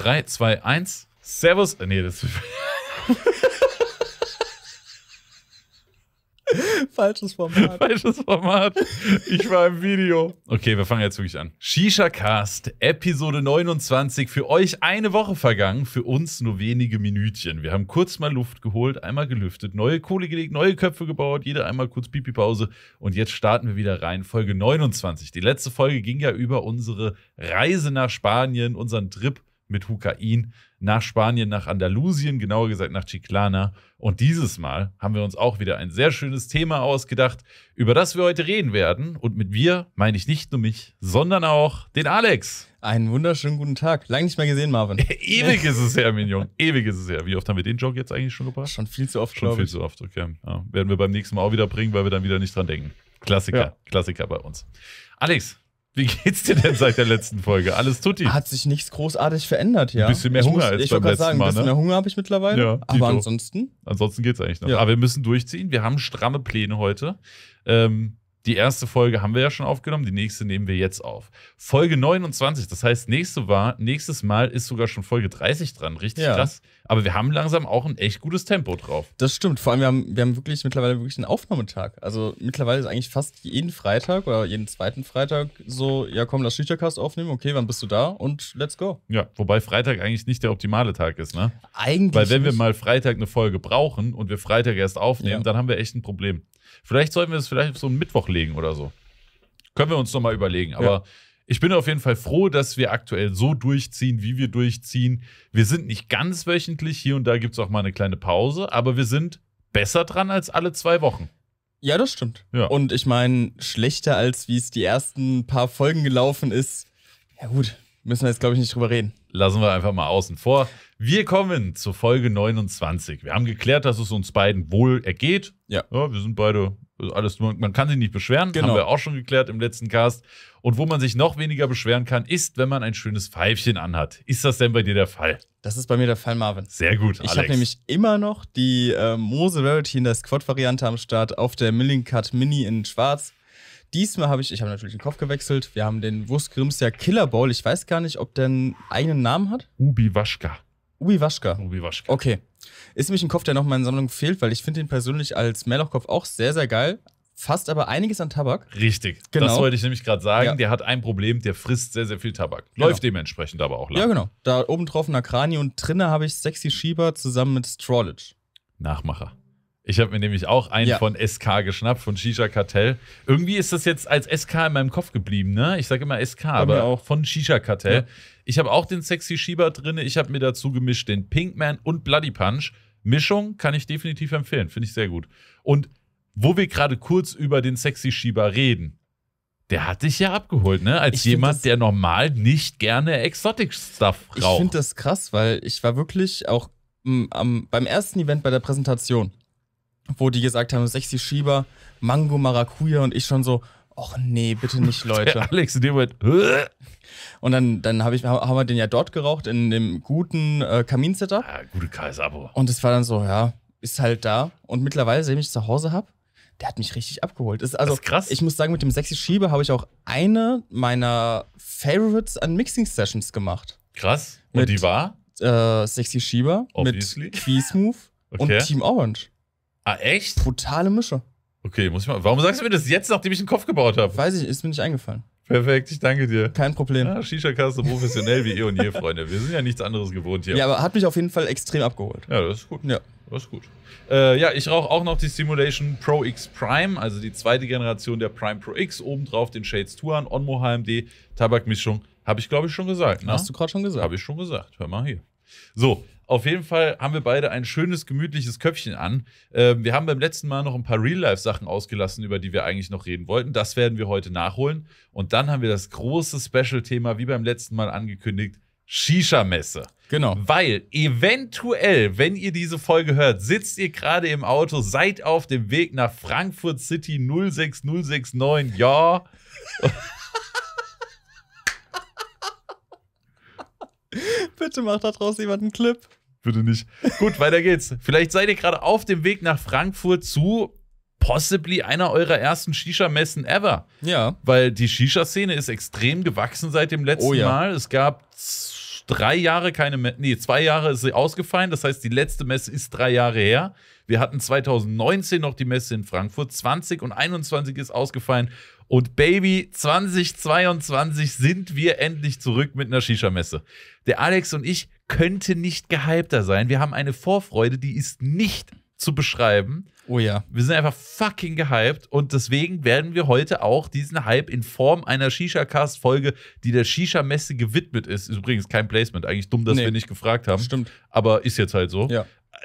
3, 2, 1. Servus. Äh, nee, das. Falsches Format. Falsches Format. Ich war im Video. Okay, wir fangen jetzt wirklich an. Shisha Cast, Episode 29. Für euch eine Woche vergangen, für uns nur wenige Minütchen. Wir haben kurz mal Luft geholt, einmal gelüftet, neue Kohle gelegt, neue Köpfe gebaut, jeder einmal kurz Pipi-Pause. Und jetzt starten wir wieder rein. Folge 29. Die letzte Folge ging ja über unsere Reise nach Spanien, unseren Trip mit Hukain nach Spanien, nach Andalusien, genauer gesagt nach Chiclana. Und dieses Mal haben wir uns auch wieder ein sehr schönes Thema ausgedacht, über das wir heute reden werden. Und mit wir meine ich nicht nur mich, sondern auch den Alex. Einen wunderschönen guten Tag. Lange nicht mehr gesehen, Marvin. Ewig ist es her, Mignon. Ewig ist es her. Wie oft haben wir den Jog jetzt eigentlich schon gebracht? Schon viel zu oft, Schon viel ich. zu oft, okay. Ja. Werden wir beim nächsten Mal auch wieder bringen, weil wir dann wieder nicht dran denken. Klassiker, ja. Klassiker bei uns. Alex, wie geht's dir denn seit der letzten Folge? Alles tutti. Hat sich nichts großartig verändert, ja. Ein bisschen mehr Hunger als ich beim letzten sagen, Mal. Ein bisschen ne? mehr Hunger habe ich mittlerweile. Ja, aber ansonsten. Ansonsten geht's eigentlich noch. Ja. Aber wir müssen durchziehen. Wir haben stramme Pläne heute. Ähm, die erste Folge haben wir ja schon aufgenommen, die nächste nehmen wir jetzt auf. Folge 29, das heißt, nächste war, nächstes Mal ist sogar schon Folge 30 dran. Richtig ja. krass. Aber wir haben langsam auch ein echt gutes Tempo drauf. Das stimmt. Vor allem, wir haben, wir haben wirklich mittlerweile wirklich einen Aufnahmetag. Also mittlerweile ist eigentlich fast jeden Freitag oder jeden zweiten Freitag so, ja komm, lass Shisha-Cast aufnehmen, okay, wann bist du da und let's go. Ja, wobei Freitag eigentlich nicht der optimale Tag ist, ne? Eigentlich. Weil wenn nicht. wir mal Freitag eine Folge brauchen und wir Freitag erst aufnehmen, ja. dann haben wir echt ein Problem. Vielleicht sollten wir es vielleicht auf so einen Mittwoch legen oder so. Können wir uns nochmal überlegen. Aber ja. ich bin auf jeden Fall froh, dass wir aktuell so durchziehen, wie wir durchziehen. Wir sind nicht ganz wöchentlich. Hier und da gibt es auch mal eine kleine Pause. Aber wir sind besser dran als alle zwei Wochen. Ja, das stimmt. Ja. Und ich meine, schlechter als wie es die ersten paar Folgen gelaufen ist. Ja, gut. Müssen wir jetzt, glaube ich, nicht drüber reden. Lassen wir einfach mal außen vor. Wir kommen zur Folge 29. Wir haben geklärt, dass es uns beiden wohl ergeht. Ja. ja wir sind beide alles, nur. man kann sich nicht beschweren, genau. haben wir auch schon geklärt im letzten Cast. Und wo man sich noch weniger beschweren kann, ist, wenn man ein schönes Pfeifchen anhat. Ist das denn bei dir der Fall? Das ist bei mir der Fall, Marvin. Sehr gut, ich Ich habe nämlich immer noch die äh, Mose Rarity in der Squad-Variante am Start auf der Milling Cut Mini in schwarz Diesmal habe ich, ich habe natürlich den Kopf gewechselt. Wir haben den Wurstgrimster Killer Bowl. Ich weiß gar nicht, ob der einen eigenen Namen hat. Ubi Waschka. Ubi Waschka. Ubi Waschka. Okay. Ist nämlich ein Kopf, der noch in meiner Sammlung fehlt, weil ich finde den persönlich als Mehrlochkopf auch sehr, sehr geil. Fasst aber einiges an Tabak. Richtig. Genau. Das wollte ich nämlich gerade sagen. Ja. Der hat ein Problem, der frisst sehr, sehr viel Tabak. Genau. Läuft genau. dementsprechend aber auch lang. Ja, genau. Da oben drauf Nakrani und drinne habe ich Sexy Schieber zusammen mit Strawlage. Nachmacher. Ich habe mir nämlich auch einen ja. von SK geschnappt, von Shisha Kartell. Irgendwie ist das jetzt als SK in meinem Kopf geblieben, ne? Ich sage immer SK, Bei aber auch. von Shisha Kartell. Ja. Ich habe auch den Sexy Shiba drin. Ich habe mir dazu gemischt den Pinkman und Bloody Punch. Mischung kann ich definitiv empfehlen, finde ich sehr gut. Und wo wir gerade kurz über den Sexy Shiba reden, der hat dich ja abgeholt, ne? Als jemand, das, der normal nicht gerne Exotic Stuff raucht. Ich finde das krass, weil ich war wirklich auch m, mm, am, beim ersten Event bei der Präsentation wo die gesagt haben, 60 Schieber, Mango, Maracuja und ich schon so, ach nee, bitte nicht, Leute. Der Alex in dem Moment, und dann, dann hab ich, haben wir den ja dort geraucht, in dem guten äh, Kaminsetup. Ja, ah, gute KS-Abo. Und es war dann so, ja, ist halt da. Und mittlerweile, seitdem ich es zu Hause habe, der hat mich richtig abgeholt. Ist also, das ist krass. Ich muss sagen, mit dem Sexy Schieber habe ich auch eine meiner Favorites an Mixing-Sessions gemacht. Krass. Und mit, die war? Äh, Sexy Schieber Obviously. mit Key Smooth okay. und Team Orange. Ah, echt? Brutale Mische. Okay, muss ich mal. Warum sagst du mir das jetzt, nachdem ich den Kopf gebaut habe? Weiß ich, ist mir nicht eingefallen. Perfekt, ich danke dir. Kein Problem. Ah, Shisha-Kaste professionell wie eh und je, Freunde. Wir sind ja nichts anderes gewohnt hier. Ja, aber hat mich auf jeden Fall extrem abgeholt. Ja, das ist gut. Ja. Das ist gut. Äh, ja, ich rauche auch noch die Simulation Pro X Prime, also die zweite Generation der Prime Pro X. Obendrauf den Shades Tuan, Onmo HMD, Tabakmischung. Habe ich, glaube ich, schon gesagt. Ne? Hast du gerade schon gesagt. Habe ich schon gesagt. Hör mal hier. So, auf jeden Fall haben wir beide ein schönes, gemütliches Köpfchen an. Ähm, wir haben beim letzten Mal noch ein paar Real-Life-Sachen ausgelassen, über die wir eigentlich noch reden wollten. Das werden wir heute nachholen. Und dann haben wir das große Special-Thema, wie beim letzten Mal angekündigt, Shisha-Messe. Genau. Weil eventuell, wenn ihr diese Folge hört, sitzt ihr gerade im Auto, seid auf dem Weg nach Frankfurt City 06069, ja. Bitte macht da daraus jemand einen Clip. Bitte nicht. Gut, weiter geht's. Vielleicht seid ihr gerade auf dem Weg nach Frankfurt zu possibly einer eurer ersten Shisha-Messen ever. Ja. Weil die Shisha-Szene ist extrem gewachsen seit dem letzten oh, ja. Mal. Es gab drei Jahre keine Messe, nee, zwei Jahre ist sie ausgefallen. Das heißt, die letzte Messe ist drei Jahre her. Wir hatten 2019 noch die Messe in Frankfurt, 20 und 21 ist ausgefallen. Und Baby, 2022 sind wir endlich zurück mit einer Shisha-Messe. Der Alex und ich könnte nicht gehypter sein. Wir haben eine Vorfreude, die ist nicht zu beschreiben. Oh ja. Wir sind einfach fucking gehypt und deswegen werden wir heute auch diesen Hype in Form einer Shisha-Cast-Folge, die der Shisha-Messe gewidmet ist. ist. Übrigens kein Placement, eigentlich dumm, dass nee. wir nicht gefragt haben. Stimmt. Aber ist jetzt halt so. Ja.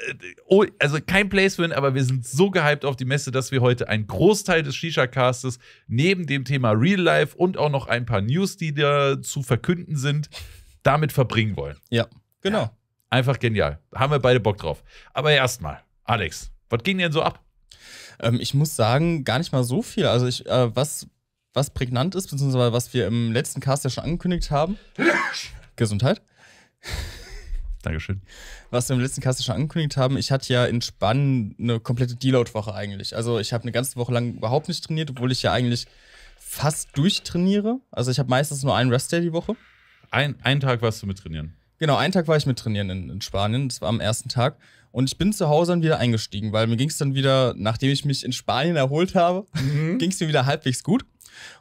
Äh, oh, also kein Placement, aber wir sind so gehypt auf die Messe, dass wir heute einen Großteil des Shisha-Castes neben dem Thema Real Life und auch noch ein paar News, die da zu verkünden sind, damit verbringen wollen. Ja. Genau. Ja, einfach genial. Haben wir beide Bock drauf. Aber erstmal, Alex, was ging denn so ab? Ähm, ich muss sagen, gar nicht mal so viel. Also ich, äh, was, was prägnant ist, beziehungsweise was wir im letzten Cast ja schon angekündigt haben. Gesundheit. Dankeschön. Was wir im letzten Cast ja schon angekündigt haben, ich hatte ja in Spann eine komplette Deload-Woche eigentlich. Also ich habe eine ganze Woche lang überhaupt nicht trainiert, obwohl ich ja eigentlich fast durchtrainiere. Also ich habe meistens nur einen Rest-Day die Woche. Ein, einen Tag warst du mit trainieren. Genau, einen Tag war ich mit trainieren in, in Spanien, das war am ersten Tag. Und ich bin zu Hause dann wieder eingestiegen, weil mir ging es dann wieder, nachdem ich mich in Spanien erholt habe, mhm. ging es mir wieder halbwegs gut.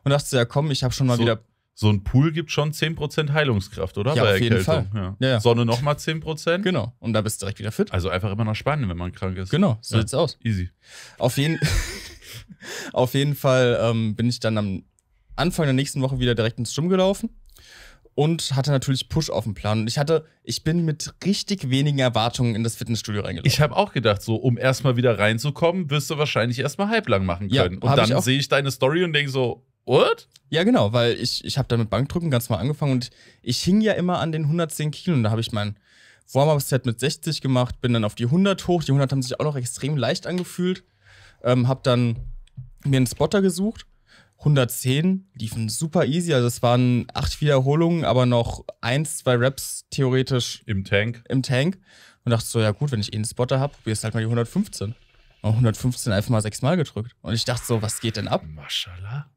Und dachte, ja komm, ich habe schon mal so, wieder. So ein Pool gibt schon 10% Heilungskraft, oder? Ja, Bei auf Erkältung. jeden Fall. Ja. Ja, ja. Sonne nochmal 10%. Genau. Und da bist du direkt wieder fit. Also einfach immer nach Spanien, wenn man krank ist. Genau, so ja. sieht's aus. Easy. Auf jeden, auf jeden Fall ähm, bin ich dann am Anfang der nächsten Woche wieder direkt ins Gym gelaufen und hatte natürlich Push auf dem Plan. Und ich hatte, ich bin mit richtig wenigen Erwartungen in das Fitnessstudio reingelaufen. Ich habe auch gedacht, so, um erstmal wieder reinzukommen, wirst du wahrscheinlich erstmal halblang machen können. Ja, und dann sehe ich deine Story und denke so, what? Ja, genau, weil ich, ich habe da mit Bankdrücken ganz mal angefangen und ich hing ja immer an den 110 Kilo und da habe ich mein Warm-Up-Set mit 60 gemacht, bin dann auf die 100 hoch. Die 100 haben sich auch noch extrem leicht angefühlt. Ähm, habe dann mir einen Spotter gesucht 110 liefen super easy. Also es waren acht Wiederholungen, aber noch eins, zwei Raps theoretisch. Im Tank. Im Tank. Und dachte so, ja gut, wenn ich eh einen Spotter habe, probier es halt mal die 115. Und 115 einfach mal sechsmal gedrückt. Und ich dachte so, was geht denn ab? Maschallah.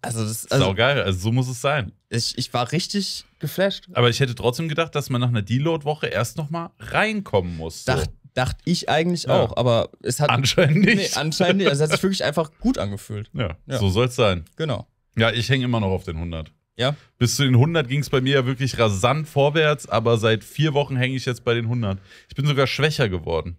Also das ist also auch geil, also so muss es sein. Ich, ich war richtig geflasht. Aber ich hätte trotzdem gedacht, dass man nach einer Deload-Woche erst nochmal reinkommen muss. So. Dacht, Dachte ich eigentlich ja. auch, aber es hat. Anscheinend nicht. Nee, anscheinend nicht. Also es hat sich wirklich einfach gut angefühlt. Ja, ja. so soll es sein. Genau. Ja, ich hänge immer noch auf den 100. Ja. Bis zu den 100 ging es bei mir ja wirklich rasant vorwärts, aber seit vier Wochen hänge ich jetzt bei den 100. Ich bin sogar schwächer geworden.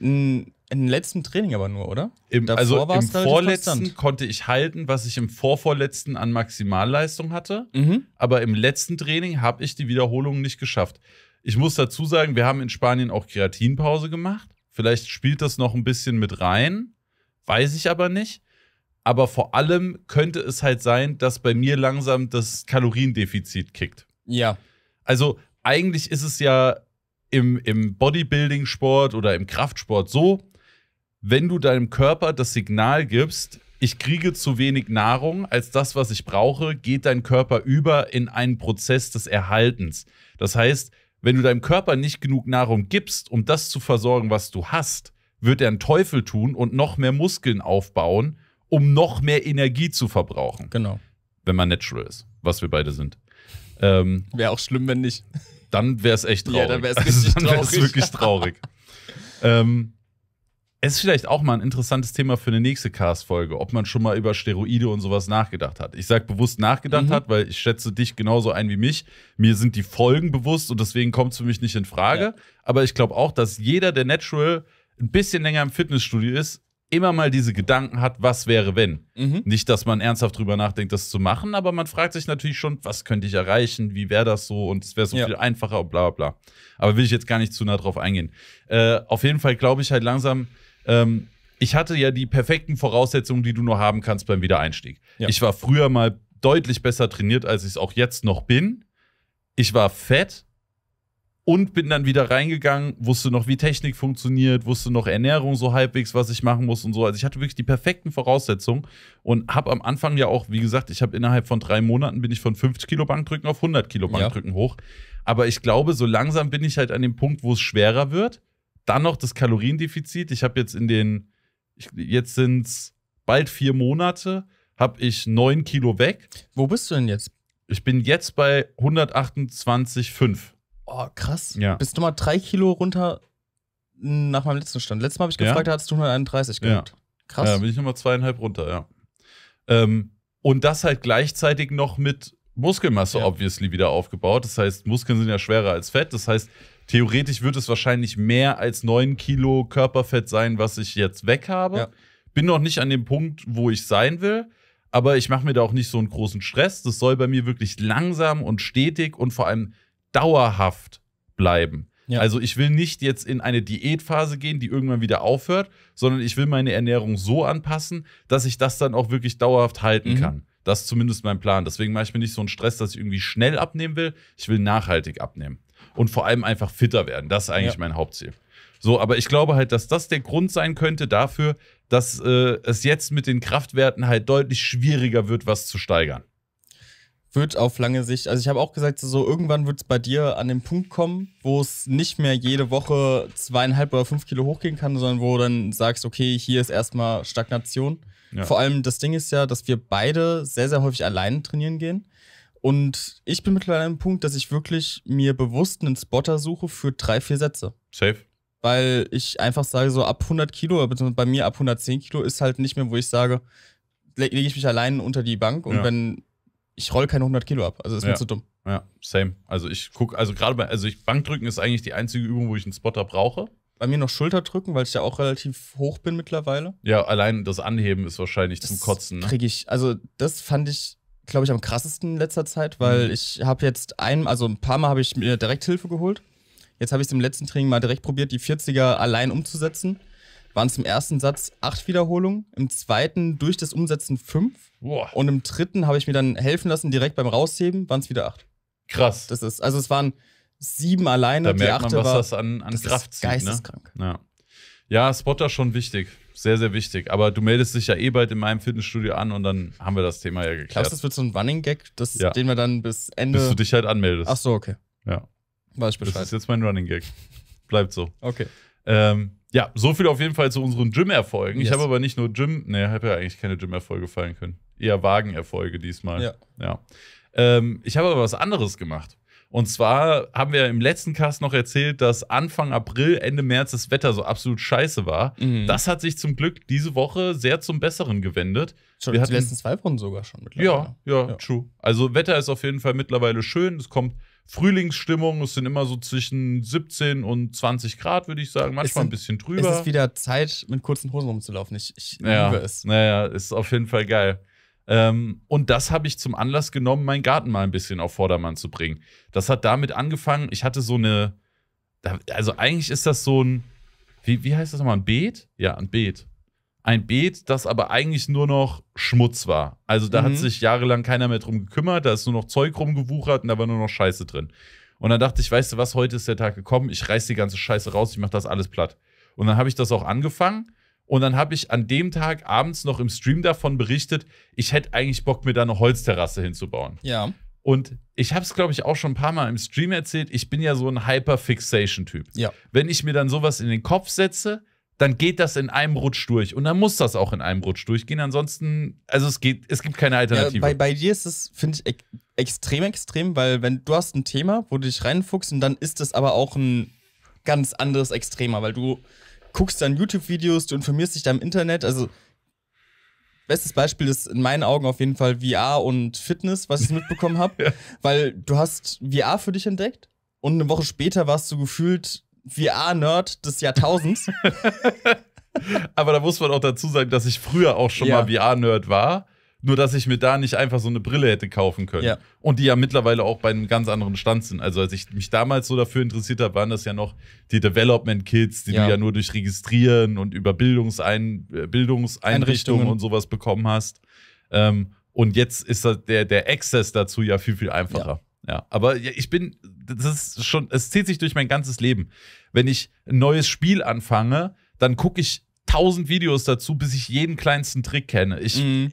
Im letzten Training aber nur, oder? Im, also im vorletzten konnte ich halten, was ich im vorvorletzten an Maximalleistung hatte. Mhm. Aber im letzten Training habe ich die Wiederholung nicht geschafft. Ich muss dazu sagen, wir haben in Spanien auch Kreatinpause gemacht. Vielleicht spielt das noch ein bisschen mit rein, weiß ich aber nicht. Aber vor allem könnte es halt sein, dass bei mir langsam das Kaloriendefizit kickt. Ja. Also eigentlich ist es ja im, im Bodybuilding-Sport oder im Kraftsport so, wenn du deinem Körper das Signal gibst, ich kriege zu wenig Nahrung als das, was ich brauche, geht dein Körper über in einen Prozess des Erhaltens. Das heißt, wenn du deinem Körper nicht genug Nahrung gibst, um das zu versorgen, was du hast, wird er einen Teufel tun und noch mehr Muskeln aufbauen, um noch mehr Energie zu verbrauchen. Genau. Wenn man natural ist, was wir beide sind. Ähm, wäre auch schlimm, wenn nicht. Dann wäre es echt traurig. Ja, dann wäre es also, wirklich traurig. ähm, es ist vielleicht auch mal ein interessantes Thema für eine nächste Cast-Folge, ob man schon mal über Steroide und sowas nachgedacht hat. Ich sag bewusst nachgedacht mhm. hat, weil ich schätze dich genauso ein wie mich. Mir sind die Folgen bewusst und deswegen kommt es für mich nicht in Frage. Ja. Aber ich glaube auch, dass jeder, der natural ein bisschen länger im Fitnessstudio ist, immer mal diese Gedanken hat, was wäre, wenn. Mhm. Nicht, dass man ernsthaft drüber nachdenkt, das zu machen, aber man fragt sich natürlich schon, was könnte ich erreichen, wie wäre das so und es wäre so ja. viel einfacher und bla bla bla. Aber will ich jetzt gar nicht zu nah drauf eingehen. Äh, auf jeden Fall glaube ich halt langsam, ähm, ich hatte ja die perfekten Voraussetzungen, die du nur haben kannst beim Wiedereinstieg. Ja. Ich war früher mal deutlich besser trainiert, als ich es auch jetzt noch bin. Ich war fett und bin dann wieder reingegangen, wusste noch, wie Technik funktioniert, wusste noch Ernährung so halbwegs, was ich machen muss und so. Also ich hatte wirklich die perfekten Voraussetzungen und habe am Anfang ja auch, wie gesagt, ich habe innerhalb von drei Monaten bin ich von 50 Kilo Bankdrücken auf 100 Kilo Bankdrücken ja. hoch. Aber ich glaube, so langsam bin ich halt an dem Punkt, wo es schwerer wird dann noch das Kaloriendefizit. Ich habe jetzt in den, ich, jetzt sind es bald vier Monate, habe ich neun Kilo weg. Wo bist du denn jetzt? Ich bin jetzt bei 128,5. Oh, krass. Ja. Bist du mal drei Kilo runter hm, nach meinem letzten Stand. Letztes Mal habe ich gefragt, ja? da hattest du 131 gehabt. Ja. Krass. Ja, bin ich nochmal zweieinhalb runter, ja. Ähm, und das halt gleichzeitig noch mit Muskelmasse, ja. obviously, wieder aufgebaut. Das heißt, Muskeln sind ja schwerer als Fett. Das heißt, Theoretisch wird es wahrscheinlich mehr als 9 Kilo Körperfett sein, was ich jetzt weg habe. Ja. Bin noch nicht an dem Punkt, wo ich sein will, aber ich mache mir da auch nicht so einen großen Stress. Das soll bei mir wirklich langsam und stetig und vor allem dauerhaft bleiben. Ja. Also ich will nicht jetzt in eine Diätphase gehen, die irgendwann wieder aufhört, sondern ich will meine Ernährung so anpassen, dass ich das dann auch wirklich dauerhaft halten mhm. kann. Das ist zumindest mein Plan. Deswegen mache ich mir nicht so einen Stress, dass ich irgendwie schnell abnehmen will. Ich will nachhaltig abnehmen und vor allem einfach fitter werden. Das ist eigentlich ja. mein Hauptziel. So, aber ich glaube halt, dass das der Grund sein könnte dafür, dass äh, es jetzt mit den Kraftwerten halt deutlich schwieriger wird, was zu steigern. Wird auf lange Sicht, also ich habe auch gesagt, so irgendwann wird es bei dir an den Punkt kommen, wo es nicht mehr jede Woche zweieinhalb oder fünf Kilo hochgehen kann, sondern wo du dann sagst, okay, hier ist erstmal Stagnation. Ja. Vor allem das Ding ist ja, dass wir beide sehr, sehr häufig allein trainieren gehen. Und ich bin mittlerweile an einem Punkt, dass ich wirklich mir bewusst einen Spotter suche für drei, vier Sätze. Safe. Weil ich einfach sage, so ab 100 Kilo, beziehungsweise bei mir ab 110 Kilo ist halt nicht mehr, wo ich sage, lege ich mich allein unter die Bank und ja. wenn ich roll keine 100 Kilo ab. Also ist ja. mir zu dumm. Ja, same. Also ich gucke, also gerade bei, also ich Bankdrücken ist eigentlich die einzige Übung, wo ich einen Spotter brauche. Bei mir noch Schulterdrücken, weil ich ja auch relativ hoch bin mittlerweile. Ja, allein das Anheben ist wahrscheinlich das zum Kotzen. Ne? Krieg ich, also das fand ich glaube ich, am krassesten in letzter Zeit, weil mhm. ich habe jetzt ein, also ein paar Mal habe ich mir Direkthilfe geholt. Jetzt habe ich es im letzten Training mal direkt probiert, die 40er allein umzusetzen. Waren zum ersten Satz acht Wiederholungen, im zweiten durch das Umsetzen fünf. Boah. Und im dritten habe ich mir dann helfen lassen, direkt beim Rausheben waren es wieder acht. Krass. Das ist, also es waren sieben alleine, da die merkt achte man, was war, das an, an das Kraft ist zieht. Ne? Geisteskrank. Ne? Ja. ja, Spotter schon wichtig sehr, sehr wichtig. Aber du meldest dich ja eh bald in meinem Fitnessstudio an und dann haben wir das Thema ja geklärt. Glaubst du, das wird so ein Running Gag, das, ja. den wir dann bis Ende. Bis du dich halt anmeldest. Ach so, okay. Ja. Weiß ich Bescheid. Das ist jetzt mein Running Gag. Bleibt so. Okay. Ähm, ja, so viel auf jeden Fall zu unseren Gym-Erfolgen. Yes. Ich habe aber nicht nur Gym, nee, ich habe ja eigentlich keine Gym-Erfolge feiern können. Eher Wagen-Erfolge diesmal. Ja. ja. Ähm, ich habe aber was anderes gemacht. Und zwar haben wir im letzten Cast noch erzählt, dass Anfang April, Ende März das Wetter so absolut scheiße war. Mhm. Das hat sich zum Glück diese Woche sehr zum Besseren gewendet. Schon wir hatten, die letzten zwei Wochen sogar schon mittlerweile. Ja, ja, ja, true. Also Wetter ist auf jeden Fall mittlerweile schön. Es kommt Frühlingsstimmung. Es sind immer so zwischen 17 und 20 Grad, würde ich sagen. Manchmal sind, ein bisschen drüber. Es ist wieder Zeit, mit kurzen Hosen rumzulaufen. Ich, ich ja, liebe es. Naja, ist auf jeden Fall geil. Ähm, und das habe ich zum Anlass genommen, meinen Garten mal ein bisschen auf Vordermann zu bringen. Das hat damit angefangen, ich hatte so eine, also eigentlich ist das so ein, wie, wie heißt das nochmal, ein Beet? Ja, ein Beet. Ein Beet, das aber eigentlich nur noch Schmutz war. Also da mhm. hat sich jahrelang keiner mehr drum gekümmert, da ist nur noch Zeug rumgewuchert und da war nur noch Scheiße drin. Und dann dachte ich, weißt du was, heute ist der Tag gekommen, ich reiß die ganze Scheiße raus, ich mach das alles platt. Und dann habe ich das auch angefangen und dann habe ich an dem Tag abends noch im Stream davon berichtet, ich hätte eigentlich Bock, mir da eine Holzterrasse hinzubauen. Ja. Und ich habe es, glaube ich, auch schon ein paar Mal im Stream erzählt, ich bin ja so ein Hyperfixation-Typ. Ja. Wenn ich mir dann sowas in den Kopf setze, dann geht das in einem Rutsch durch. Und dann muss das auch in einem Rutsch durchgehen. Ansonsten, also es geht, es gibt keine Alternative. Ja, bei, bei, dir ist es, finde ich, extrem, extrem, weil wenn du hast ein Thema, wo du dich reinfuchst und dann ist das aber auch ein ganz anderes Extremer, weil du guckst dann YouTube-Videos, du informierst dich da im Internet. Also, bestes Beispiel ist in meinen Augen auf jeden Fall VR und Fitness, was ich mitbekommen habe. ja. Weil du hast VR für dich entdeckt und eine Woche später warst du gefühlt VR-Nerd des Jahrtausends. Aber da muss man auch dazu sagen, dass ich früher auch schon ja. mal VR-Nerd war. Nur, dass ich mir da nicht einfach so eine Brille hätte kaufen können. Ja. Und die ja mittlerweile auch bei einem ganz anderen Stand sind. Also, als ich mich damals so dafür interessiert habe, waren das ja noch die Development kids die ja. du ja nur durch Registrieren und über Bildungsein Bildungseinrichtungen äh, und sowas bekommen hast. Ähm, und jetzt ist der, der Access dazu ja viel, viel einfacher. Ja. ja. aber ich bin, das ist schon, es zieht sich durch mein ganzes Leben. Wenn ich ein neues Spiel anfange, dann gucke ich tausend Videos dazu, bis ich jeden kleinsten Trick kenne. Ich, mhm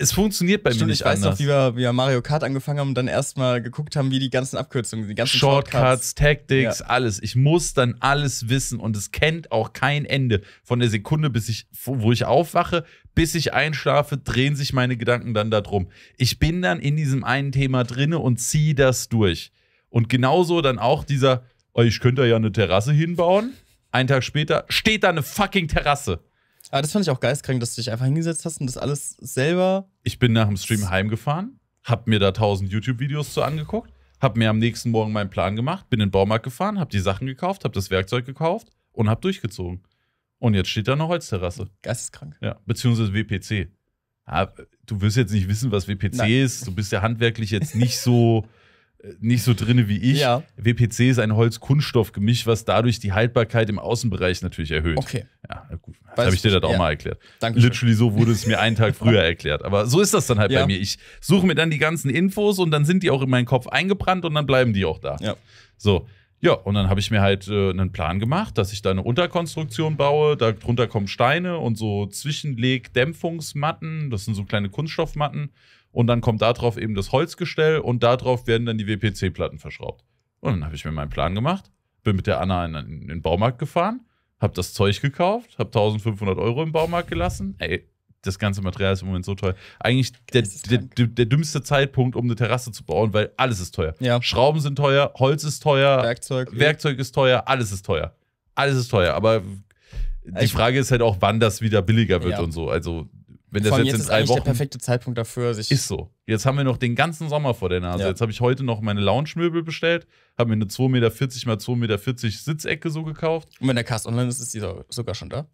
es funktioniert bei Stimmt, mir nicht ich weiß anders. noch, wie wir, wie wir Mario Kart angefangen haben und dann erstmal geguckt haben, wie die ganzen Abkürzungen, die ganzen Shortcuts, Shortcuts Tactics, ja. alles. Ich muss dann alles wissen und es kennt auch kein Ende. Von der Sekunde, bis ich, wo ich aufwache, bis ich einschlafe, drehen sich meine Gedanken dann darum. Ich bin dann in diesem einen Thema drin und ziehe das durch. Und genauso dann auch dieser, oh, ich könnte ja eine Terrasse hinbauen. Einen Tag später steht da eine fucking Terrasse. Aber das fand ich auch geistkrank, dass du dich einfach hingesetzt hast und das alles selber. Ich bin nach dem Stream heimgefahren, hab mir da tausend YouTube-Videos zu angeguckt, hab mir am nächsten Morgen meinen Plan gemacht, bin in den Baumarkt gefahren, hab die Sachen gekauft, hab das Werkzeug gekauft und hab durchgezogen. Und jetzt steht da eine Holzterrasse. Geisteskrank. Ja, beziehungsweise WPC. Du wirst jetzt nicht wissen, was WPC Nein. ist. Du bist ja handwerklich jetzt nicht so nicht so drinne wie ich. Ja. WPC ist ein Holz-Kunststoff-Gemisch, was dadurch die Haltbarkeit im Außenbereich natürlich erhöht. Okay habe ich dir das auch ja. mal erklärt. Dankeschön. Literally so wurde es mir einen Tag früher erklärt. Aber so ist das dann halt ja. bei mir. Ich suche mir dann die ganzen Infos und dann sind die auch in meinen Kopf eingebrannt und dann bleiben die auch da. Ja. So. Ja, und dann habe ich mir halt äh, einen Plan gemacht, dass ich da eine Unterkonstruktion baue. Darunter kommen Steine und so Zwischenleg-Dämpfungsmatten. Das sind so kleine Kunststoffmatten. Und dann kommt darauf eben das Holzgestell und darauf werden dann die WPC-Platten verschraubt. Und dann habe ich mir meinen Plan gemacht, bin mit der Anna in, in den Baumarkt gefahren, hab das Zeug gekauft, hab 1500 Euro im Baumarkt gelassen. Ey, das ganze Material ist im Moment so teuer. Eigentlich der, der, der, der, dümmste Zeitpunkt, um eine Terrasse zu bauen, weil alles ist teuer. Ja. Schrauben sind teuer, Holz ist teuer, Werkzeug, Werkzeug ist teuer, alles ist teuer. Alles ist teuer. Aber die Frage ist halt auch, wann das wieder billiger wird ja. und so. Also wenn das Vor allem jetzt, jetzt in drei Wochen, der perfekte Zeitpunkt dafür, sich. Ist so. Jetzt haben wir noch den ganzen Sommer vor der Nase. Ja. Jetzt habe ich heute noch meine Lounge-Möbel bestellt, habe mir eine 2,40 Meter mal 2,40 Meter Sitzecke so gekauft. Und wenn der Cast online ist, ist die sogar schon da.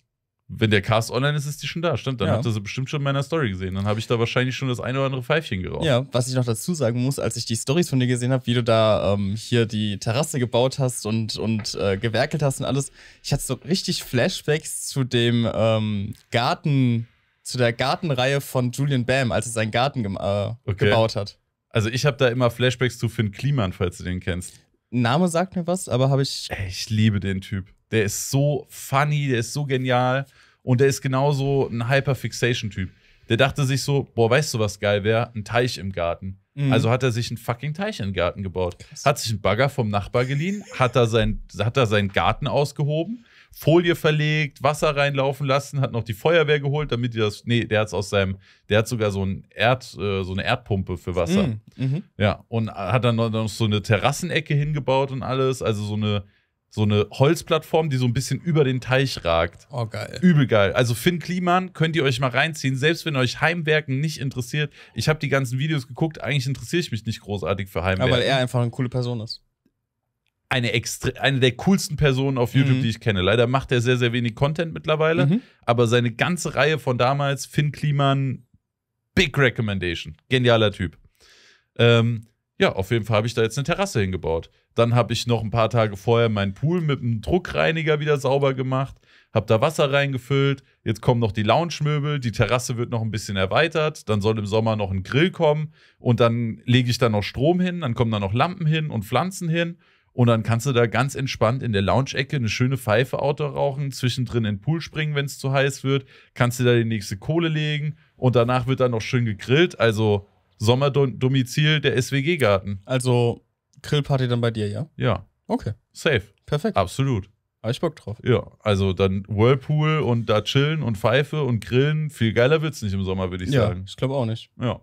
Wenn der Cast online ist, ist die schon da. Stimmt, dann ja. habt ihr sie bestimmt schon in meiner Story gesehen. Dann habe ich da wahrscheinlich schon das eine oder andere Pfeifchen geraucht. Ja, was ich noch dazu sagen muss, als ich die Stories von dir gesehen habe, wie du da ähm, hier die Terrasse gebaut hast und, und äh, gewerkelt hast und alles, ich hatte so richtig Flashbacks zu dem ähm, Garten zu der Gartenreihe von Julian Bam, als er seinen Garten ge äh, okay. gebaut hat. Also ich habe da immer Flashbacks zu Finn Kliman, falls du den kennst. Name sagt mir was, aber habe ich. Ey, ich liebe den Typ. Der ist so funny, der ist so genial und der ist genauso ein Hyperfixation-Typ. Der dachte sich so, boah, weißt du, was geil wäre? Ein Teich im Garten. Mhm. Also hat er sich einen fucking Teich im Garten gebaut. Krass. Hat sich einen Bagger vom Nachbar geliehen, hat da, hat da seinen Garten ausgehoben, Folie verlegt, Wasser reinlaufen lassen, hat noch die Feuerwehr geholt, damit die das. Nee, der hat es aus seinem, der hat sogar so, ein Erd, äh, so eine Erdpumpe für Wasser. Mhm. Mhm. Ja, und hat dann noch so eine Terrassenecke hingebaut und alles. Also so eine, so eine Holzplattform, die so ein bisschen über den Teich ragt. Oh, geil. Übel geil. Also Finn Kliman könnt ihr euch mal reinziehen, selbst wenn euch Heimwerken nicht interessiert. Ich habe die ganzen Videos geguckt, eigentlich interessiere ich mich nicht großartig für Heimwerken. Ja, weil er einfach eine coole Person ist eine, extre eine der coolsten Personen auf YouTube, mhm. die ich kenne. Leider macht er sehr, sehr wenig Content mittlerweile, mhm. aber seine ganze Reihe von damals, Finn Kliman, Big Recommendation. Genialer Typ. Ähm, ja, auf jeden Fall habe ich da jetzt eine Terrasse hingebaut. Dann habe ich noch ein paar Tage vorher meinen Pool mit einem Druckreiniger wieder sauber gemacht, habe da Wasser reingefüllt. Jetzt kommen noch die Lounge-Möbel, die Terrasse wird noch ein bisschen erweitert. Dann soll im Sommer noch ein Grill kommen und dann lege ich da noch Strom hin, dann kommen da noch Lampen hin und Pflanzen hin. Und dann kannst du da ganz entspannt in der Lounge-Ecke eine schöne Pfeife Outdoor rauchen, zwischendrin in den Pool springen, wenn es zu heiß wird, kannst du da die nächste Kohle legen und danach wird dann noch schön gegrillt. Also Sommerdomizil der SWG-Garten. Also Grillparty dann bei dir, ja? Ja. Okay. Safe. Perfekt. Absolut. Habe ich Bock drauf. Ja, also dann Whirlpool und da chillen und Pfeife und grillen. Viel geiler wird es nicht im Sommer, würde ich ja, sagen. Ich glaube auch nicht. Ja.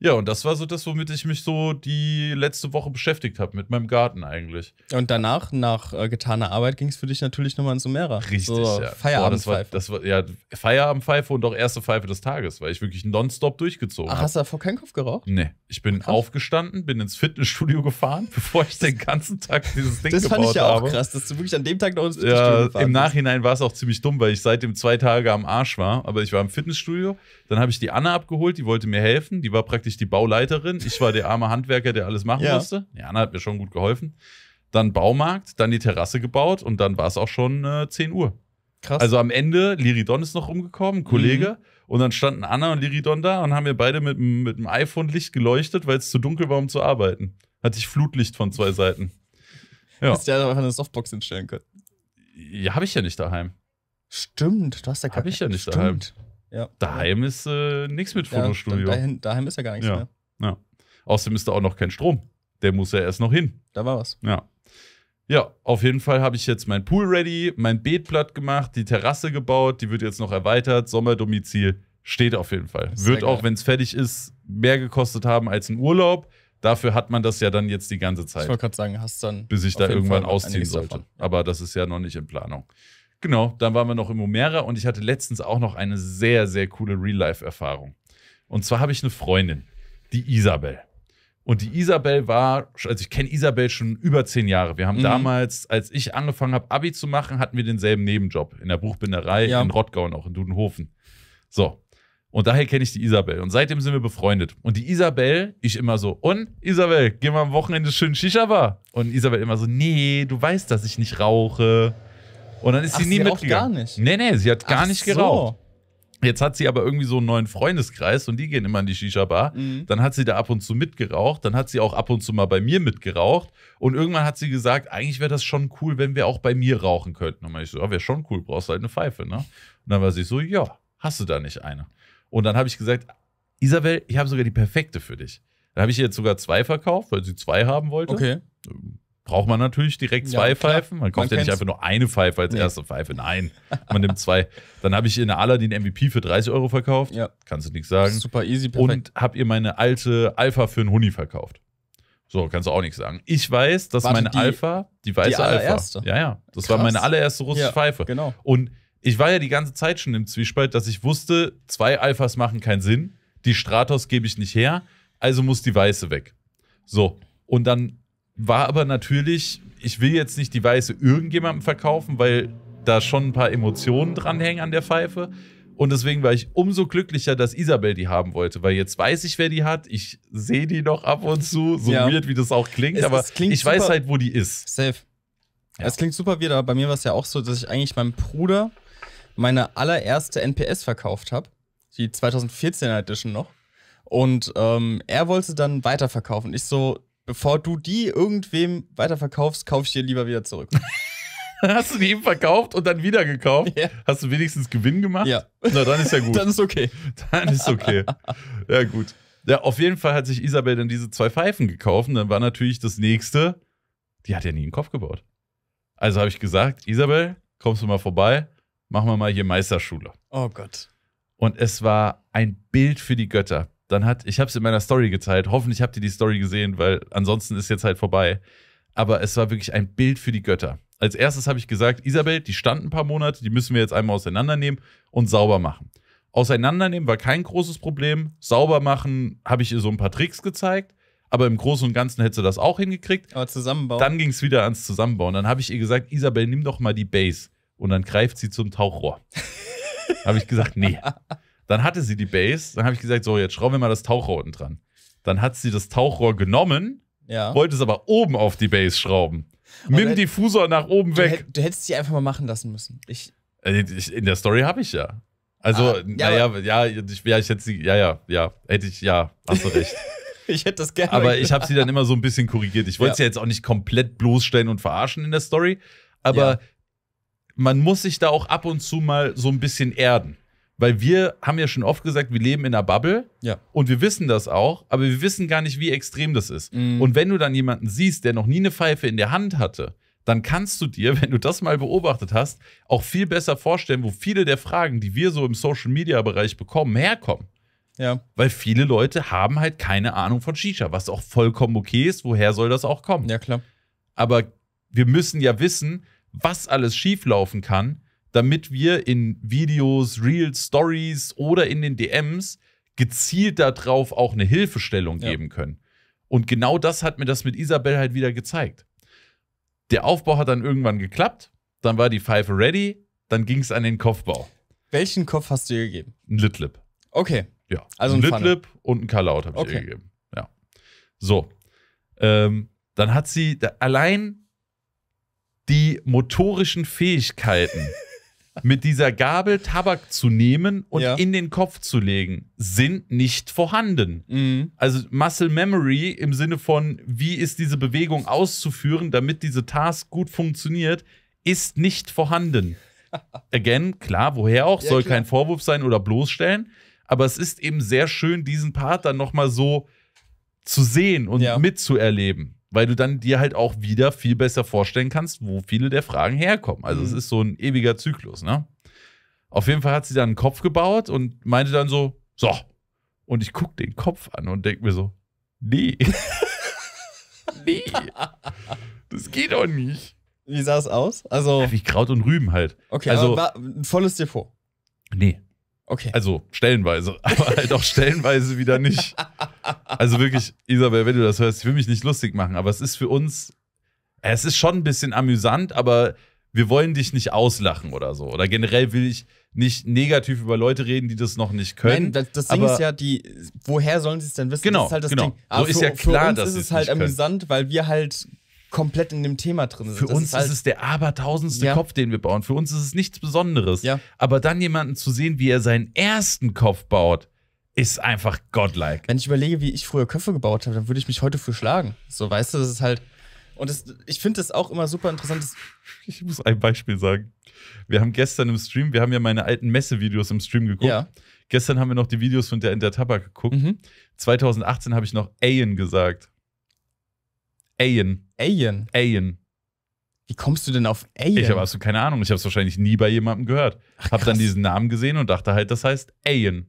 Ja, und das war so das, womit ich mich so die letzte Woche beschäftigt habe, mit meinem Garten eigentlich. Und danach, nach äh, getaner Arbeit, ging es für dich natürlich nochmal ins Sumera. Richtig, so, ja. Feierabendpfeife. das war, das war, ja, Feierabendpfeife und auch erste Pfeife des Tages, weil ich wirklich nonstop durchgezogen habe. Hast du davor keinen Kopf geraucht? Nee. Ich bin krass. aufgestanden, bin ins Fitnessstudio gefahren, bevor ich den ganzen Tag dieses Ding das habe. Das fand ich ja auch habe. krass, dass du wirklich an dem Tag noch ins Fitnessstudio ja, Im Nachhinein war es auch ziemlich dumm, weil ich seitdem zwei Tage am Arsch war. Aber ich war im Fitnessstudio, dann habe ich die Anna abgeholt, die wollte mir helfen, die war praktisch praktisch die Bauleiterin. Ich war der arme Handwerker, der alles machen ja. musste. Jana hat mir schon gut geholfen. Dann Baumarkt, dann die Terrasse gebaut und dann war es auch schon äh, 10 Uhr. Krass. Also am Ende, Liridon ist noch rumgekommen, Kollege. Mhm. Und dann standen Anna und Liridon da und haben mir beide mit, mit dem iPhone-Licht geleuchtet, weil es zu dunkel war, um zu arbeiten. Hatte ich Flutlicht von zwei Seiten. Ja. Hättest du ja einfach eine Softbox hinstellen können. Ja, habe ich ja nicht daheim. Stimmt, du hast ja keine. Habe ich ja nicht Stimmt. daheim. Ja. Daheim ist äh, nichts mit Fotostudio. Ja, daheim, daheim, ist ja gar nichts ja. mehr. Ja. Außerdem ist da auch noch kein Strom. Der muss ja erst noch hin. Da war was. Ja. Ja, auf jeden Fall habe ich jetzt mein Pool ready, mein Beet platt gemacht, die Terrasse gebaut, die wird jetzt noch erweitert, Sommerdomizil steht auf jeden Fall. Wird auch, wenn es fertig ist, mehr gekostet haben als ein Urlaub. Dafür hat man das ja dann jetzt die ganze Zeit. Ich wollte gerade sagen, hast dann. Bis ich da irgendwann Fall ausziehen sollte. Davon. Aber das ist ja noch nicht in Planung. Genau, dann waren wir noch im Omera und ich hatte letztens auch noch eine sehr, sehr coole Real-Life-Erfahrung. Und zwar habe ich eine Freundin, die Isabel. Und die Isabel war, also ich kenne Isabel schon über zehn Jahre. Wir haben mhm. damals, als ich angefangen habe, Abi zu machen, hatten wir denselben Nebenjob in der Buchbinderei ja. in Rottgau und auch in Dudenhofen. So. Und daher kenne ich die Isabel. Und seitdem sind wir befreundet. Und die Isabel, ich immer so, und Isabel, geh mal am Wochenende schön Shisha-Bar. Und Isabel immer so, nee, du weißt, dass ich nicht rauche. Und dann ist Ach, sie nie sie mitgegangen. Auch gar nicht. Nee, nee, sie hat gar Ach nicht geraucht. So. Jetzt hat sie aber irgendwie so einen neuen Freundeskreis und die gehen immer in die Shisha-Bar. Mhm. Dann hat sie da ab und zu mitgeraucht. Dann hat sie auch ab und zu mal bei mir mitgeraucht. Und irgendwann hat sie gesagt, eigentlich wäre das schon cool, wenn wir auch bei mir rauchen könnten. Und dann ich so, ja, wäre schon cool, brauchst halt eine Pfeife, ne? Und dann war sie so, ja, hast du da nicht eine? Und dann habe ich gesagt, Isabel, ich habe sogar die perfekte für dich. Dann habe ich ihr jetzt sogar zwei verkauft, weil sie zwei haben wollte. Okay. Ähm, braucht man natürlich direkt zwei ja, Pfeifen. Man kauft man ja nicht einfach nur eine Pfeife als nee. erste Pfeife. Nein, man nimmt zwei. Dann habe ich in Aladdin MVP für 30 Euro verkauft. Ja. Kannst du nichts sagen. Super easy, perfekt. Und habe ihr meine alte Alpha für einen Huni verkauft. So, kannst du auch nichts sagen. Ich weiß, dass Warte, meine die, Alpha, die weiße die allererste. Alpha. Ja, ja. Das Krass. war meine allererste russische ja, Pfeife. Genau. Und ich war ja die ganze Zeit schon im Zwiespalt, dass ich wusste, zwei Alphas machen keinen Sinn. Die Stratos gebe ich nicht her. Also muss die weiße weg. So. Und dann war aber natürlich, ich will jetzt nicht die Weiße irgendjemandem verkaufen, weil da schon ein paar Emotionen dranhängen an der Pfeife. Und deswegen war ich umso glücklicher, dass Isabel die haben wollte, weil jetzt weiß ich, wer die hat. Ich sehe die noch ab und zu, so ja. weird, wie das auch klingt, es, aber es klingt ich weiß halt, wo die ist. Safe. Ja. Es klingt super weird, aber bei mir war es ja auch so, dass ich eigentlich meinem Bruder meine allererste NPS verkauft habe. Die 2014 Edition noch. Und ähm, er wollte dann weiterverkaufen. Ich so, bevor du die irgendwem weiterverkaufst, kauf ich dir lieber wieder zurück. Hast du die eben verkauft und dann wieder gekauft? Ja. Hast du wenigstens Gewinn gemacht? Ja. Na, dann ist ja gut. dann ist okay. Dann ist okay. Ja, gut. Ja, auf jeden Fall hat sich Isabel dann diese zwei Pfeifen gekauft und dann war natürlich das nächste, die hat ja nie einen Kopf gebaut. Also habe ich gesagt, Isabel, kommst du mal vorbei, machen wir mal hier Meisterschule. Oh Gott. Und es war ein Bild für die Götter. Dann hat, ich habe es in meiner Story geteilt. Hoffentlich habt ihr die Story gesehen, weil ansonsten ist jetzt halt vorbei. Aber es war wirklich ein Bild für die Götter. Als erstes habe ich gesagt, Isabel, die stand ein paar Monate, die müssen wir jetzt einmal auseinandernehmen und sauber machen. Auseinandernehmen war kein großes Problem. Sauber machen habe ich ihr so ein paar Tricks gezeigt. Aber im Großen und Ganzen hätte sie das auch hingekriegt. Aber zusammenbauen. Dann ging es wieder ans Zusammenbauen. Dann habe ich ihr gesagt, Isabel, nimm doch mal die Base. Und dann greift sie zum Tauchrohr. habe ich gesagt, nee. Dann hatte sie die Base, dann habe ich gesagt, so, jetzt schrauben wir mal das Tauchrohr unten dran. Dann hat sie das Tauchrohr genommen, ja. wollte es aber oben auf die Base schrauben. Und mit dem Diffusor nach oben du weg. du hättest sie einfach mal machen lassen müssen. Ich, äh, in der Story habe ich ja. Also, ah, naja, ja, ja, ich, ja, ich hätte sie, ja, ja, ja, hätte ich, ja, hast du recht. ich hätte das gerne. Aber ich habe sie dann immer so ein bisschen korrigiert. Ich wollte ja. sie jetzt auch nicht komplett bloßstellen und verarschen in der Story, aber ja. man muss sich da auch ab und zu mal so ein bisschen erden. Weil wir haben ja schon oft gesagt, wir leben in einer Bubble ja. und wir wissen das auch, aber wir wissen gar nicht, wie extrem das ist. Mhm. Und wenn du dann jemanden siehst, der noch nie eine Pfeife in der Hand hatte, dann kannst du dir, wenn du das mal beobachtet hast, auch viel besser vorstellen, wo viele der Fragen, die wir so im Social-Media-Bereich bekommen, herkommen. Ja. Weil viele Leute haben halt keine Ahnung von Shisha, was auch vollkommen okay ist. Woher soll das auch kommen? Ja, klar. Aber wir müssen ja wissen, was alles schieflaufen kann, damit wir in Videos, Reels, Stories oder in den DMs gezielt darauf auch eine Hilfestellung ja. geben können. Und genau das hat mir das mit Isabel halt wieder gezeigt. Der Aufbau hat dann irgendwann geklappt, dann war die Pfeife ready, dann ging es an den Kopfbau. Welchen Kopf hast du ihr gegeben? Ein Litlip. Okay. Ja, also ein Litlip und ein Karlaut habe ich okay. ihr gegeben. Ja. So. Ähm, dann hat sie da allein die motorischen Fähigkeiten mit dieser Gabel Tabak zu nehmen und ja. in den Kopf zu legen, sind nicht vorhanden. Mhm. Also Muscle Memory im Sinne von, wie ist diese Bewegung auszuführen, damit diese Task gut funktioniert, ist nicht vorhanden. Again, klar, woher auch, ja, soll klar. kein Vorwurf sein oder bloßstellen, aber es ist eben sehr schön, diesen Part dann nochmal so zu sehen und ja. mitzuerleben weil du dann dir halt auch wieder viel besser vorstellen kannst, wo viele der Fragen herkommen. Also mhm. es ist so ein ewiger Zyklus, ne? Auf jeden Fall hat sie dann einen Kopf gebaut und meinte dann so, so. Und ich gucke den Kopf an und denke mir so, nee. nee. Das geht doch nicht. Wie sah es aus? Also. wie Kraut und Rüben halt. Okay, also. volles dir vor. Nee. Okay. Also stellenweise, aber halt auch stellenweise wieder nicht. Also wirklich, Isabel, wenn du das hörst, ich will mich nicht lustig machen, aber es ist für uns, es ist schon ein bisschen amüsant, aber wir wollen dich nicht auslachen oder so. Oder generell will ich nicht negativ über Leute reden, die das noch nicht können. Nein, das, das Ding ist ja, die, woher sollen sie es denn wissen? Genau, das ist halt das genau. Ding. Aber so für, ist ja klar, für uns dass ist es halt amüsant, können. weil wir halt komplett in dem Thema drin sind. Für das uns ist, halt ist, es der abertausendste ja. Kopf, den wir bauen. Für uns ist es nichts Besonderes. Ja. Aber dann jemanden zu sehen, wie er seinen ersten Kopf baut, ist einfach godlike. Wenn ich überlege, wie ich früher Köpfe gebaut habe, dann würde ich mich heute für schlagen. So, weißt du, das ist halt. Und das, ich finde das auch immer super interessant. Ich muss ein Beispiel sagen. Wir haben gestern im Stream, wir haben ja meine alten Messevideos im Stream geguckt. Ja. Gestern haben wir noch die Videos von der in der Tabak geguckt. Mhm. 2018 habe ich noch Ayen gesagt. Ayen. Ayen? Ayen. Wie kommst du denn auf Ayen? Ich habe absolut keine Ahnung. Ich habe es wahrscheinlich nie bei jemandem gehört. Ach, hab dann diesen Namen gesehen und dachte halt, das heißt Ayen.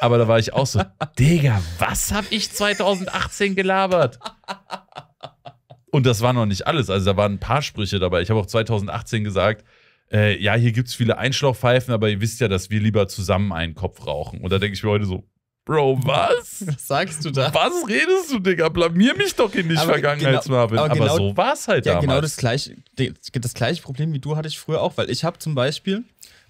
Aber da war ich auch so, Digga, was habe ich 2018 gelabert? Und das war noch nicht alles. Also da waren ein paar Sprüche dabei. Ich habe auch 2018 gesagt, äh, ja, hier gibt es viele Einschlauchpfeifen, aber ihr wisst ja, dass wir lieber zusammen einen Kopf rauchen. Und da denke ich mir heute so, Bro, was? Was sagst du da? Was redest du, Digga? Blamier mich doch in die aber Vergangenheitsmarvin. Genau, aber, genau, so war es halt ja, genau damals. Genau das gleiche, das gleiche Problem wie du hatte ich früher auch, weil ich habe zum Beispiel,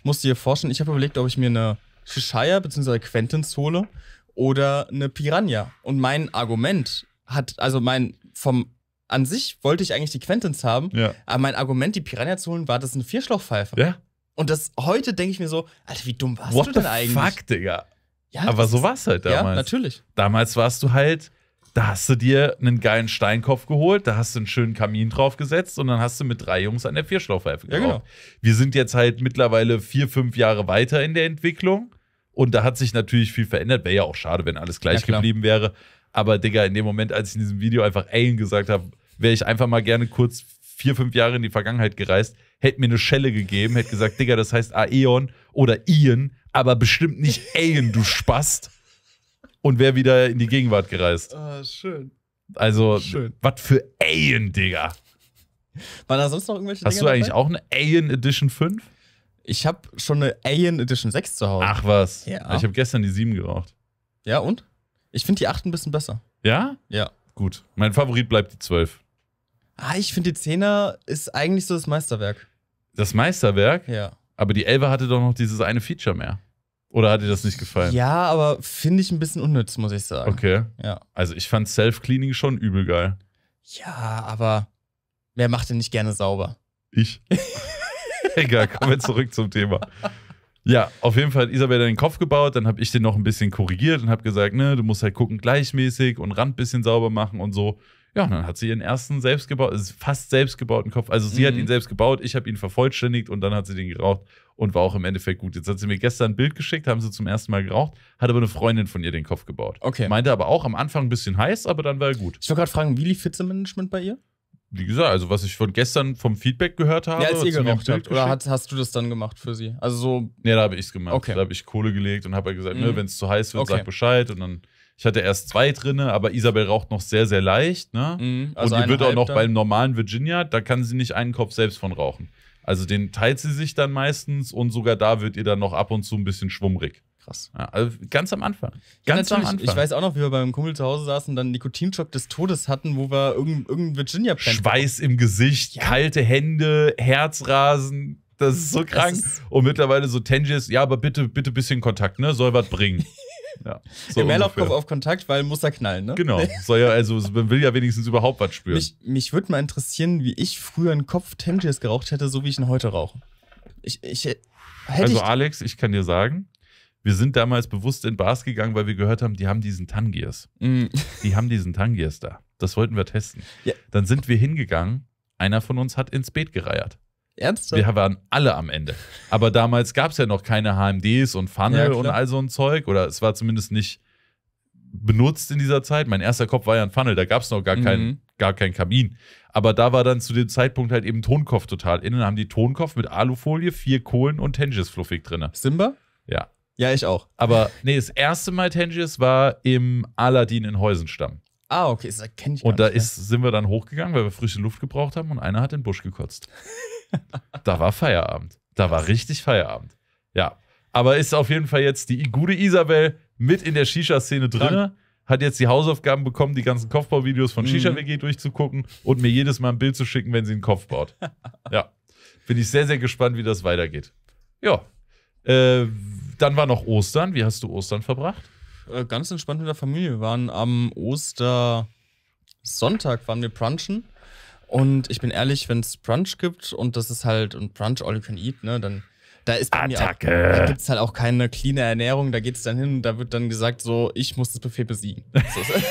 musste dir forschen, ich habe überlegt, ob ich mir eine Shishaya bzw. Quentins hole oder eine Piranha. Und mein Argument hat, also mein, vom, an sich wollte ich eigentlich die Quentins haben, ja. aber mein Argument, die Piranha zu holen, war, das ist eine Vierschlauchpfeife. Ja. Und das heute denke ich mir so, Alter, wie dumm warst What du denn eigentlich? Fuck, Digga. Ja, aber so war es halt damals. Ja, natürlich. Damals warst du halt, da hast du dir einen geilen Steinkopf geholt, da hast du einen schönen Kamin draufgesetzt und dann hast du mit drei Jungs an der Vierschlaufeife geraucht. Ja, genau. Wir sind jetzt halt mittlerweile vier, fünf Jahre weiter in der Entwicklung und da hat sich natürlich viel verändert. Wäre ja auch schade, wenn alles gleich ja, geblieben wäre. Aber Digga, in dem Moment, als ich in diesem Video einfach Alien gesagt habe, wäre ich einfach mal gerne kurz vier, fünf Jahre in die Vergangenheit gereist, hätte mir eine Schelle gegeben, hätte gesagt, Digga, das heißt Aeon oder Ian aber bestimmt nicht Alien, du Spast. Und wäre wieder in die Gegenwart gereist. Ah, schön. Also, was für Alien, Digga. Waren da sonst noch irgendwelche Hast Dinger du eigentlich dabei? auch eine Alien Edition 5? Ich habe schon eine Alien Edition 6 zu Hause. Ach was. Ja. Ich habe gestern die 7 geraucht. Ja, und? Ich finde die 8 ein bisschen besser. Ja? Ja. Gut. Mein Favorit bleibt die 12. Ah, ich finde die 10er ist eigentlich so das Meisterwerk. Das Meisterwerk? Ja. Aber die Elbe hatte doch noch dieses eine Feature mehr. Oder hat dir das nicht gefallen? Ja, aber finde ich ein bisschen unnütz, muss ich sagen. Okay. Ja. Also ich fand Self-Cleaning schon übel geil. Ja, aber wer macht denn nicht gerne sauber? Ich. Egal, kommen wir zurück zum Thema. Ja, auf jeden Fall hat Isabel den Kopf gebaut, dann habe ich den noch ein bisschen korrigiert und habe gesagt, ne, du musst halt gucken, gleichmäßig und Rand bisschen sauber machen und so. Ja, und dann hat sie ihren ersten selbstgebauten, also fast selbstgebauten Kopf. Also sie mhm. hat ihn selbst gebaut, ich habe ihn vervollständigt und dann hat sie den geraucht und war auch im Endeffekt gut. Jetzt hat sie mir gestern ein Bild geschickt, haben sie zum ersten Mal geraucht, hat aber eine Freundin von ihr den Kopf gebaut. Okay. Meinte aber auch am Anfang ein bisschen heiß, aber dann war er gut. Ich wollte gerade fragen, wie lief Fitzemanagement bei ihr? Wie gesagt, also was ich von gestern vom Feedback gehört habe. Ja, als ihr geraucht habt. Oder hat, hast du das dann gemacht für sie? Also so. Ja, da habe ich es gemacht. Okay. Da habe ich Kohle gelegt und habe halt gesagt, ne, mhm. ne, wenn es zu heiß wird, okay. sag Bescheid und dann ich hatte erst zwei drinne, aber Isabel raucht noch sehr, sehr leicht. Ne? Mhm, also und die wird auch noch dann. beim normalen Virginia, da kann sie nicht einen Kopf selbst von rauchen. Also den teilt sie sich dann meistens und sogar da wird ihr dann noch ab und zu ein bisschen schwummrig. Krass. Ja, also ganz am Anfang. Ganz ja, am Anfang. Ich weiß auch noch, wie wir beim Kumpel zu Hause saßen und dann einen Nikotinschock des Todes hatten, wo wir irgendeinen irgendein virginia pen Schweiß im Gesicht, ja. kalte Hände, Herzrasen. Das ist so krank. Ist und mittlerweile so Tenges, ja, aber bitte, bitte bisschen Kontakt, ne? Soll was bringen. Ja, so Im Leerlaufkopf auf Kontakt, weil muss er knallen, ne? Genau. Soll ja, also man will ja wenigstens überhaupt was spüren. Mich, mich würde mal interessieren, wie ich früher einen Kopf Tangiers geraucht hätte, so wie ich ihn heute rauche. Ich, ich, äh, hätte also, ich Alex, ich kann dir sagen, wir sind damals bewusst in Bars gegangen, weil wir gehört haben, die haben diesen Tangiers. Mm. Die haben diesen Tangiers da. Das wollten wir testen. Ja. Dann sind wir hingegangen. Einer von uns hat ins Beet gereiert. Ernsthaft? Wir waren alle am Ende. Aber damals gab es ja noch keine HMDs und Funnel ja, und all so ein Zeug. Oder es war zumindest nicht benutzt in dieser Zeit. Mein erster Kopf war ja ein Funnel, da gab es noch gar, mhm. kein, gar keinen Kamin. Aber da war dann zu dem Zeitpunkt halt eben Tonkopf total. Innen haben die Tonkopf mit Alufolie, vier Kohlen und Tengis fluffig drin. Simba? Ja. Ja, ich auch. Aber nee, das erste Mal Tengis war im Aladdin in Heusenstamm. Ah, okay, das kenne ich Und da nicht, ist, sind wir dann hochgegangen, weil wir frische Luft gebraucht haben und einer hat den Busch gekotzt. da war Feierabend. Da war richtig Feierabend. Ja. Aber ist auf jeden Fall jetzt die gute Isabel mit in der Shisha-Szene drin. Ja. Hat jetzt die Hausaufgaben bekommen, die ganzen Kopfbauvideos von mhm. Shisha-WG durchzugucken und mir jedes Mal ein Bild zu schicken, wenn sie einen Kopf baut. ja. Bin ich sehr, sehr gespannt, wie das weitergeht. Ja. Äh, dann war noch Ostern. Wie hast du Ostern verbracht? Äh, ganz entspannt mit der Familie. Wir waren am Ostersonntag, waren wir brunchen und ich bin ehrlich, wenn es Brunch gibt und das ist halt und Brunch All You Can Eat, ne, dann da ist bei Attacke. Mir auch, da gibt's halt auch keine cleane Ernährung. Da geht es dann hin, und da wird dann gesagt so, ich muss das Buffet besiegen.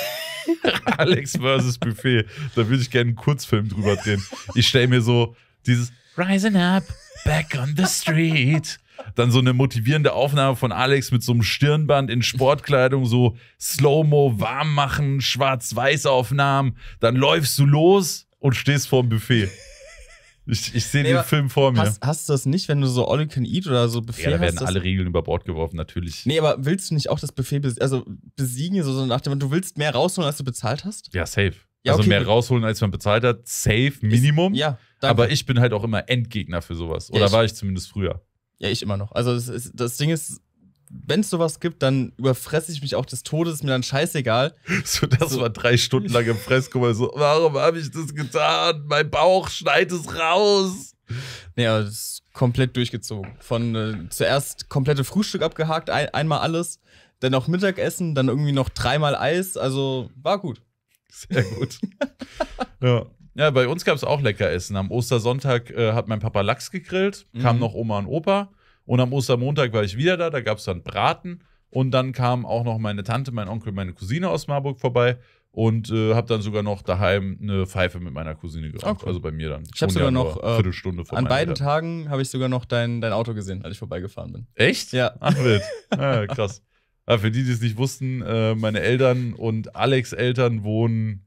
Alex versus Buffet. Da würde ich gerne einen Kurzfilm drüber drehen. Ich stelle mir so dieses Rising up, back on the street. Dann so eine motivierende Aufnahme von Alex mit so einem Stirnband in Sportkleidung, so Slow-Mo warm machen, Schwarz-Weiß-Aufnahmen. Dann läufst du los und stehst vor dem Buffet. Ich, ich sehe nee, den Film vor mir. Hast, hast, du das nicht, wenn du so All You Can Eat oder so Buffet hast? Ja, da werden hast, alle Regeln über Bord geworfen, natürlich. Nee, aber willst du nicht auch das Buffet besiegen, also besiegen, so, so du willst mehr rausholen, als du bezahlt hast? Ja, safe. Ja, also okay, mehr rausholen, als man bezahlt hat, safe, Minimum. Ist, ja, danke. Aber ich bin halt auch immer Endgegner für sowas. Oder ja, ich, war ich zumindest früher. Ja, ich immer noch. Also das, ist, das Ding ist, wenn es sowas gibt, dann überfresse ich mich auch des Todes, ist mir dann scheißegal. So, das so. war drei Stunden lang im Fresskummer so, warum habe ich das getan? Mein Bauch schneit es raus. Naja, das ist komplett durchgezogen. Von äh, zuerst komplette Frühstück abgehakt, ein, einmal alles, dann noch Mittagessen, dann irgendwie noch dreimal Eis. Also war gut. Sehr gut. ja. Ja, bei uns gab es auch lecker Essen. Am Ostersonntag äh, hat mein Papa Lachs gegrillt, mhm. kam noch Oma und Opa. Und am Ostermontag war ich wieder da, da gab es dann Braten. Und dann kam auch noch meine Tante, mein Onkel, meine Cousine aus Marburg vorbei und äh, habe dann sogar noch daheim eine Pfeife mit meiner Cousine geraucht. Ah, okay. Also bei mir dann. Ich habe sogar noch äh, Viertelstunde vor An beiden Eltern. Tagen habe ich sogar noch dein, dein Auto gesehen, als ich vorbeigefahren bin. Echt? Ja. Ach, wild. Ja, ah, krass. ja, ah, für die, die es nicht wussten, äh, meine Eltern und Alex Eltern wohnen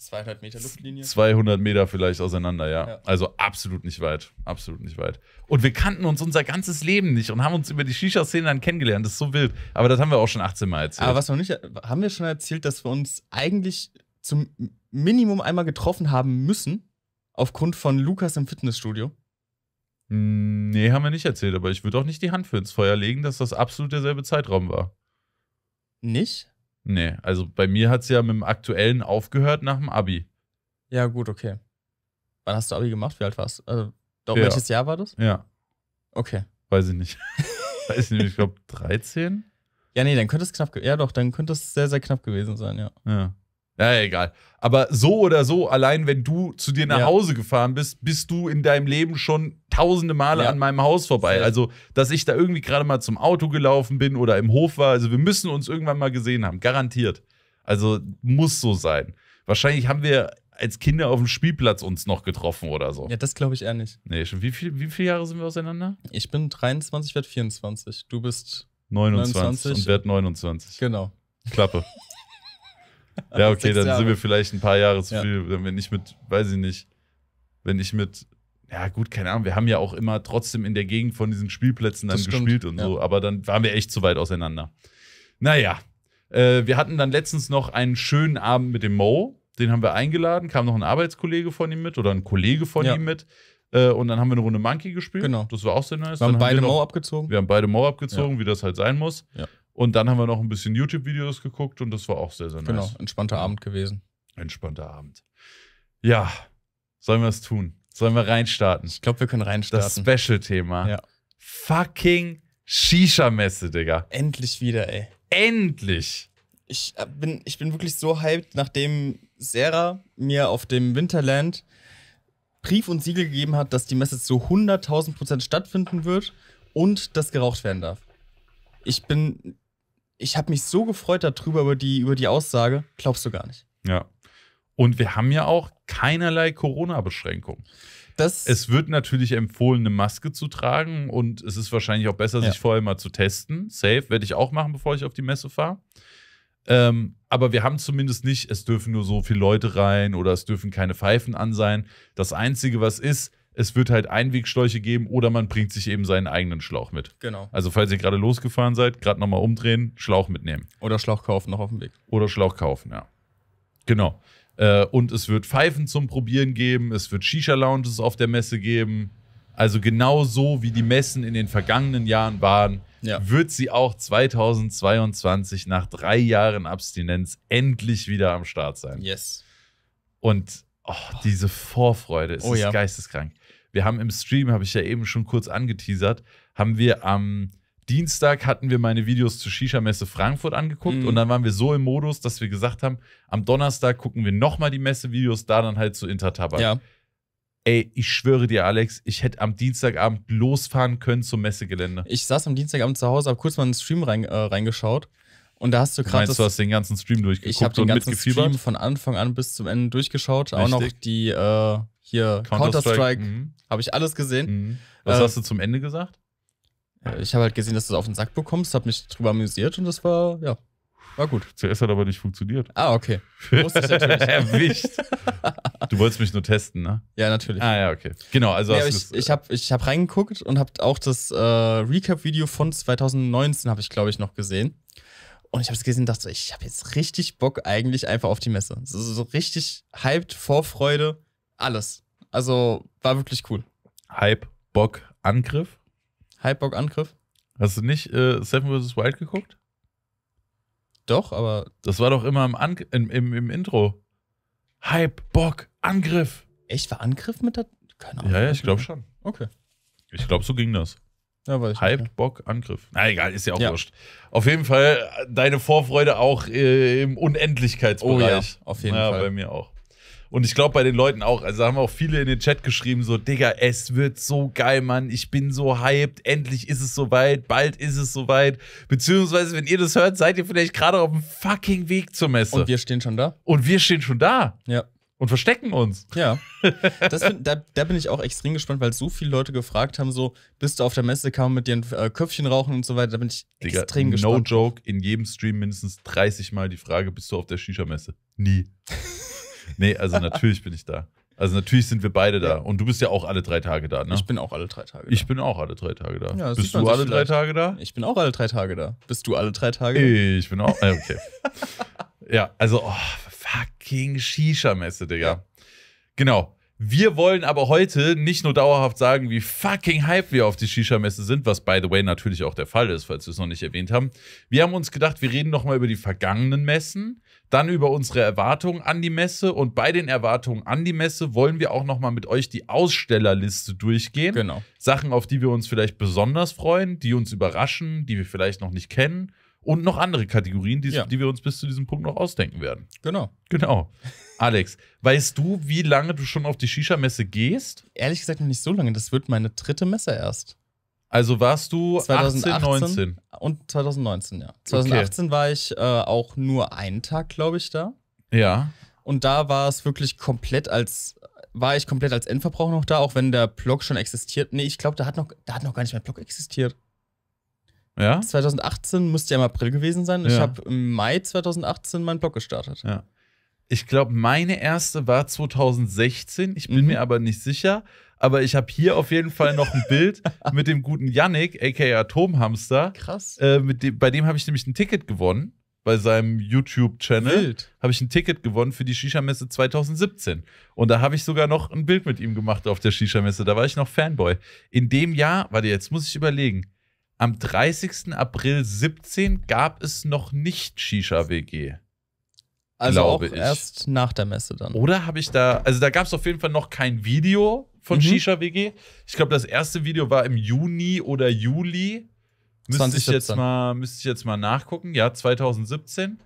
200 Meter Luftlinie? 200 Meter vielleicht auseinander, ja. ja. Also absolut nicht weit. Absolut nicht weit. Und wir kannten uns unser ganzes Leben nicht und haben uns über die Shisha-Szene dann kennengelernt. Das ist so wild. Aber das haben wir auch schon 18 Mal erzählt. Aber was noch nicht, haben wir schon erzählt, dass wir uns eigentlich zum Minimum einmal getroffen haben müssen, aufgrund von Lukas im Fitnessstudio? Hm, nee, haben wir nicht erzählt, aber ich würde auch nicht die Hand für ins Feuer legen, dass das absolut derselbe Zeitraum war. Nicht? Nee, also bei mir hat es ja mit dem aktuellen aufgehört nach dem Abi. Ja, gut, okay. Wann hast du Abi gemacht? Wie alt warst du? Also, doch, ja. welches Jahr war das? Ja. Okay. Weiß ich nicht. Weiß ich nicht, ich glaube 13? Ja, nee, dann könnte es knapp, ja doch, dann könnte es sehr, sehr knapp gewesen sein, ja. Ja. Naja, egal. Aber so oder so, allein wenn du zu dir nach ja. Hause gefahren bist, bist du in deinem Leben schon tausende Male ja. an meinem Haus vorbei. Sehr. Also, dass ich da irgendwie gerade mal zum Auto gelaufen bin oder im Hof war. Also, wir müssen uns irgendwann mal gesehen haben. Garantiert. Also, muss so sein. Wahrscheinlich haben wir als Kinder auf dem Spielplatz uns noch getroffen oder so. Ja, das glaube ich eher nicht. Nee, schon wie, viel, wie viele Jahre sind wir auseinander? Ich bin 23, werde 24. Du bist 29, 29. und werd 29. Genau. Klappe. ja, okay, dann sind wir vielleicht ein paar Jahre zu viel. Ja. Wenn ich mit, weiß ich nicht, wenn ich mit, ja gut, keine Ahnung, wir haben ja auch immer trotzdem in der Gegend von diesen Spielplätzen dann das gespielt und ja. so, aber dann waren wir echt zu weit auseinander. Naja, äh, wir hatten dann letztens noch einen schönen Abend mit dem Mo. Den haben wir eingeladen, kam noch ein Arbeitskollege von ihm mit oder ein Kollege von ja. ihm mit. Äh, und dann haben wir eine Runde Monkey gespielt. Genau. Das war auch sehr nice. Wir haben dann beide Mo abgezogen. Wir haben beide Mo abgezogen, ja. wie das halt sein muss. Ja. Und dann haben wir noch ein bisschen YouTube-Videos geguckt und das war auch sehr, sehr genau, nice. Genau, entspannter Abend gewesen. Entspannter Abend. Ja, sollen wir es tun? Sollen wir reinstarten? Ich glaube, wir können reinstarten. Das Special-Thema. Ja. Fucking Shisha-Messe, Digga. Endlich wieder, ey. Endlich! Ich äh, bin, ich bin wirklich so hyped, nachdem Sarah mir auf dem Winterland Brief und Siegel gegeben hat, dass die Messe zu 100.000 Prozent stattfinden wird und dass geraucht werden darf. Ich bin ich habe mich so gefreut darüber, über die, über die Aussage. Glaubst du gar nicht. Ja. Und wir haben ja auch keinerlei Corona-Beschränkungen. Das es wird natürlich empfohlen, eine Maske zu tragen und es ist wahrscheinlich auch besser, ja. sich vorher mal zu testen. Safe werde ich auch machen, bevor ich auf die Messe fahre. Ähm, aber wir haben zumindest nicht, es dürfen nur so viele Leute rein oder es dürfen keine Pfeifen an sein. Das Einzige, was ist, es wird halt Einwegschläuche geben oder man bringt sich eben seinen eigenen Schlauch mit. Genau. Also falls ihr gerade losgefahren seid, gerade nochmal umdrehen, Schlauch mitnehmen. Oder Schlauch kaufen noch auf dem Weg. Oder Schlauch kaufen, ja. Genau. Äh, und es wird Pfeifen zum Probieren geben, es wird Shisha-Lounges auf der Messe geben. Also genau so, wie die Messen in den vergangenen Jahren waren, ja. wird sie auch 2022 nach drei Jahren Abstinenz endlich wieder am Start sein. Yes. Und Oh, diese Vorfreude, es oh, ist ja. geisteskrank wir haben im Stream, habe ich ja eben schon kurz angeteasert, haben wir am Dienstag hatten wir meine Videos zur Shisha-Messe Frankfurt angeguckt mhm. und dann waren wir so im Modus, dass wir gesagt haben, am Donnerstag gucken wir nochmal die Messe-Videos, da dann halt zu Intertabak. Ja. Ey, ich schwöre dir, Alex, ich hätte am Dienstagabend losfahren können zum Messegelände. Ich saß am Dienstagabend zu Hause, habe kurz mal in den Stream rein, äh, reingeschaut und da hast du gerade. Meinst du, hast den ganzen Stream durchgeguckt? Ich habe den ganzen Stream von Anfang an bis zum Ende durchgeschaut. Richtig. Auch noch die äh, hier Counter-Strike, Counter mhm. habe ich alles gesehen. Mhm. Was äh, hast du zum Ende gesagt? Ich habe halt gesehen, dass du es auf den Sack bekommst, habe mich drüber amüsiert und das war, ja, war gut. Zuerst hat aber nicht funktioniert. Ah, okay. Wusste ich natürlich. Du wolltest mich nur testen, ne? Ja, natürlich. Ah, ja, okay. Genau, also nee, hast ich, ich äh, habe ich hab reingeguckt und habe auch das äh, Recap-Video von 2019, habe ich, glaube ich, noch gesehen. Und ich habe es gesehen und dachte, ich habe jetzt richtig Bock eigentlich einfach auf die Messe. So, so richtig hyped, Vorfreude alles. Also war wirklich cool. Hype, Bock, Angriff. Hype, Bock, Angriff. Hast du nicht äh, Seven vs. Wild geguckt? Doch, aber. Das war doch immer im, An im, im, im Intro. Hype, Bock, Angriff. Echt, war Angriff mit der. Keine Ahnung. Ja, ja, ich glaube schon. Okay. Ich glaube, so ging das. Ja, weiß Hype, nicht. Bock, Angriff. Na egal, ist ja auch ja. wurscht. Auf jeden Fall äh, deine Vorfreude auch äh, im Unendlichkeitsbereich. Oh, ja, auf jeden ja, Fall. bei mir auch. Und ich glaube bei den Leuten auch, also haben auch viele in den Chat geschrieben, so, Digga, es wird so geil, Mann. Ich bin so hyped. Endlich ist es soweit. Bald ist es soweit. Beziehungsweise, wenn ihr das hört, seid ihr vielleicht gerade auf dem fucking Weg zur Messe. Und wir stehen schon da. Und wir stehen schon da. Ja. Und verstecken uns. Ja. Find, da, da, bin ich auch extrem gespannt, weil so viele Leute gefragt haben: so, bist du auf der Messe, kann man mit dir ein äh, Köpfchen rauchen und so weiter. Da bin ich Digga, extrem no gespannt. No joke, in jedem Stream mindestens 30 Mal die Frage: Bist du auf der Shisha-Messe? Nie. Nee, also natürlich bin ich da. Also natürlich sind wir beide da. Und du bist ja auch alle drei Tage da, ne? Ich bin auch alle drei Tage da. Ich bin auch alle drei Tage da. Ja, bist du alle drei Tage da? Ich bin auch alle drei Tage da. Bist du alle drei Tage da? Ich bin auch. Äh, okay. ja, also oh, fucking Shisha-Messe, Digga. Genau. Wir wollen aber heute nicht nur dauerhaft sagen, wie fucking hype wir auf die Shisha-Messe sind, was by the way natürlich auch der Fall ist, falls wir es noch nicht erwähnt haben. Wir haben uns gedacht, wir reden nochmal über die vergangenen Messen, dann über unsere Erwartungen an die Messe und bei den Erwartungen an die Messe wollen wir auch nochmal mit euch die Ausstellerliste durchgehen. Genau. Sachen, auf die wir uns vielleicht besonders freuen, die uns überraschen, die wir vielleicht noch nicht kennen und noch andere Kategorien, die, ja. die wir uns bis zu diesem Punkt noch ausdenken werden. Genau. Genau. Alex, weißt du, wie lange du schon auf die Shisha-Messe gehst? Ehrlich gesagt noch nicht so lange. Das wird meine dritte Messe erst. Also warst du 2018, 18, Und 2019, ja. 2018 okay. war ich äh, auch nur einen Tag, glaube ich, da. Ja. Und da war es wirklich komplett als, war ich komplett als Endverbraucher noch da, auch wenn der Blog schon existiert. Nee, ich glaube, da da hat noch gar nicht mein Blog existiert. Ja? 2018 müsste ja im April gewesen sein. Ja. Ich habe im Mai 2018 meinen Blog gestartet. Ja. Ich glaube, meine erste war 2016. Ich bin mhm. mir aber nicht sicher. Aber ich habe hier auf jeden Fall noch ein Bild mit dem guten Yannick, aka Atomhamster. Krass. Äh, dem, bei dem habe ich nämlich ein Ticket gewonnen bei seinem YouTube-Channel habe ich ein Ticket gewonnen für die Shisha-Messe 2017. Und da habe ich sogar noch ein Bild mit ihm gemacht auf der Shisha-Messe. Da war ich noch Fanboy. In dem Jahr, warte, jetzt muss ich überlegen am 30. April 17 gab es noch nicht Shisha-WG. Also auch ich. erst nach der Messe dann. Oder habe ich da, also da gab es auf jeden Fall noch kein Video von mhm. Shisha WG. Ich glaube, das erste Video war im Juni oder Juli. Müsste ich jetzt mal, müsste ich jetzt mal nachgucken. Ja, 2017.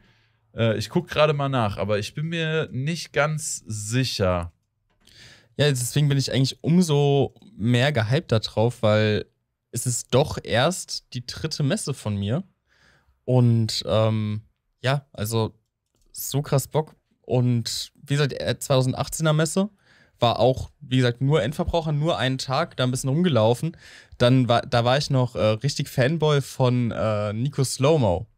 Äh, ich gucke gerade mal nach, aber ich bin mir nicht ganz sicher. Ja, deswegen bin ich eigentlich umso mehr gehypt darauf, weil ist es doch erst die dritte Messe von mir. Und ähm, ja, also so krass Bock. Und wie gesagt, 2018er äh, Messe war auch, wie gesagt, nur Endverbraucher, nur einen Tag, da ein bisschen rumgelaufen. Dann war, da war ich noch äh, richtig Fanboy von äh, Nico Slowmo.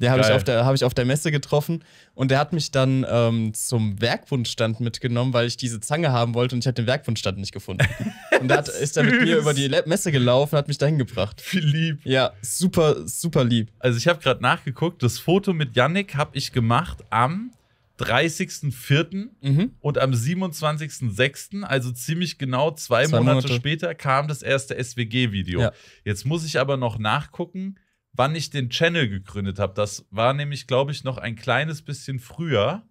Der habe ich, auf der, hab ich auf der Messe getroffen und der hat mich dann ähm, zum Werkbundstand mitgenommen, weil ich diese Zange haben wollte und ich habe den Werkbundstand nicht gefunden. und da hat, ist er mit mir über die Messe gelaufen hat mich dahin gebracht. Wie lieb. Ja, super, super lieb. Also ich habe gerade nachgeguckt, das Foto mit Yannick habe ich gemacht am 30.04. Mhm. und am 27.06., also ziemlich genau zwei, zwei Monate, Monate, später, kam das erste SWG-Video. Ja. Jetzt muss ich aber noch nachgucken, wann ich den Channel gegründet habe. Das war nämlich, glaube ich, noch ein kleines bisschen früher.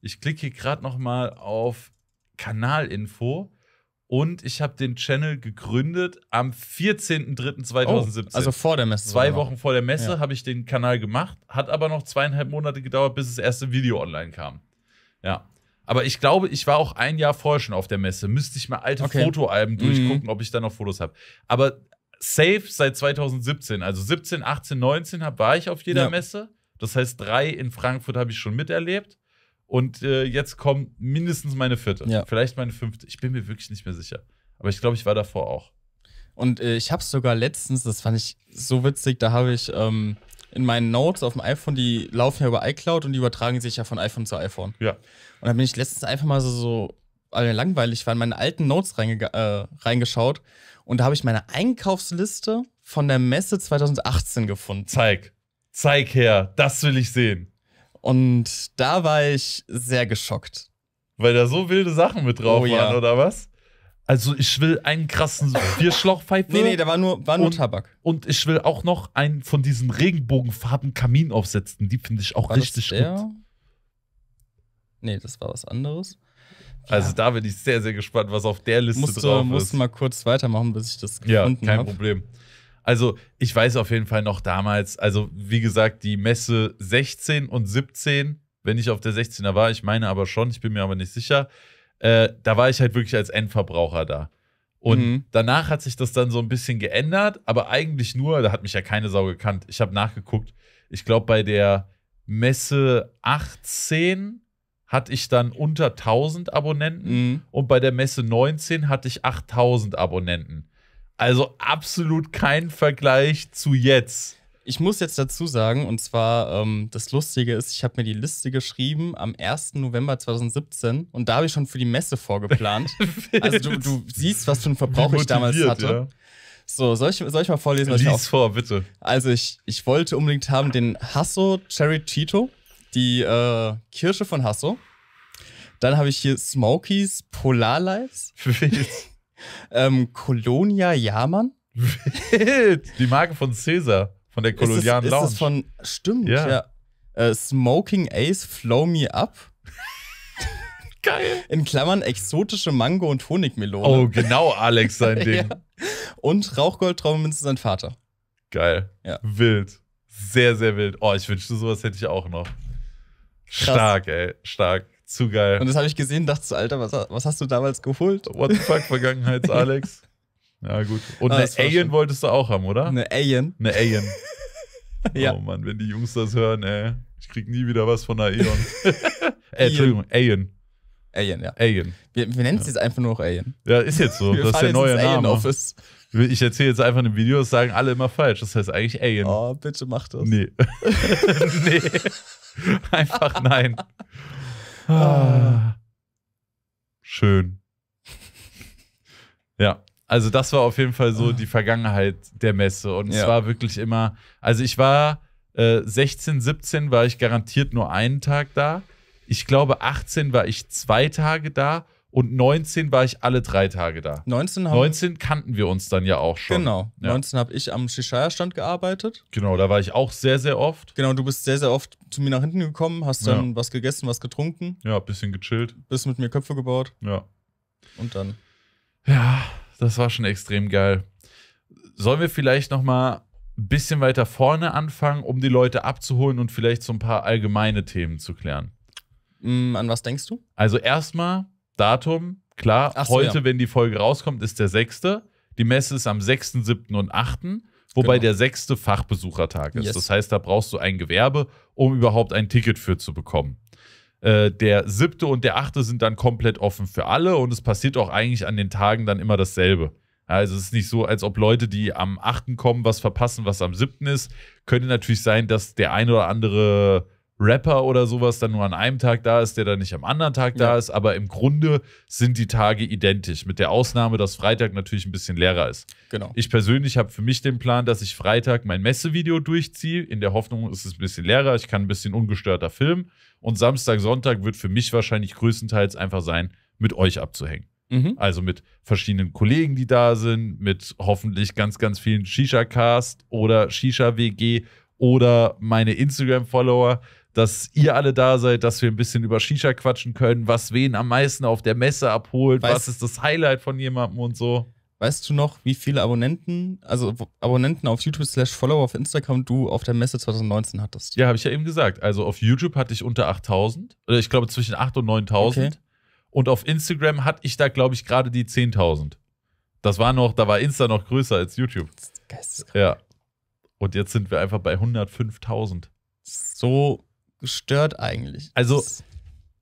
Ich klicke hier gerade noch mal auf Kanalinfo und ich habe den Channel gegründet am 14.03.2017. Oh, also vor der Messe. Zwei Wochen vor der Messe ja. habe ich den Kanal gemacht, hat aber noch zweieinhalb Monate gedauert, bis das erste Video online kam. Ja. Aber ich glaube, ich war auch ein Jahr vorher schon auf der Messe. Müsste ich mal alte okay. Fotoalben mhm. durchgucken, mhm. ob ich da noch Fotos habe. Aber safe seit 2017. Also 17, 18, 19 hab, war ich auf jeder ja. Messe. Das heißt, drei in Frankfurt habe ich schon miterlebt. Und äh, jetzt kommt mindestens meine vierte. Ja. Vielleicht meine fünfte. Ich bin mir wirklich nicht mehr sicher. Aber ich glaube, ich war davor auch. Und äh, ich habe es sogar letztens, das fand ich so witzig, da habe ich ähm, in meinen Notes auf dem iPhone, die laufen ja über iCloud und die übertragen sich ja von iPhone zu iPhone. Ja. Und da bin ich letztens einfach mal so, so weil langweilig war, in meine alten Notes reinge äh, reingeschaut und da habe ich meine Einkaufsliste von der Messe 2018 gefunden. Zeig. Zeig her. Das will ich sehen. Und da war ich sehr geschockt. Weil da so wilde Sachen mit drauf oh, waren, ja. oder was? Also ich will einen krassen Bierschlauchpfeife. nee, nee, da war nur, war nur und, Tabak. Und ich will auch noch einen von diesen Regenbogenfarben Kamin aufsetzen. Die finde ich auch war richtig gut. Nee, das war was anderes. Also ja. da bin ich sehr, sehr gespannt, was auf der Liste musst drauf du, ist. Musst du mal kurz weitermachen, bis ich das gefunden habe. Ja, kein hab. Problem. Also ich weiß auf jeden Fall noch damals, also wie gesagt, die Messe 16 und 17, wenn ich auf der 16er war, ich meine aber schon, ich bin mir aber nicht sicher, äh, da war ich halt wirklich als Endverbraucher da. Und mhm. danach hat sich das dann so ein bisschen geändert, aber eigentlich nur, da hat mich ja keine Sau gekannt. Ich habe nachgeguckt, ich glaube bei der Messe 18 hatte ich dann unter 1000 Abonnenten mhm. und bei der Messe 19 hatte ich 8000 Abonnenten. Also absolut kein Vergleich zu jetzt. Ich muss jetzt dazu sagen, und zwar, ähm, das Lustige ist, ich habe mir die Liste geschrieben am 1. November 2017 und da habe ich schon für die Messe vorgeplant. also du, du, siehst, was für einen Verbrauch ich damals hatte. Ja. So, soll ich, soll ich mal vorlesen? Was Lies ich vor, bitte. Also ich, ich wollte unbedingt haben den Hasso Cherry Tito die äh, Kirsche von Hasso. Dann habe ich hier Smokies Polar Lights. Wild. ähm, Colonia Jaman. Wild. Die Marke von Caesar, von der Kolonialen Lounge. Ist das von, stimmt, ja. ja. Äh, Smoking Ace Flow Me Up. Geil. In Klammern exotische Mango- und Honigmelone. Oh, genau, Alex, sein Ding. ja. Und Rauchgoldtraumemünze sein Vater. Geil. Ja. Wild. Sehr, sehr wild. Oh, ich wünschte, sowas hätte ich auch noch. Stark, ey. Stark. Zu geil. Und das habe ich gesehen, dachte so, Alter, was, was hast du damals geholt? What the fuck, Vergangenheits, Alex. Ja, gut. Und ah, eine Alien schon. wolltest du auch haben, oder? Eine Alien. Eine Alien. ja. Oh Mann, wenn die Jungs das hören, ey. Ich krieg nie wieder was von einer Eon. äh, Entschuldigung, Alien. Alien, ja. Alien. Wir, wir nennen es ja. jetzt einfach nur noch Alien. Ja, ist jetzt so. Wir das ist der neue Name. Office. Ich erzähle jetzt einfach ein Video, das sagen alle immer falsch. Das heißt eigentlich Alien. Oh, bitte mach das. Nee. nee. Einfach nein. Ah. Schön. Ja, also das war auf jeden Fall so die Vergangenheit der Messe. Und ja. es war wirklich immer, also ich war äh, 16, 17 war ich garantiert nur einen Tag da. Ich glaube, 18 war ich zwei Tage da und 19 war ich alle drei Tage da. 19, 19 kannten wir uns dann ja auch schon. Genau. Ja. 19 habe ich am Shishaya-Stand gearbeitet. Genau, da war ich auch sehr, sehr oft. Genau, du bist sehr, sehr oft zu mir nach hinten gekommen, hast dann ja. was gegessen, was getrunken. Ja, bisschen gechillt. Bist mit mir Köpfe gebaut. Ja. Und dann. Ja, das war schon extrem geil. Sollen wir vielleicht nochmal ein bisschen weiter vorne anfangen, um die Leute abzuholen und vielleicht so ein paar allgemeine Themen zu klären? Mhm, an was denkst du? Also erstmal Datum, klar, so, heute, ja. wenn die Folge rauskommt, ist der 6. Die Messe ist am 6., 7. und 8. Wobei genau. der sechste Fachbesuchertag ist. Yes. Das heißt, da brauchst du ein Gewerbe, um überhaupt ein Ticket für zu bekommen. Äh, der siebte und der achte sind dann komplett offen für alle und es passiert auch eigentlich an den Tagen dann immer dasselbe. Also es ist nicht so, als ob Leute, die am achten kommen, was verpassen, was am siebten ist. Könnte natürlich sein, dass der ein oder andere Rapper oder sowas dann nur an einem Tag da ist, der dann nicht am anderen Tag da ja. ist. Aber im Grunde sind die Tage identisch, mit der Ausnahme, dass Freitag natürlich ein bisschen leerer ist. Genau. Ich persönlich habe für mich den Plan, dass ich Freitag mein Messevideo durchziehe. In der Hoffnung, es ist ein bisschen leerer, ich kann ein bisschen ungestörter filmen. Und Samstag, Sonntag wird für mich wahrscheinlich größtenteils einfach sein, mit euch abzuhängen. Mhm. Also mit verschiedenen Kollegen, die da sind, mit hoffentlich ganz, ganz vielen Shisha-Cast oder Shisha-WG oder meine Instagram-Follower dass ihr alle da seid, dass wir ein bisschen über Shisha quatschen können, was wen am meisten auf der Messe abholt, weißt, was ist das Highlight von jemandem und so. Weißt du noch, wie viele Abonnenten, also Abonnenten auf YouTube slash Follower auf Instagram du auf der Messe 2019 hattest? Ja, habe ich ja eben gesagt. Also auf YouTube hatte ich unter 8000, oder ich glaube zwischen 8 und 9000. Okay. Und auf Instagram hatte ich da, glaube ich, gerade die 10.000. Das war noch, da war Insta noch größer als YouTube. Geisteskrank. Ja. Und jetzt sind wir einfach bei 105.000. So gestört eigentlich. Also,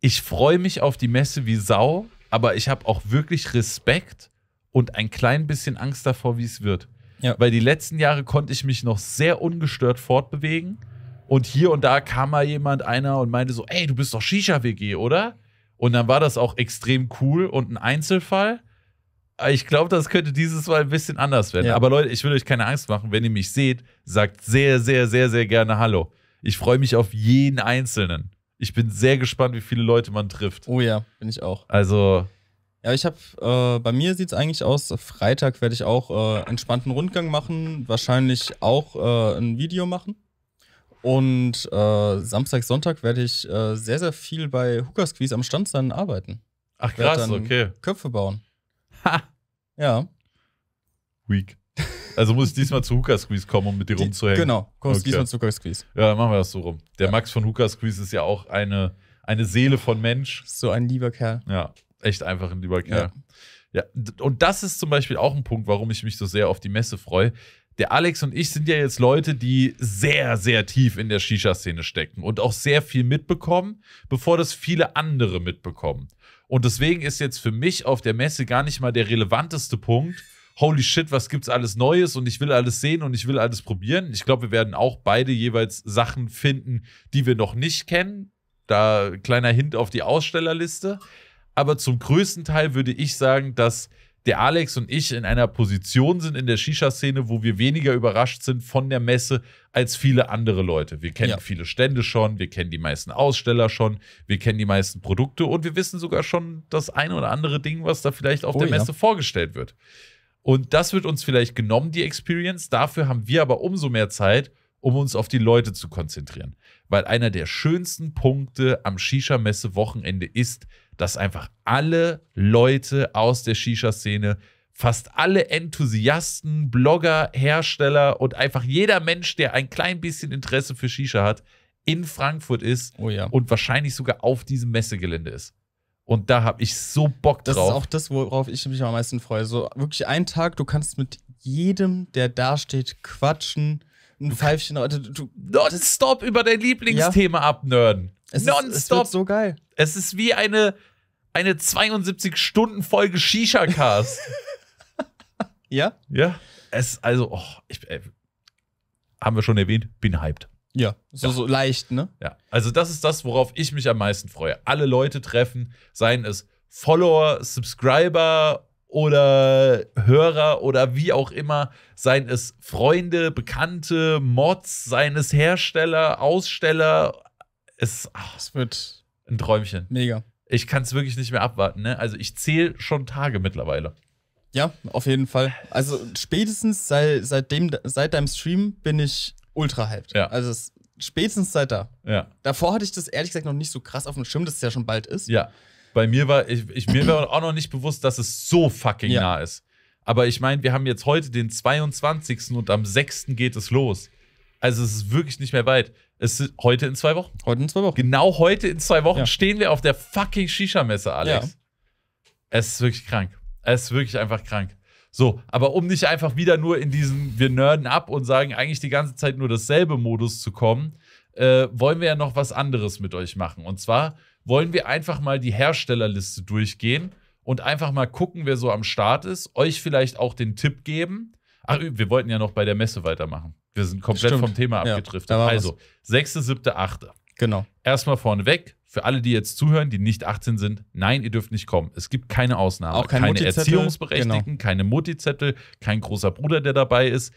ich freue mich auf die Messe wie Sau, aber ich habe auch wirklich Respekt und ein klein bisschen Angst davor, wie es wird. Ja. Weil die letzten Jahre konnte ich mich noch sehr ungestört fortbewegen. Und hier und da kam mal jemand, einer und meinte so: Ey, du bist doch Shisha-WG, oder? Und dann war das auch extrem cool und ein Einzelfall. Ich glaube, das könnte dieses Mal ein bisschen anders werden. Ja. Aber Leute, ich will euch keine Angst machen. Wenn ihr mich seht, sagt sehr, sehr, sehr, sehr gerne Hallo. Ich freue mich auf jeden Einzelnen. Ich bin sehr gespannt, wie viele Leute man trifft. Oh ja, bin ich auch. Also. Ja, ich habe, äh, bei mir sieht es eigentlich aus, Freitag werde ich auch äh, entspannten Rundgang machen, wahrscheinlich auch äh, ein Video machen. Und äh, Samstag, Sonntag werde ich äh, sehr, sehr viel bei Hooker Squeeze am Stand sein arbeiten. Ach krass, okay. Köpfe bauen. Ha! Ja. Week. Also muss ich diesmal zu Hooker Squeeze kommen, um mit dir Die, rumzuhängen. Genau, kommst okay. diesmal zu Hooker Squeeze. Ja, dann machen wir das so rum. Der ja. Max von Hooker Squeeze ist ja auch eine, eine Seele von Mensch. So ein lieber Kerl. Ja, echt einfach ein lieber Kerl. Ja. ja, und das ist zum Beispiel auch ein Punkt, warum ich mich so sehr auf die Messe freue der Alex und ich sind ja jetzt Leute, die sehr, sehr tief in der Shisha-Szene stecken und auch sehr viel mitbekommen, bevor das viele andere mitbekommen. Und deswegen ist jetzt für mich auf der Messe gar nicht mal der relevanteste Punkt, holy shit, was gibt's alles Neues und ich will alles sehen und ich will alles probieren. Ich glaube, wir werden auch beide jeweils Sachen finden, die wir noch nicht kennen. Da kleiner Hint auf die Ausstellerliste. Aber zum größten Teil würde ich sagen, dass der Alex und ich in einer Position sind in der Shisha-Szene, wo wir weniger überrascht sind von der Messe als viele andere Leute. Wir kennen ja. viele Stände schon, wir kennen die meisten Aussteller schon, wir kennen die meisten Produkte und wir wissen sogar schon das ein oder andere Ding, was da vielleicht auf oh, der Messe ja. vorgestellt wird. Und das wird uns vielleicht genommen, die Experience. Dafür haben wir aber umso mehr Zeit, um uns auf die Leute zu konzentrieren. Weil einer der schönsten Punkte am Shisha-Messe-Wochenende ist, dass einfach alle Leute aus der Shisha-Szene, fast alle Enthusiasten, Blogger, Hersteller und einfach jeder Mensch, der ein klein bisschen Interesse für Shisha hat, in Frankfurt ist oh ja. und wahrscheinlich sogar auf diesem Messegelände ist. Und da habe ich so Bock drauf. Das ist auch das, worauf ich mich am meisten freue. So wirklich einen Tag, du kannst mit jedem, der da steht, quatschen, ein du Pfeifchen, Leute, du. Nonstop über dein Lieblingsthema ja. abnörden. Nonstop. so geil. Es ist wie eine, eine 72-Stunden-Folge Shisha-Cast. ja? Ja. Es, also, oh, ich, ey, äh, haben wir schon erwähnt, bin hyped. Ja, so, ja. so leicht, ne? Ja, also das ist das, worauf ich mich am meisten freue. Alle Leute treffen, seien es Follower, Subscriber oder Hörer oder wie auch immer, seien es Freunde, Bekannte, Mods, seien es Hersteller, Aussteller. Es, ach, es wird ein Träumchen. Mega. Ich kann es wirklich nicht mehr abwarten. Ne? Also ich zähle schon Tage mittlerweile. Ja, auf jeden Fall. Also spätestens seit, seitdem, seit deinem Stream bin ich ultra hyped. Ja. Also es, spätestens seit da. Ja. Davor hatte ich das ehrlich gesagt noch nicht so krass auf dem Schirm, dass es ja schon bald ist. Ja. Bei mir war, ich, ich mir war auch noch nicht bewusst, dass es so fucking ja. nah ist. Aber ich meine, wir haben jetzt heute den 22. und am 6. geht es los. Also es ist wirklich nicht mehr weit. Es ist heute in zwei Wochen. Heute in zwei Wochen. Genau heute in zwei Wochen ja. stehen wir auf der fucking Shisha-Messe, Alex. Ja. Es ist wirklich krank. Es ist wirklich einfach krank. So, aber um nicht einfach wieder nur in diesen wir nerden ab und sagen eigentlich die ganze Zeit nur dasselbe Modus zu kommen, äh, wollen wir ja noch was anderes mit euch machen. Und zwar wollen wir einfach mal die Herstellerliste durchgehen und einfach mal gucken, wer so am Start ist, euch vielleicht auch den Tipp geben. Ach, wir wollten ja noch bei der Messe weitermachen. Wir sind komplett Stimmt. vom Thema abgedriftet. Ja, also, 6., 7., 8. Genau. Erstmal vorneweg, für alle, die jetzt zuhören, die nicht 18 sind, nein, ihr dürft nicht kommen. Es gibt keine Ausnahme. Auch kein keine Erziehungsberechtigten, genau. keine Mutti-Zettel, kein großer Bruder, der dabei ist,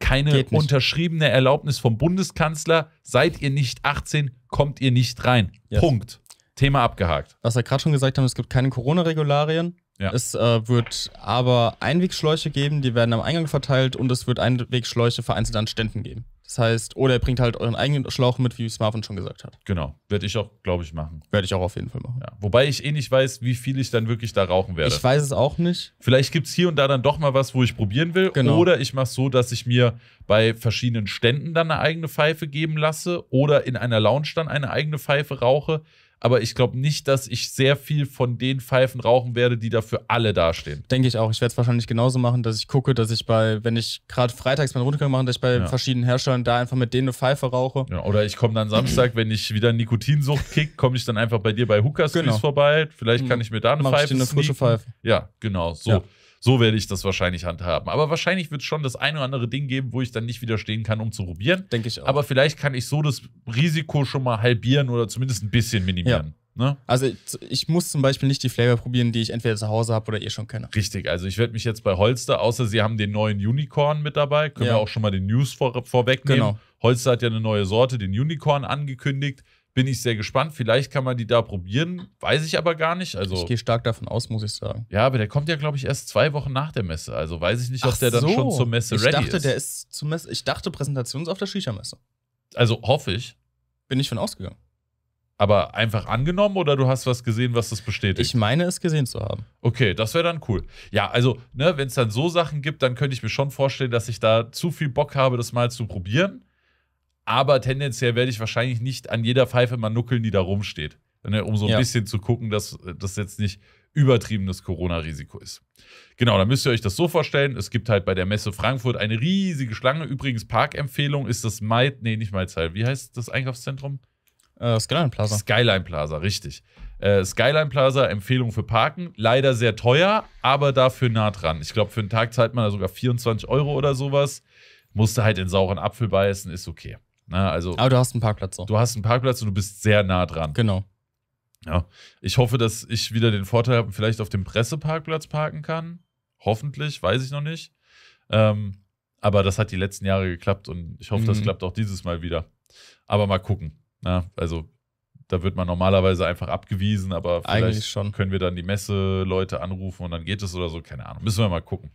keine unterschriebene Erlaubnis vom Bundeskanzler. Seid ihr nicht 18, kommt ihr nicht rein. Yes. Punkt. Thema abgehakt. Was wir gerade schon gesagt haben, es gibt keine Corona-Regularien. Ja. Es äh, wird aber Einwegschläuche geben, die werden am Eingang verteilt und es wird Einwegschläuche vereinzelt an Ständen geben. Das heißt, oder ihr bringt halt euren eigenen Schlauch mit, wie Marvin schon gesagt hat. Genau. Werde ich auch, glaube ich, machen. Werde ich auch auf jeden Fall machen. Ja. Wobei ich eh nicht weiß, wie viel ich dann wirklich da rauchen werde. Ich weiß es auch nicht. Vielleicht gibt es hier und da dann doch mal was, wo ich probieren will. Genau. Oder ich mache so, dass ich mir bei verschiedenen Ständen dann eine eigene Pfeife geben lasse oder in einer Lounge dann eine eigene Pfeife rauche aber ich glaube nicht, dass ich sehr viel von den Pfeifen rauchen werde, die dafür alle dastehen. Denke ich auch. Ich werde es wahrscheinlich genauso machen, dass ich gucke, dass ich bei, wenn ich gerade freitags meinen Rundgang mache, dass ich bei ja. verschiedenen Herstellern da einfach mit denen eine Pfeife rauche. Ja, oder ich komme dann Samstag, wenn ich wieder Nikotinsucht kick, komme ich dann einfach bei dir bei Hookers genau. vorbei. Vielleicht mhm. kann ich mir da eine Mach Pfeife. Ich dir eine frische Pfeife. Ja, genau. So. Ja. So werde ich das wahrscheinlich handhaben. Aber wahrscheinlich wird es schon das ein oder andere Ding geben, wo ich dann nicht widerstehen kann, um zu probieren. Denke ich auch. Aber vielleicht kann ich so das Risiko schon mal halbieren oder zumindest ein bisschen minimieren. Ja. Ne? Also ich, ich muss zum Beispiel nicht die Flavor probieren, die ich entweder zu Hause habe oder ihr eh schon kenne. Richtig, also ich werde mich jetzt bei Holster, außer sie haben den neuen Unicorn mit dabei, können ja. wir auch schon mal den News vor, vorwegnehmen. Genau. Holster hat ja eine neue Sorte, den Unicorn, angekündigt. Bin ich sehr gespannt. Vielleicht kann man die da probieren, weiß ich aber gar nicht. Also, ich gehe stark davon aus, muss ich sagen. Ja, aber der kommt ja, glaube ich, erst zwei Wochen nach der Messe. Also weiß ich nicht, ob Ach der dann schon zur Messe ich ready dachte, ist. Der ist zur Messe, ich dachte, Präsentation ist auf der Shisha-Messe. Also hoffe ich. Bin ich von ausgegangen. Aber einfach angenommen oder du hast was gesehen, was das bestätigt? Ich meine, es gesehen zu haben. Okay, das wäre dann cool. Ja, also, ne, wenn es dann so Sachen gibt, dann könnte ich mir schon vorstellen, dass ich da zu viel Bock habe, das mal zu probieren aber tendenziell werde ich wahrscheinlich nicht an jeder Pfeife mal nuckeln, die da rumsteht. Ne, um so ein ja. bisschen zu gucken, dass äh, das jetzt nicht übertriebenes Corona-Risiko ist. Genau, dann müsst ihr euch das so vorstellen. Es gibt halt bei der Messe Frankfurt eine riesige Schlange. Übrigens, Parkempfehlung ist das Maid, nee, nicht Maidzahl. Wie heißt das Einkaufszentrum? Äh, Skyline Plaza. Skyline Plaza, richtig. Äh, Skyline Plaza, Empfehlung für Parken. Leider sehr teuer, aber dafür nah dran. Ich glaube, für einen Tag zahlt man da sogar 24 Euro oder sowas. Musste halt den sauren Apfel beißen, ist okay. Na, ne, also, Aber du hast einen Parkplatz auch. Du hast einen Parkplatz und du bist sehr nah dran. Genau. Ja. Ich hoffe, dass ich wieder den Vorteil habe, vielleicht auf dem Presseparkplatz parken kann. Hoffentlich, weiß ich noch nicht. Ähm, aber das hat die letzten Jahre geklappt und ich hoffe, mhm. das klappt auch dieses Mal wieder. Aber mal gucken. Na, ne? also da wird man normalerweise einfach abgewiesen, aber vielleicht können wir dann die Messeleute anrufen und dann geht es oder so. Keine Ahnung. Müssen wir mal gucken.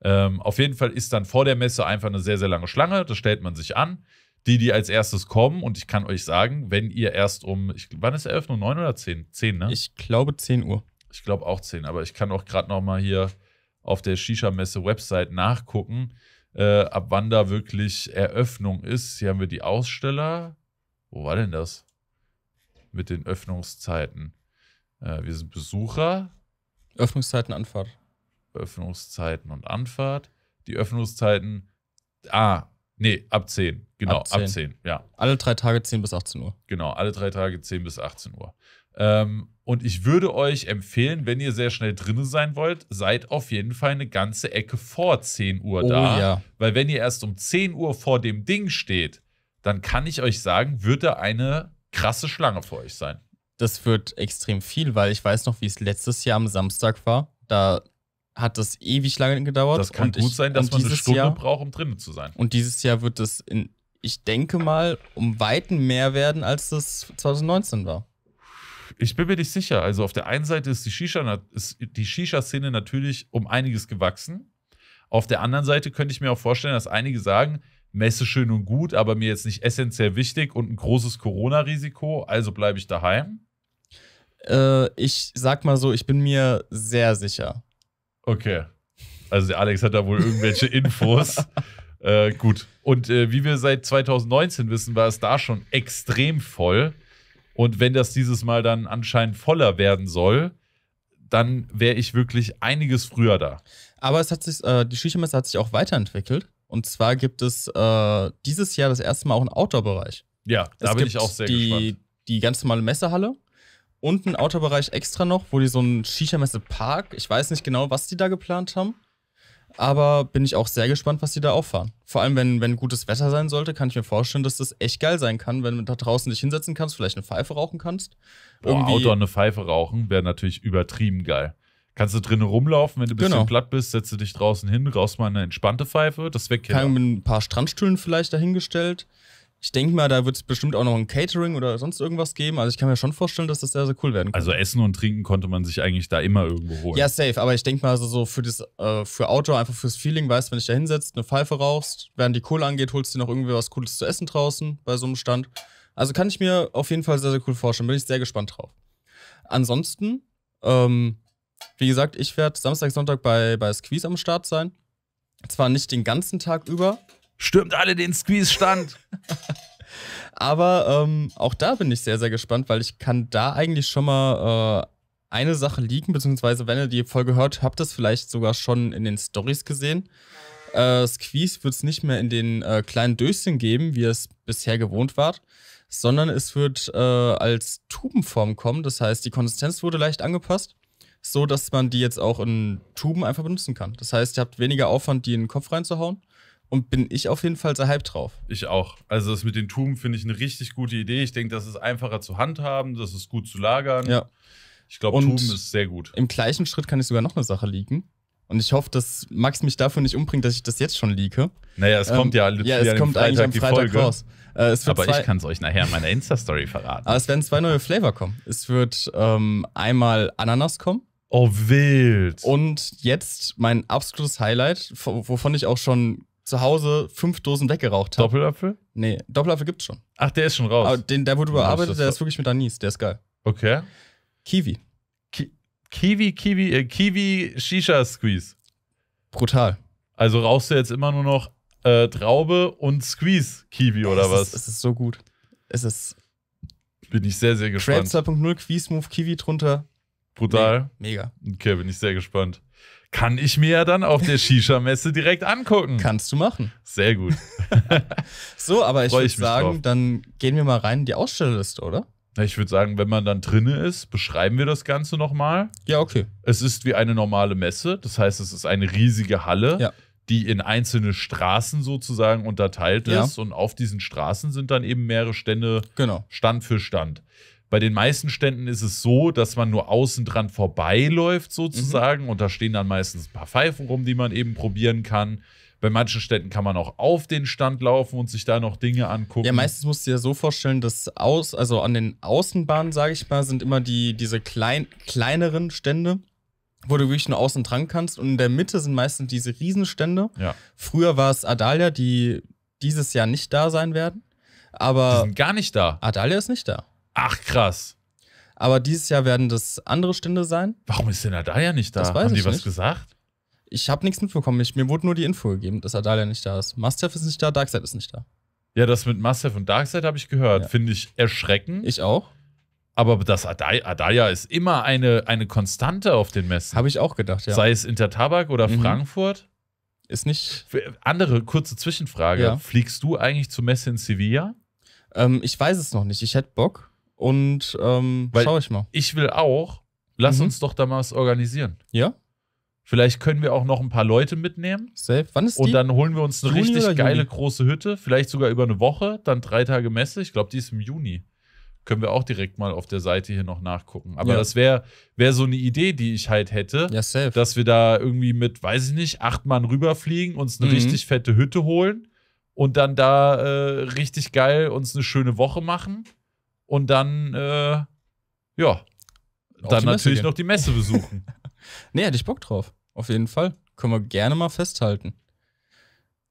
Ähm, auf jeden Fall ist dann vor der Messe einfach eine sehr, sehr lange Schlange. Das stellt man sich an die, die als erstes kommen. Und ich kann euch sagen, wenn ihr erst um, ich, wann ist Eröffnung? 9 oder 10? 10, ne? Ich glaube 10 Uhr. Ich glaube auch 10, aber ich kann auch gerade nochmal hier auf der Shisha-Messe-Website nachgucken, äh, ab wann da wirklich Eröffnung ist. Hier haben wir die Aussteller. Wo war denn das? Mit den Öffnungszeiten. Äh, wir sind Besucher. Öffnungszeiten, Anfahrt. Öffnungszeiten und Anfahrt. Die Öffnungszeiten. Ah, Nee, ab 10. Genau, ab 10. ab 10. ja. Alle drei Tage 10 bis 18 Uhr. Genau, alle drei Tage 10 bis 18 Uhr. Ähm, und ich würde euch empfehlen, wenn ihr sehr schnell drinnen sein wollt, seid auf jeden Fall eine ganze Ecke vor 10 Uhr oh, da. Ja. Weil wenn ihr erst um 10 Uhr vor dem Ding steht, dann kann ich euch sagen, wird da eine krasse Schlange vor euch sein. Das wird extrem viel, weil ich weiß noch, wie es letztes Jahr am Samstag war. Da hat das ewig lange gedauert. Das kann und gut ich, sein, dass man eine Stunde Jahr, braucht, um drinnen zu sein. Und dieses Jahr wird es, ich denke mal, um Weiten mehr werden, als das 2019 war. Ich bin mir nicht sicher. Also auf der einen Seite ist die Shisha-Szene Shisha natürlich um einiges gewachsen. Auf der anderen Seite könnte ich mir auch vorstellen, dass einige sagen, Messe schön und gut, aber mir jetzt nicht essentiell wichtig und ein großes Corona-Risiko, also bleibe ich daheim. Äh, ich sag mal so, ich bin mir sehr sicher, Okay. Also der Alex hat da wohl irgendwelche Infos. äh, gut. Und äh, wie wir seit 2019 wissen, war es da schon extrem voll. Und wenn das dieses Mal dann anscheinend voller werden soll, dann wäre ich wirklich einiges früher da. Aber es hat sich, äh, die Schüchemesse hat sich auch weiterentwickelt. Und zwar gibt es äh, dieses Jahr das erste Mal auch einen Outdoor-Bereich. Ja, da es bin ich auch sehr die, gespannt. Die ganz normale Messehalle und einen outdoor extra noch, wo die so einen Shisha-Messe-Park, ich weiß nicht genau, was die da geplant haben, aber bin ich auch sehr gespannt, was die da auffahren. Vor allem, wenn, wenn gutes Wetter sein sollte, kann ich mir vorstellen, dass das echt geil sein kann, wenn du da draußen dich hinsetzen kannst, vielleicht eine Pfeife rauchen kannst. Boah, Outdoor eine Pfeife rauchen wäre natürlich übertrieben geil. Kannst du drinnen rumlaufen, wenn du ein bisschen genau. platt bist, setze dich draußen hin, rauchst mal eine entspannte Pfeife, das wäre Killer. Kann mit ein paar Strandstühlen vielleicht dahingestellt. Ich denke mal, da wird es bestimmt auch noch ein Catering oder sonst irgendwas geben. Also ich kann mir schon vorstellen, dass das sehr, sehr cool werden kann. Also Essen und Trinken konnte man sich eigentlich da immer irgendwo holen. Ja, safe. Aber ich denke mal, also so für das, äh, für Outdoor, einfach fürs Feeling, weißt, wenn ich da hinsetzt, eine Pfeife rauchst, während die Kohle angeht, holst du dir noch irgendwie was Cooles zu essen draußen bei so einem Stand. Also kann ich mir auf jeden Fall sehr, sehr cool vorstellen. Bin ich sehr gespannt drauf. Ansonsten, ähm, wie gesagt, ich werde Samstag, Sonntag bei, bei Squeeze am Start sein. Zwar nicht den ganzen Tag über, Stürmt alle den Squeeze-Stand. Aber ähm, auch da bin ich sehr, sehr gespannt, weil ich kann da eigentlich schon mal äh, eine Sache liegen, beziehungsweise wenn ihr die Folge hört, habt ihr es vielleicht sogar schon in den Stories gesehen. Äh, Squeeze wird es nicht mehr in den äh, kleinen Döschen geben, wie ihr es bisher gewohnt wart, sondern es wird äh, als Tubenform kommen. Das heißt, die Konsistenz wurde leicht angepasst, so dass man die jetzt auch in Tuben einfach benutzen kann. Das heißt, ihr habt weniger Aufwand, die in den Kopf reinzuhauen und bin ich auf jeden Fall sehr hype drauf. Ich auch. Also das mit den Tuben finde ich eine richtig gute Idee. Ich denke, das ist einfacher zu handhaben, das ist gut zu lagern. Ja. Ich glaube, Tuben ist sehr gut. Im gleichen Schritt kann ich sogar noch eine Sache leaken. Und ich hoffe, dass Max mich dafür nicht umbringt, dass ich das jetzt schon leake. Naja, es ähm, kommt ja ähm, Ja, es kommt Freitag eigentlich am Freitag Folge. raus. Äh, Aber ich kann es euch nachher in meiner Insta-Story verraten. Aber ah, es werden zwei neue Flavor kommen. Es wird ähm, einmal Ananas kommen. Oh, wild. Und jetzt mein absolutes Highlight, wovon ich auch schon zu Hause fünf Dosen weggeraucht habe. Doppelapfel? Nee, Doppelapfel gibt's schon. Ach, der ist schon raus. Aber den, der wurde überarbeitet, der ist wirklich mit Anis, der ist geil. Okay. Kiwi. Ki Kiwi, Kiwi, äh, Kiwi Shisha Squeeze. Brutal. Also rauchst du jetzt immer nur noch äh, Traube und Squeeze Kiwi oder es was? Ist, es ist so gut. Es ist. Bin ich sehr, sehr gespannt. Trap 2.0, Squeeze Move, Kiwi drunter. Brutal. Nee, mega. Okay, bin ich sehr gespannt kann ich mir ja dann auf der Shisha-Messe direkt angucken. Kannst du machen. Sehr gut. so, aber ich würde sagen, drauf. dann gehen wir mal rein in die Ausstellerliste, oder? Ich würde sagen, wenn man dann drinne ist, beschreiben wir das Ganze nochmal. Ja, okay. Es ist wie eine normale Messe. Das heißt, es ist eine riesige Halle, ja. die in einzelne Straßen sozusagen unterteilt ja. ist. Und auf diesen Straßen sind dann eben mehrere Stände genau. Stand für Stand. Bei den meisten Ständen ist es so, dass man nur außen dran vorbeiläuft sozusagen mhm. und da stehen dann meistens ein paar Pfeifen rum, die man eben probieren kann. Bei manchen Ständen kann man auch auf den Stand laufen und sich da noch Dinge angucken. Ja, meistens musst du dir so vorstellen, dass aus, also an den Außenbahnen, sage ich mal, sind immer die, diese klein, kleineren Stände, wo du wirklich nur außen dran kannst. Und in der Mitte sind meistens diese Riesenstände. Ja. Früher war es Adalia, die dieses Jahr nicht da sein werden. Aber. Die sind gar nicht da. Adalia ist nicht da. Ach krass. Aber dieses Jahr werden das andere Stände sein. Warum ist denn Adalia nicht da? Das weiß Haben ich die nicht. was gesagt? Ich habe nichts mitbekommen. Ich, mir wurde nur die Info gegeben, dass Adalia nicht da ist. Mustaf ist nicht da, Darkseid ist nicht da. Ja, das mit Mustaf und Darkseid habe ich gehört. Ja. Finde ich erschreckend. Ich auch. Aber das Adaya, Adaya ist immer eine, eine Konstante auf den Messen. Habe ich auch gedacht, ja. Sei es Intertabak oder mhm. Frankfurt. Ist nicht. Andere kurze Zwischenfrage. Ja. Fliegst du eigentlich zur Messe in Sevilla? Ähm, ich weiß es noch nicht. Ich hätte Bock. Und ähm, schau ich mal. Ich will auch. Lass mhm. uns doch da mal was organisieren. Ja? Vielleicht können wir auch noch ein paar Leute mitnehmen. Safe. Wann ist die? Und dann holen wir uns eine Juni richtig geile große Hütte, vielleicht sogar über eine Woche, dann drei Tage Messe. Ich glaube, die ist im Juni. Können wir auch direkt mal auf der Seite hier noch nachgucken. Aber ja. das wäre wär so eine Idee, die ich halt hätte, ja, safe. dass wir da irgendwie mit, weiß ich nicht, acht Mann rüberfliegen, uns eine mhm. richtig fette Hütte holen und dann da äh, richtig geil uns eine schöne Woche machen und dann, äh, ja, dann natürlich gehen. noch die Messe besuchen. nee, hätte ich Bock drauf. Auf jeden Fall. Können wir gerne mal festhalten.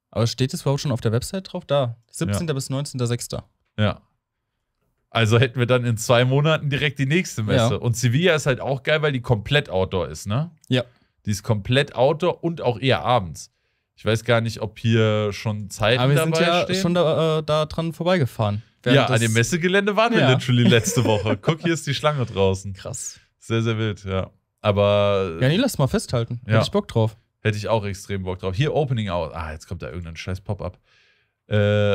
Aber steht es überhaupt schon auf der Website drauf? Da. 17. Ja. bis 19.06. Ja. Also hätten wir dann in zwei Monaten direkt die nächste Messe. Ja. Und Sevilla ist halt auch geil, weil die komplett Outdoor ist, ne? Ja. Die ist komplett Outdoor und auch eher abends. Ich weiß gar nicht, ob hier schon Zeit dabei Aber wir sind ja stehen. schon da, äh, da dran vorbeigefahren. Ja, an dem Messegelände waren wir literally letzte Woche. Guck, hier ist die Schlange draußen. Krass. Sehr, sehr wild, ja. Aber. Ja, nee, lass mal festhalten. Ja. Hätte ich Bock drauf. Hätte ich auch extrem Bock drauf. Hier Opening Out. Ah, jetzt kommt da irgendein scheiß Pop-Up. Äh,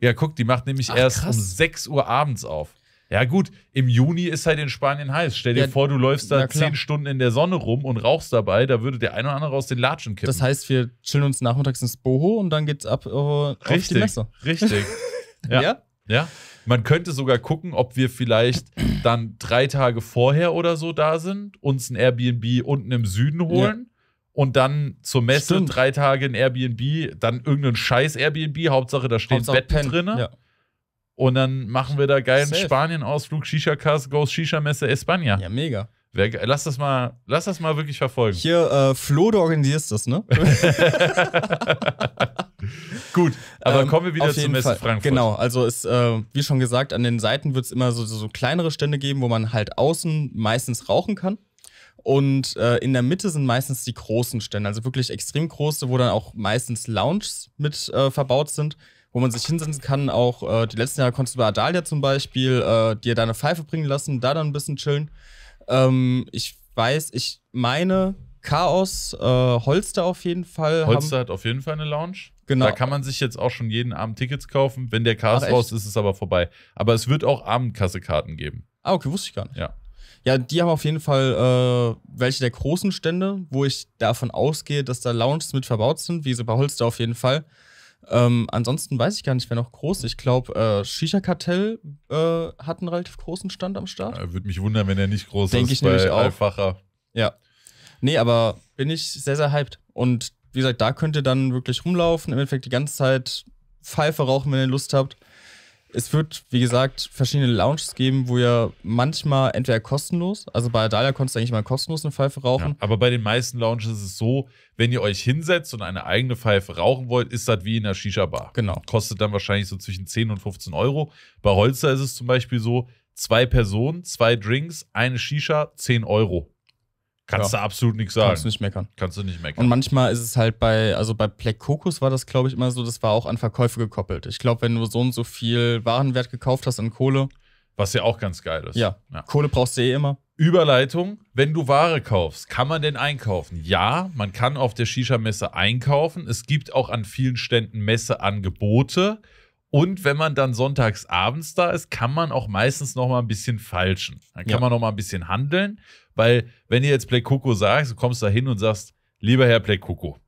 ja, guck, die macht nämlich Ach, erst krass. um 6 Uhr abends auf. Ja, gut, im Juni ist halt in Spanien heiß. Stell dir ja, vor, du läufst da zehn Stunden in der Sonne rum und rauchst dabei, da würde der eine oder andere aus den Latschen kippen. Das heißt, wir chillen uns nachmittags ins Boho und dann geht's ab äh, richtig, auf die Messe. Richtig. ja. ja. Ja. Man könnte sogar gucken, ob wir vielleicht dann drei Tage vorher oder so da sind, uns ein Airbnb unten im Süden holen. Ja. Und dann zur Messe Stimmt. drei Tage ein Airbnb, dann irgendein scheiß Airbnb, Hauptsache da stehen Hauptsache Betten drin. Ja. Und dann machen wir da geilen Spanien-Ausflug, Shisha-Cast, Goes Shisha-Messe España. Ja, mega. Lass das mal, lass das mal wirklich verfolgen. Hier, äh, Flo, du organisierst das, ne? Gut, aber ähm, kommen wir wieder zur Messe Fall. Frankfurt. Genau, also ist, äh, wie schon gesagt, an den Seiten wird es immer so, so, kleinere Stände geben, wo man halt außen meistens rauchen kann. Und äh, in der Mitte sind meistens die großen Stände, also wirklich extrem große, wo dann auch meistens Lounges mit äh, verbaut sind wo man sich hinsetzen kann. Auch äh, die letzten Jahre konntest du bei Adalia zum Beispiel äh, dir deine Pfeife bringen lassen, da dann ein bisschen chillen. Ähm, ich weiß, ich meine Chaos, äh, Holster auf jeden Fall. Holster haben, hat auf jeden Fall eine Lounge. Genau. Da kann man sich jetzt auch schon jeden Abend Tickets kaufen. Wenn der Chaos raus ist, ist es aber vorbei. Aber es wird auch Abendkassekarten geben. Ah, okay, wusste ich gar nicht. Ja. Ja, die haben auf jeden Fall äh, welche der großen Stände, wo ich davon ausgehe, dass da Lounges mit verbaut sind, wie sie bei Holster auf jeden Fall. Ähm, ansonsten weiß ich gar nicht, wer noch groß. Ich glaube, äh, Shisha Kartell äh, hat einen relativ großen Stand am Start. Ja, äh, Würde mich wundern, wenn er nicht groß Denk ist. Denke ich nämlich auch. Einfacher. Ja. Nee, aber bin ich sehr, sehr hyped. Und wie gesagt, da könnt ihr dann wirklich rumlaufen, im Endeffekt die ganze Zeit Pfeife rauchen, wenn ihr Lust habt. Es wird, wie gesagt, verschiedene Lounges geben, wo ihr manchmal entweder kostenlos, also bei Adalia konntest du eigentlich mal kostenlos eine Pfeife rauchen. Ja, aber bei den meisten Lounges ist es so, wenn ihr euch hinsetzt und eine eigene Pfeife rauchen wollt, ist das wie in einer Shisha-Bar. Genau. Kostet dann wahrscheinlich so zwischen 10 und 15 Euro. Bei Holster ist es zum Beispiel so, zwei Personen, zwei Drinks, eine Shisha, 10 Euro. Kannst ja. du absolut nichts sagen. Kannst du nicht meckern. Kannst du nicht meckern. Und manchmal ist es halt bei, also bei Black Kokos war das, glaube ich, immer so, das war auch an Verkäufe gekoppelt. Ich glaube, wenn du so und so viel Warenwert gekauft hast an Kohle. Was ja auch ganz geil ist. Ja. ja. Kohle brauchst du eh immer. Überleitung, wenn du Ware kaufst, kann man denn einkaufen? Ja, man kann auf der Shisha-Messe einkaufen. Es gibt auch an vielen Ständen Messeangebote. Und wenn man dann sonntags abends da ist, kann man auch meistens noch mal ein bisschen falschen. Dann kann ja. man noch mal ein bisschen handeln weil, wenn ihr jetzt Black Coco sagst, du kommst da hin und sagst, lieber Herr Black Coco,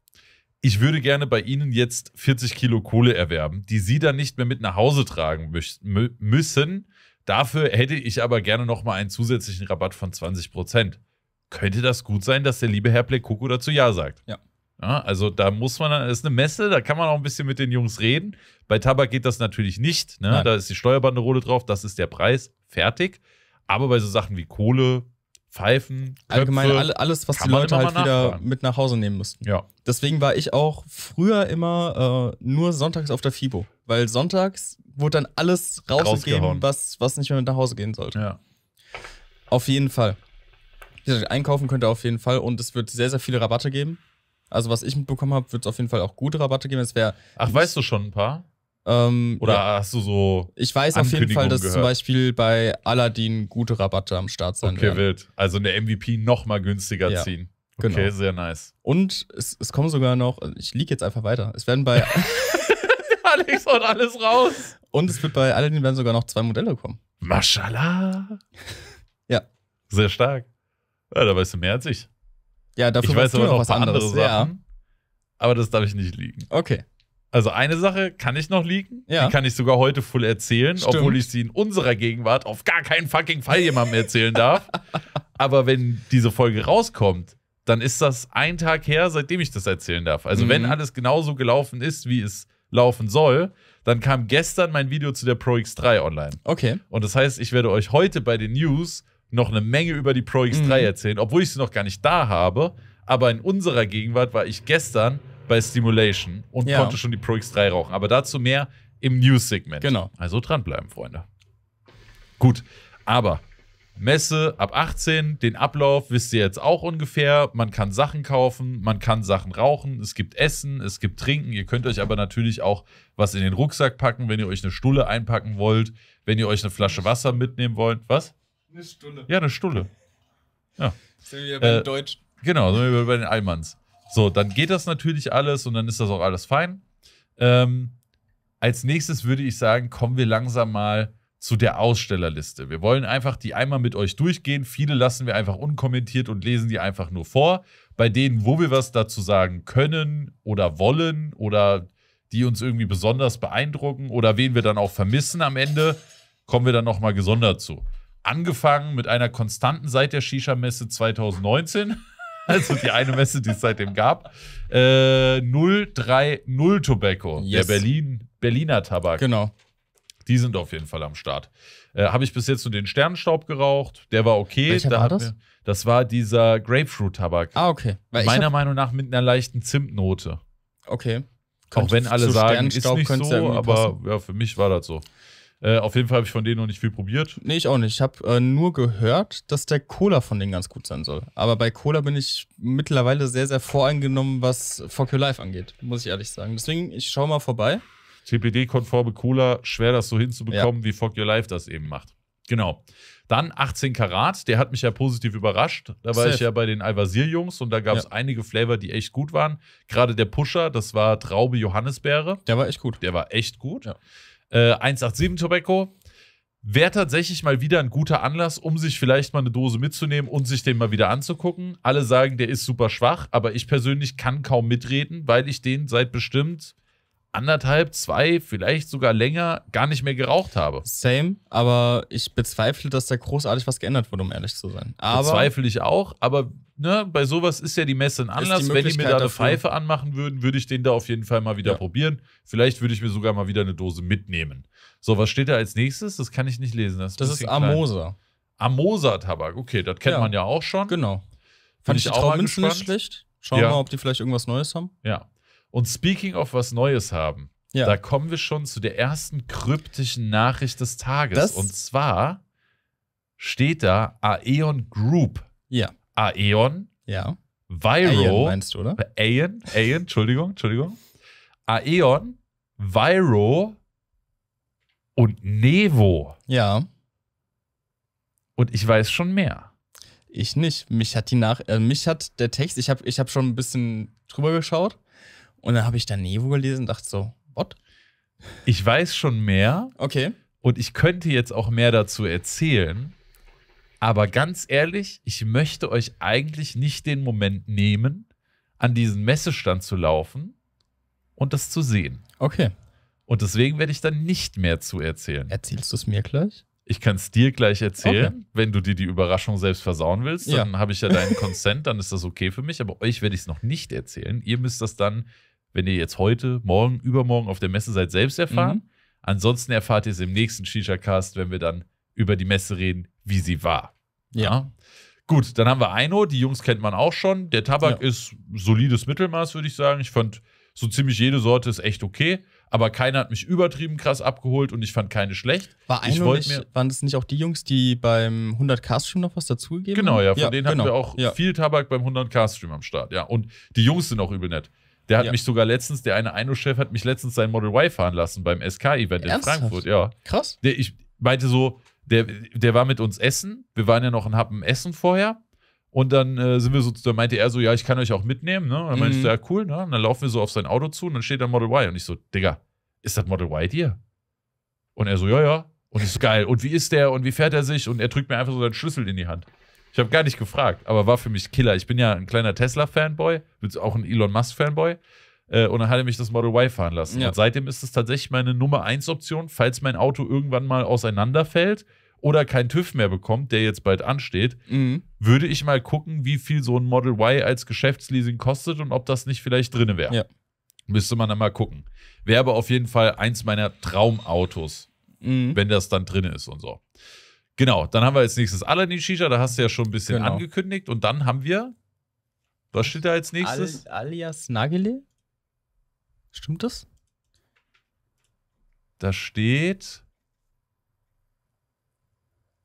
ich würde gerne bei Ihnen jetzt 40 Kilo Kohle erwerben, die Sie dann nicht mehr mit nach Hause tragen müssen. Dafür hätte ich aber gerne nochmal einen zusätzlichen Rabatt von 20 Prozent. Könnte das gut sein, dass der liebe Herr Black Coco dazu Ja sagt? Ja. Ja, also da muss man, das ist eine Messe, da kann man auch ein bisschen mit den Jungs reden. Bei Tabak geht das natürlich nicht. Ne? Da ist die Steuerbanderole drauf, das ist der Preis, fertig. Aber bei so Sachen wie Kohle, Pfeifen, Köpfe, allgemein alles, was die Leute halt wieder mit nach Hause nehmen mussten. Ja. Deswegen war ich auch früher immer äh, nur sonntags auf der FIBO, weil sonntags wurde dann alles rausgegeben, was, was nicht mehr mit nach Hause gehen sollte. Ja. Auf jeden Fall. einkaufen könnt ihr auf jeden Fall und es wird sehr, sehr viele Rabatte geben. Also, was ich mitbekommen habe, wird es auf jeden Fall auch gute Rabatte geben. Es wäre. Ach, weißt du schon ein paar? Ähm, Oder ja. hast du so. Ich weiß auf jeden Fall, dass gehört. zum Beispiel bei Aladdin gute Rabatte am Start sein okay, werden. Okay, wild. Also eine MVP nochmal günstiger ja. ziehen. Genau. Okay, sehr nice. Und es, es kommen sogar noch, also ich liege jetzt einfach weiter. Es werden bei. Alex haut alles raus. Und es wird bei Aladdin werden sogar noch zwei Modelle kommen. Mashallah. ja. Sehr stark. Ja, da weißt du mehr als ich. Ja, dafür ich weiß aber noch was anderes. Andere Sachen, ja. Aber das darf ich nicht liegen. Okay. Also eine Sache kann ich noch liegen, ja. die kann ich sogar heute voll erzählen, Stimmt. obwohl ich sie in unserer Gegenwart auf gar keinen fucking Fall jemandem erzählen darf. Aber wenn diese Folge rauskommt, dann ist das ein Tag her, seitdem ich das erzählen darf. Also mhm. wenn alles genauso gelaufen ist, wie es laufen soll, dann kam gestern mein Video zu der Pro X3 online. Okay. Und das heißt, ich werde euch heute bei den News noch eine Menge über die Pro X3 mhm. erzählen, obwohl ich sie noch gar nicht da habe. Aber in unserer Gegenwart war ich gestern bei Stimulation und ja. konnte schon die Pro X3 rauchen. Aber dazu mehr im News-Segment. Genau. Also dranbleiben, Freunde. Gut, aber Messe ab 18, den Ablauf wisst ihr jetzt auch ungefähr. Man kann Sachen kaufen, man kann Sachen rauchen, es gibt Essen, es gibt Trinken. Ihr könnt euch aber natürlich auch was in den Rucksack packen, wenn ihr euch eine Stulle einpacken wollt, wenn ihr euch eine Flasche Wasser mitnehmen wollt. Was? Eine Stulle. Ja, eine Stulle. Ja. Sind wir bei äh, Deutsch. Genau, sind wir bei den Allmanns. So, dann geht das natürlich alles und dann ist das auch alles fein. Ähm, als nächstes würde ich sagen, kommen wir langsam mal zu der Ausstellerliste. Wir wollen einfach die einmal mit euch durchgehen. Viele lassen wir einfach unkommentiert und lesen die einfach nur vor. Bei denen, wo wir was dazu sagen können oder wollen oder die uns irgendwie besonders beeindrucken oder wen wir dann auch vermissen am Ende, kommen wir dann nochmal gesondert zu. Angefangen mit einer konstanten seit der Shisha-Messe 2019 also die eine Messe, die es seitdem gab. Äh, 030 Tobacco, yes. der Berlin, Berliner Tabak. Genau. Die sind auf jeden Fall am Start. Äh, Habe ich bis jetzt nur den Sternenstaub geraucht. Der war okay. da war das? Mir, das war dieser Grapefruit-Tabak. Ah, okay. Weil Meiner hab... Meinung nach mit einer leichten Zimtnote. Okay. Auch wenn alle so sagen, ist nicht so, aber ja, für mich war das so. Äh, auf jeden Fall habe ich von denen noch nicht viel probiert. Nee, ich auch nicht. Ich habe äh, nur gehört, dass der Cola von denen ganz gut sein soll. Aber bei Cola bin ich mittlerweile sehr, sehr voreingenommen, was Fuck Your Life angeht, muss ich ehrlich sagen. Deswegen, ich schaue mal vorbei. CPD-konforme Cola, schwer das so hinzubekommen, ja. wie Fuck Your Life das eben macht. Genau. Dann 18 Karat, der hat mich ja positiv überrascht. Da war Safe. ich ja bei den Al-Wazir-Jungs und da gab es ja. einige Flavor, die echt gut waren. Gerade der Pusher, das war Traube Johannisbeere. Der war echt gut. Der war echt gut. Ja. 187 äh, Tobacco. Wäre tatsächlich mal wieder ein guter Anlass, um sich vielleicht mal eine Dose mitzunehmen und sich den mal wieder anzugucken. Alle sagen, der ist super schwach, aber ich persönlich kann kaum mitreden, weil ich den seit bestimmt anderthalb, zwei, vielleicht sogar länger gar nicht mehr geraucht habe. Same, aber ich bezweifle, dass da großartig was geändert wurde, um ehrlich zu sein. Aber bezweifle ich auch, aber ne, bei sowas ist ja die Messe ein Anlass. Wenn die mir da eine dafür. Pfeife anmachen würden, würde ich den da auf jeden Fall mal wieder ja. probieren. Vielleicht würde ich mir sogar mal wieder eine Dose mitnehmen. So, was steht da als nächstes? Das kann ich nicht lesen. Das ist, das ist Amosa. Amosa-Tabak, okay, das kennt ja. man ja auch schon. Genau. Fand Bin ich, ich auch mal nicht schlecht. Schauen wir ja. mal, ob die vielleicht irgendwas Neues haben. Ja, und speaking of was Neues haben, ja. da kommen wir schon zu der ersten kryptischen Nachricht des Tages. Das Und zwar steht da Aeon Group. Ja. Aeon. Ja. Viro. Aeon meinst du, oder? Aeon, Aeon, Entschuldigung, Entschuldigung. Aeon, Viro und Nevo. Ja. Und ich weiß schon mehr. Ich nicht. Mich hat die nach äh, mich hat der Text, ich habe ich hab schon ein bisschen drüber geschaut und dann habe ich da Nevo gelesen und dachte so, what? Ich weiß schon mehr. Okay. Und ich könnte jetzt auch mehr dazu erzählen. Aber ganz ehrlich, ich möchte euch eigentlich nicht den Moment nehmen, an diesen Messestand zu laufen und das zu sehen. Okay. Und deswegen werde ich dann nicht mehr zu erzählen. Erzählst du es mir gleich? Ich kann es dir gleich erzählen, okay. wenn du dir die Überraschung selbst versauen willst. Dann ja. habe ich ja deinen Consent, dann ist das okay für mich. Aber euch werde ich es noch nicht erzählen. Ihr müsst das dann wenn ihr jetzt heute, morgen, übermorgen auf der Messe seid, selbst erfahren. Mhm. Ansonsten erfahrt ihr es im nächsten Shisha-Cast, wenn wir dann über die Messe reden, wie sie war. Ja. ja. Gut, dann haben wir Eino, die Jungs kennt man auch schon. Der Tabak ja. ist solides Mittelmaß, würde ich sagen. Ich fand so ziemlich jede Sorte ist echt okay, aber keiner hat mich übertrieben krass abgeholt und ich fand keine schlecht. War ich nicht, mir waren das nicht auch die Jungs, die beim 100K-Stream noch was dazugegeben genau, haben? Genau, ja, von ja, denen genau. hatten wir auch viel Tabak beim 100K-Stream am Start. Ja, und die Jungs sind auch übel nett. Der hat ja. mich sogar letztens, der eine Eino-Chef hat mich letztens sein Model Y fahren lassen beim SK-Event in Frankfurt. Ja. Krass. Der, ich meinte so, der, der war mit uns essen. Wir waren ja noch in Happen essen vorher. Und dann äh, sind wir so, da meinte er so, ja, ich kann euch auch mitnehmen. Ne? Und dann meinte mhm. ich so, mhm. ja, cool. Ne? Und dann laufen wir so auf sein Auto zu und dann steht da Model Y. Und ich so, Digga, ist das Model Y dir? Und er so, ja, ja. Und ich so, geil. Und wie ist der? Und wie fährt er sich? Und er drückt mir einfach so seinen Schlüssel in die Hand. Ich habe gar nicht gefragt, aber war für mich Killer. Ich bin ja ein kleiner Tesla-Fanboy, auch ein Elon Musk-Fanboy. Äh, und dann hat er mich das Model Y fahren lassen. Ja. Und seitdem ist es tatsächlich meine Nummer 1 Option, falls mein Auto irgendwann mal auseinanderfällt oder kein TÜV mehr bekommt, der jetzt bald ansteht, mhm. würde ich mal gucken, wie viel so ein Model Y als Geschäftsleasing kostet und ob das nicht vielleicht drin wäre. Ja. Müsste man dann mal gucken. Wäre aber auf jeden Fall eins meiner Traumautos, mhm. wenn das dann drin ist und so. Genau, dann haben wir als nächstes Aladdin Shisha, da hast du ja schon ein bisschen genau. angekündigt. Und dann haben wir, was steht da als nächstes? Al alias Nagele? Stimmt das? Da steht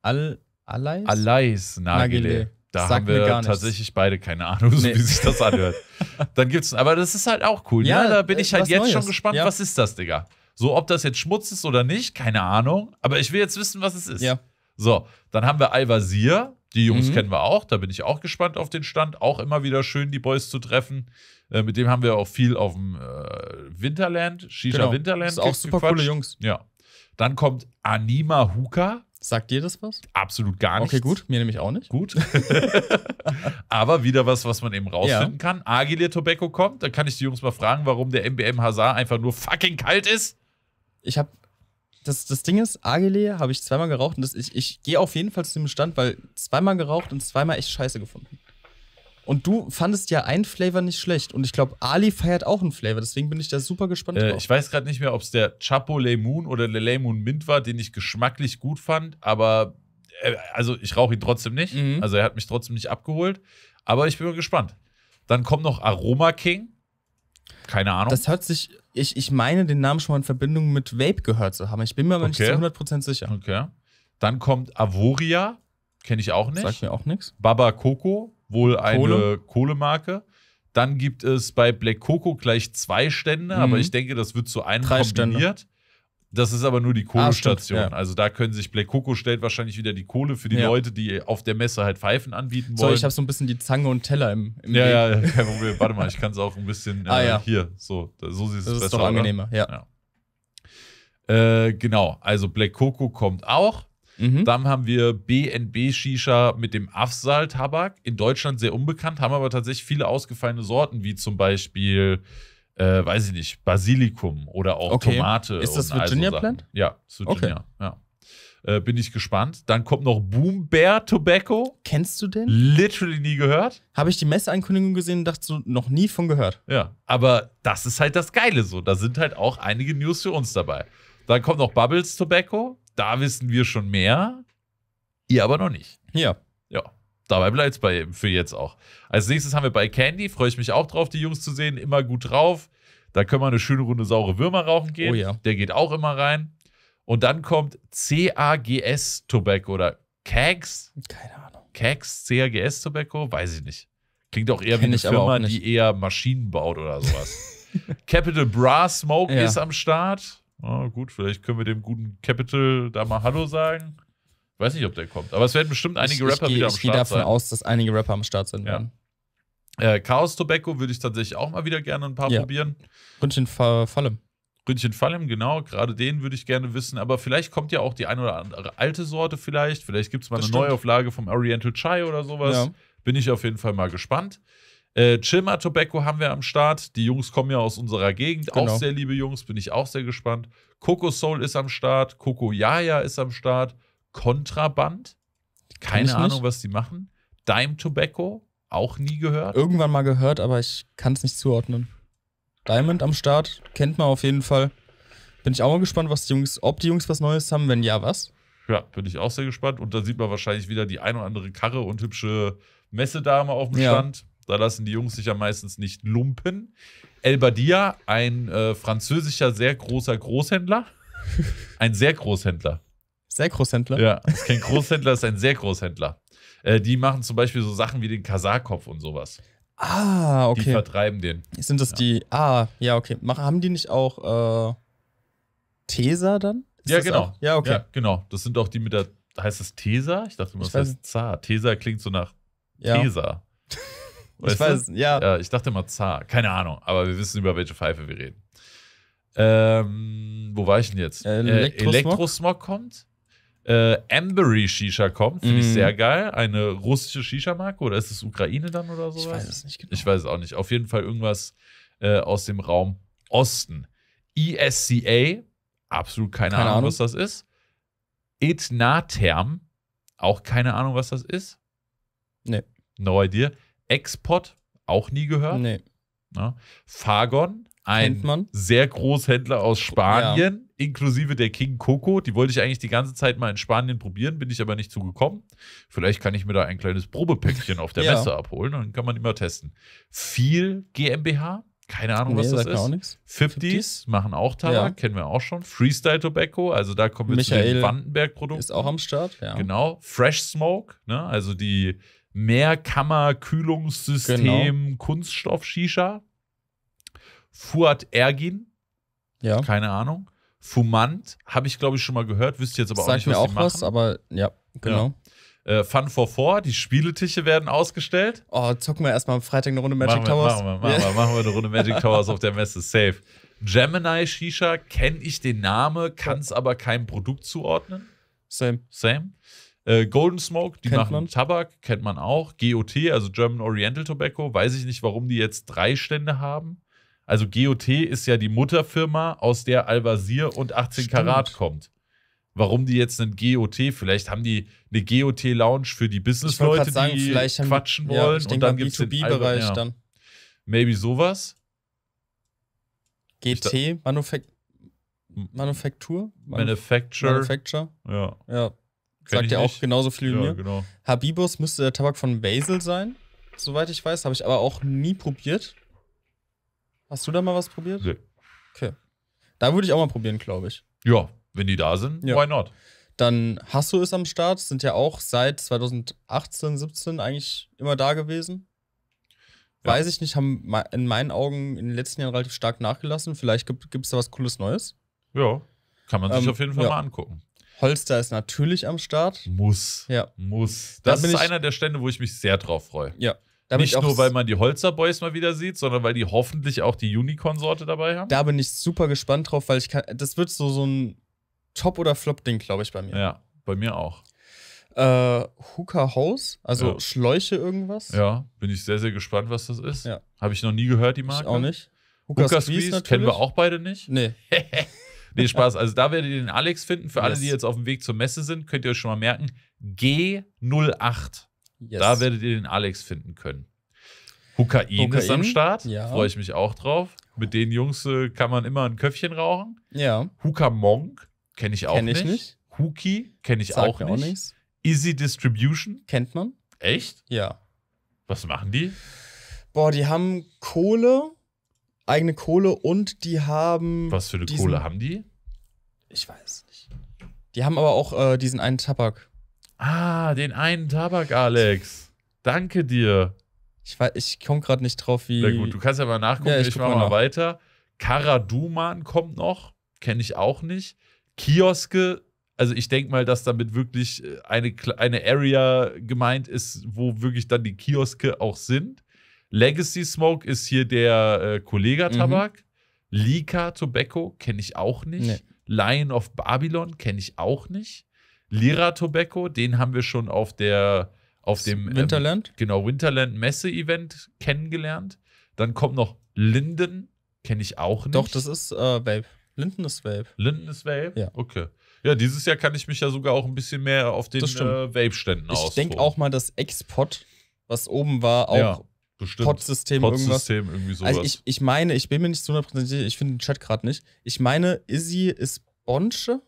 Al Alais? Alais Nagele. Nagele. Da Sag haben wir tatsächlich beide keine Ahnung, nee. wie sich das anhört. Dann gibt's, aber das ist halt auch cool. Ne? Ja, ne? da bin äh, ich halt jetzt Neues. schon gespannt, ja. was ist das, Digga? So, ob das jetzt Schmutz ist oder nicht, keine Ahnung. Aber ich will jetzt wissen, was es ist. Ja. So, dann haben wir Al-Wazir. Die Jungs mhm. kennen wir auch. Da bin ich auch gespannt auf den Stand. Auch immer wieder schön, die Boys zu treffen. Äh, mit dem haben wir auch viel auf dem äh, Winterland, Shisha genau. Winterland. Das ist auch super coole Jungs. Ja. Dann kommt Anima Huka. Sagt dir das was? Absolut gar nicht. Okay, gut. Mir nämlich auch nicht. Gut. Aber wieder was, was man eben rausfinden ja. kann. Agile Tobacco kommt. Da kann ich die Jungs mal fragen, warum der MBM Hazard einfach nur fucking kalt ist. Ich habe das, das Ding ist, Agile habe ich zweimal geraucht und das, ich, ich gehe auf jeden Fall zu dem Stand, weil zweimal geraucht und zweimal echt scheiße gefunden. Und du fandest ja einen Flavor nicht schlecht. Und ich glaube, Ali feiert auch einen Flavor. Deswegen bin ich da super gespannt äh, drauf. Ich weiß gerade nicht mehr, ob es der Chapo Moon oder der Moon Mint war, den ich geschmacklich gut fand. Aber äh, also ich rauche ihn trotzdem nicht. Mhm. Also er hat mich trotzdem nicht abgeholt. Aber ich bin mal gespannt. Dann kommt noch Aroma King. Keine Ahnung. Das hört sich ich, ich meine, den Namen schon mal in Verbindung mit Vape gehört zu haben. Ich bin mir aber okay. nicht zu 100% sicher. Okay. Dann kommt Avoria, kenne ich auch nicht. Sagt mir auch nichts. Baba Coco, wohl eine Kohle. Kohlemarke. Dann gibt es bei Black Coco gleich zwei Stände, mhm. aber ich denke, das wird zu einem Drei kombiniert. Stände. Das ist aber nur die Kohlestation. Ah, ja. Also da können sich Black Coco stellt wahrscheinlich wieder die Kohle für die ja. Leute, die auf der Messe halt Pfeifen anbieten wollen. So, ich habe so ein bisschen die Zange und Teller im, im Ja, Weg. ja, kein Problem. Warte mal, ich kann es auch ein bisschen ah, äh, ja. hier. So, so sieht es besser aus. Das ist doch angenehmer, ja. Äh, genau, also Black Coco kommt auch. Mhm. Dann haben wir BNB Shisha mit dem Afsal-Tabak. In Deutschland sehr unbekannt, haben aber tatsächlich viele ausgefallene Sorten, wie zum Beispiel äh, weiß ich nicht, Basilikum oder auch okay. Tomate. Ist das Virginia also Plant? Ja, ist Virginia. Okay. Ja. Äh, bin ich gespannt. Dann kommt noch Boom Bear Tobacco. Kennst du den? Literally nie gehört. Habe ich die Messeankündigung gesehen und dachte so, noch nie von gehört. Ja, aber das ist halt das Geile so. Da sind halt auch einige News für uns dabei. Dann kommt noch Bubbles Tobacco. Da wissen wir schon mehr. Ihr aber noch nicht. Ja dabei bleibt es für jetzt auch. Als nächstes haben wir bei Candy, freue ich mich auch drauf, die Jungs zu sehen, immer gut drauf. Da können wir eine schöne Runde saure Würmer rauchen gehen. Oh ja. Der geht auch immer rein. Und dann kommt CAGS Tobacco oder CAGS? Keine Ahnung. CAGS, CAGS Tobacco? Weiß ich nicht. Klingt auch eher Kenn wie eine Firma, die eher Maschinen baut oder sowas. Capital Bra Smoke ja. ist am Start. Oh, gut, vielleicht können wir dem guten Capital da mal Hallo sagen. Weiß nicht, ob der kommt, aber es werden bestimmt einige ich, Rapper ich, ich wieder am Start sein. Ich gehe davon aus, dass einige Rapper am Start sind. Ja. Äh, Chaos Tobacco würde ich tatsächlich auch mal wieder gerne ein paar ja. probieren. Ründchen Fallem. Ründchen Fallem, genau. Gerade den würde ich gerne wissen. Aber vielleicht kommt ja auch die eine oder andere alte Sorte vielleicht. Vielleicht gibt es mal das eine stimmt. Neuauflage vom Oriental Chai oder sowas. Ja. Bin ich auf jeden Fall mal gespannt. Äh, Chilma Tobacco haben wir am Start. Die Jungs kommen ja aus unserer Gegend. Genau. Auch sehr liebe Jungs. Bin ich auch sehr gespannt. Coco Soul ist am Start. Coco Yaya ist am Start. Kontraband. Keine Ahnung, was die machen. Dime Tobacco, auch nie gehört. Irgendwann mal gehört, aber ich kann es nicht zuordnen. Diamond am Start, kennt man auf jeden Fall. Bin ich auch mal gespannt, was die Jungs, ob die Jungs was Neues haben, wenn ja, was? Ja, bin ich auch sehr gespannt. Und da sieht man wahrscheinlich wieder die ein oder andere Karre und hübsche Messedame auf dem ja. Stand. Da lassen die Jungs sich ja meistens nicht lumpen. El Badia, ein äh, französischer, sehr großer Großhändler. ein sehr Großhändler. Sehr Großhändler? Ja, ist kein Großhändler, ist ein sehr Großhändler. Äh, die machen zum Beispiel so Sachen wie den Kasarkopf und sowas. Ah, okay. Die vertreiben den. Sind das ja. die. Ah, ja, okay. Mach, haben die nicht auch äh, Tesa dann? Ist ja, genau. Auch? Ja, okay. Ja, genau. Das sind auch die mit der. Heißt das Tesa? Ich dachte immer, das heißt Zar. Tesa klingt so nach ja. Tesa. ich weiß, ja. ja. Ich dachte immer Zar. Keine Ahnung, aber wir wissen, über welche Pfeife wir reden. Ähm, wo war ich denn jetzt? Elektrosmog, äh, Elektrosmog kommt äh, Ambery Shisha kommt. Finde ich mhm. sehr geil. Eine russische Shisha-Marke oder ist es Ukraine dann oder sowas? Ich weiß es nicht genau. Ich weiß es auch nicht. Auf jeden Fall irgendwas äh, aus dem Raum Osten. ESCA, absolut keine, keine Ahnung, Ahnung, was das ist. Etnaterm, auch keine Ahnung, was das ist. Nee. No idea. Export, auch nie gehört. Nee. Na? Ne? Fagon, ein Händmann. sehr Großhändler aus Spanien. Ja inklusive der King Coco. Die wollte ich eigentlich die ganze Zeit mal in Spanien probieren, bin ich aber nicht zugekommen. Vielleicht kann ich mir da ein kleines Probepäckchen auf der ja. Messe abholen und dann kann man immer testen. Viel GmbH, keine Ahnung, nee, was das ist. 50 machen auch Tabak, ja. kennen wir auch schon. Freestyle Tobacco, also da kommen wir Michael zu den Vandenberg-Produkten. Ist auch am Start, ja. Genau. Fresh Smoke, ne? also die Mehrkammer-Kühlungssystem genau. Kunststoff-Shisha. Fuad Ergin, ja. keine Ahnung. Fumant habe ich, glaube ich, schon mal gehört, wüsste jetzt aber Sag auch nicht, was mir auch was, aber ja, genau. Ja. Äh, Fun for Four, die Spieletische werden ausgestellt. Oh, zocken wir erstmal am Freitag eine Runde Magic machen wir, Towers. Machen wir, machen, wir, machen wir eine Runde Magic Towers auf der Messe, safe. Gemini Shisha, kenne ich den Namen, kann es aber keinem Produkt zuordnen. Same. Same. Äh, Golden Smoke, die kennt machen man. Tabak, kennt man auch. GOT, also German Oriental Tobacco, weiß ich nicht, warum die jetzt drei Stände haben. Also GOT ist ja die Mutterfirma, aus der Al-Wazir und 18 Stimmt. Karat kommt. Warum die jetzt einen GOT, vielleicht haben die eine GOT-Lounge für die Businessleute, die haben, quatschen wollen. Ja, ich und denke, dann gibt es den bereich dann. Maybe sowas. GT, Manufaktur? Manufacture. Manufacture. Ja. ja. Sagt ja auch genauso viel wie ja, mir. Genau. Habibus müsste der Tabak von Basil sein, soweit ich weiß. Habe ich aber auch nie probiert. Hast du da mal was probiert? Nee. Okay. Da würde ich auch mal probieren, glaube ich. Ja, wenn die da sind, ja. why not? Dann Hasso ist am Start, sind ja auch seit 2018, 17 eigentlich immer da gewesen. Ja. Weiß ich nicht, haben in meinen Augen in den letzten Jahren relativ stark nachgelassen. Vielleicht gibt es da was Cooles Neues. Ja, kann man sich ähm, auf jeden Fall ja. mal angucken. Holster ist natürlich am Start. Muss. Ja. Muss. Das da ist einer der Stände, wo ich mich sehr drauf freue. Ja. Damit nicht nur, weil man die Holzer Boys mal wieder sieht, sondern weil die hoffentlich auch die Unicorn-Sorte dabei haben. Da bin ich super gespannt drauf, weil ich kann. Das wird so, so ein Top- oder Flop-Ding, glaube ich, bei mir. Ja, bei mir auch. Äh, Hooker House, also ja. Schläuche irgendwas. Ja, bin ich sehr, sehr gespannt, was das ist. Ja. Habe ich noch nie gehört, die Marke. Ich auch nicht. Hooker, Hooker Squeeze, kennen wir auch beide nicht. Nee. nee, Spaß. Also da werdet ihr den Alex finden. Für yes. alle, die jetzt auf dem Weg zur Messe sind, könnt ihr euch schon mal merken, G08. Yes. Da werdet ihr den Alex finden können. Hukain, Hukain ist am Start. Ja. Freue ich mich auch drauf. Mit den Jungs äh, kann man immer ein Köpfchen rauchen. Ja. Hukamonk kenne ich auch kenn ich nicht. nicht. Huki kenne ich Sag auch, nicht. auch Easy Distribution. Kennt man. Echt? Ja. Was machen die? Boah, die haben Kohle, eigene Kohle und die haben. Was für eine diesen, Kohle haben die? Ich weiß nicht. Die haben aber auch äh, diesen einen Tabak. Ah, den einen Tabak, Alex. Danke dir. Ich, ich komme gerade nicht drauf, wie. Na gut, du kannst ja mal nachgucken. Ja, ich ich mache mal, mal weiter. Karaduman kommt noch. Kenne ich auch nicht. Kioske. Also ich denke mal, dass damit wirklich äh, eine, eine Area gemeint ist, wo wirklich dann die Kioske auch sind. Legacy Smoke ist hier der äh, Kollega-Tabak. Mhm. Lika Tobacco kenne ich auch nicht. Nee. Lion of Babylon kenne ich auch nicht. Lira Tobacco, den haben wir schon auf der auf dem ähm, Winterland? Ähm, genau, Winterland Messe-Event kennengelernt. Dann kommt noch Linden, kenne ich auch nicht. Doch, das ist äh, Vape. Linden ist Vape. Linden ist Vape? Ja. Okay. Ja, dieses Jahr kann ich mich ja sogar auch ein bisschen mehr auf den äh, Vape-Ständen aus. Ich denke auch mal, dass Expot, was oben war, auch ja, Pod-System Pod irgendwas. irgendwie also sowas. Also ich, ich meine, ich bin mir nicht zu 100% sicher, ich finde den Chat gerade nicht. Ich meine, Izzy ist Bonsche.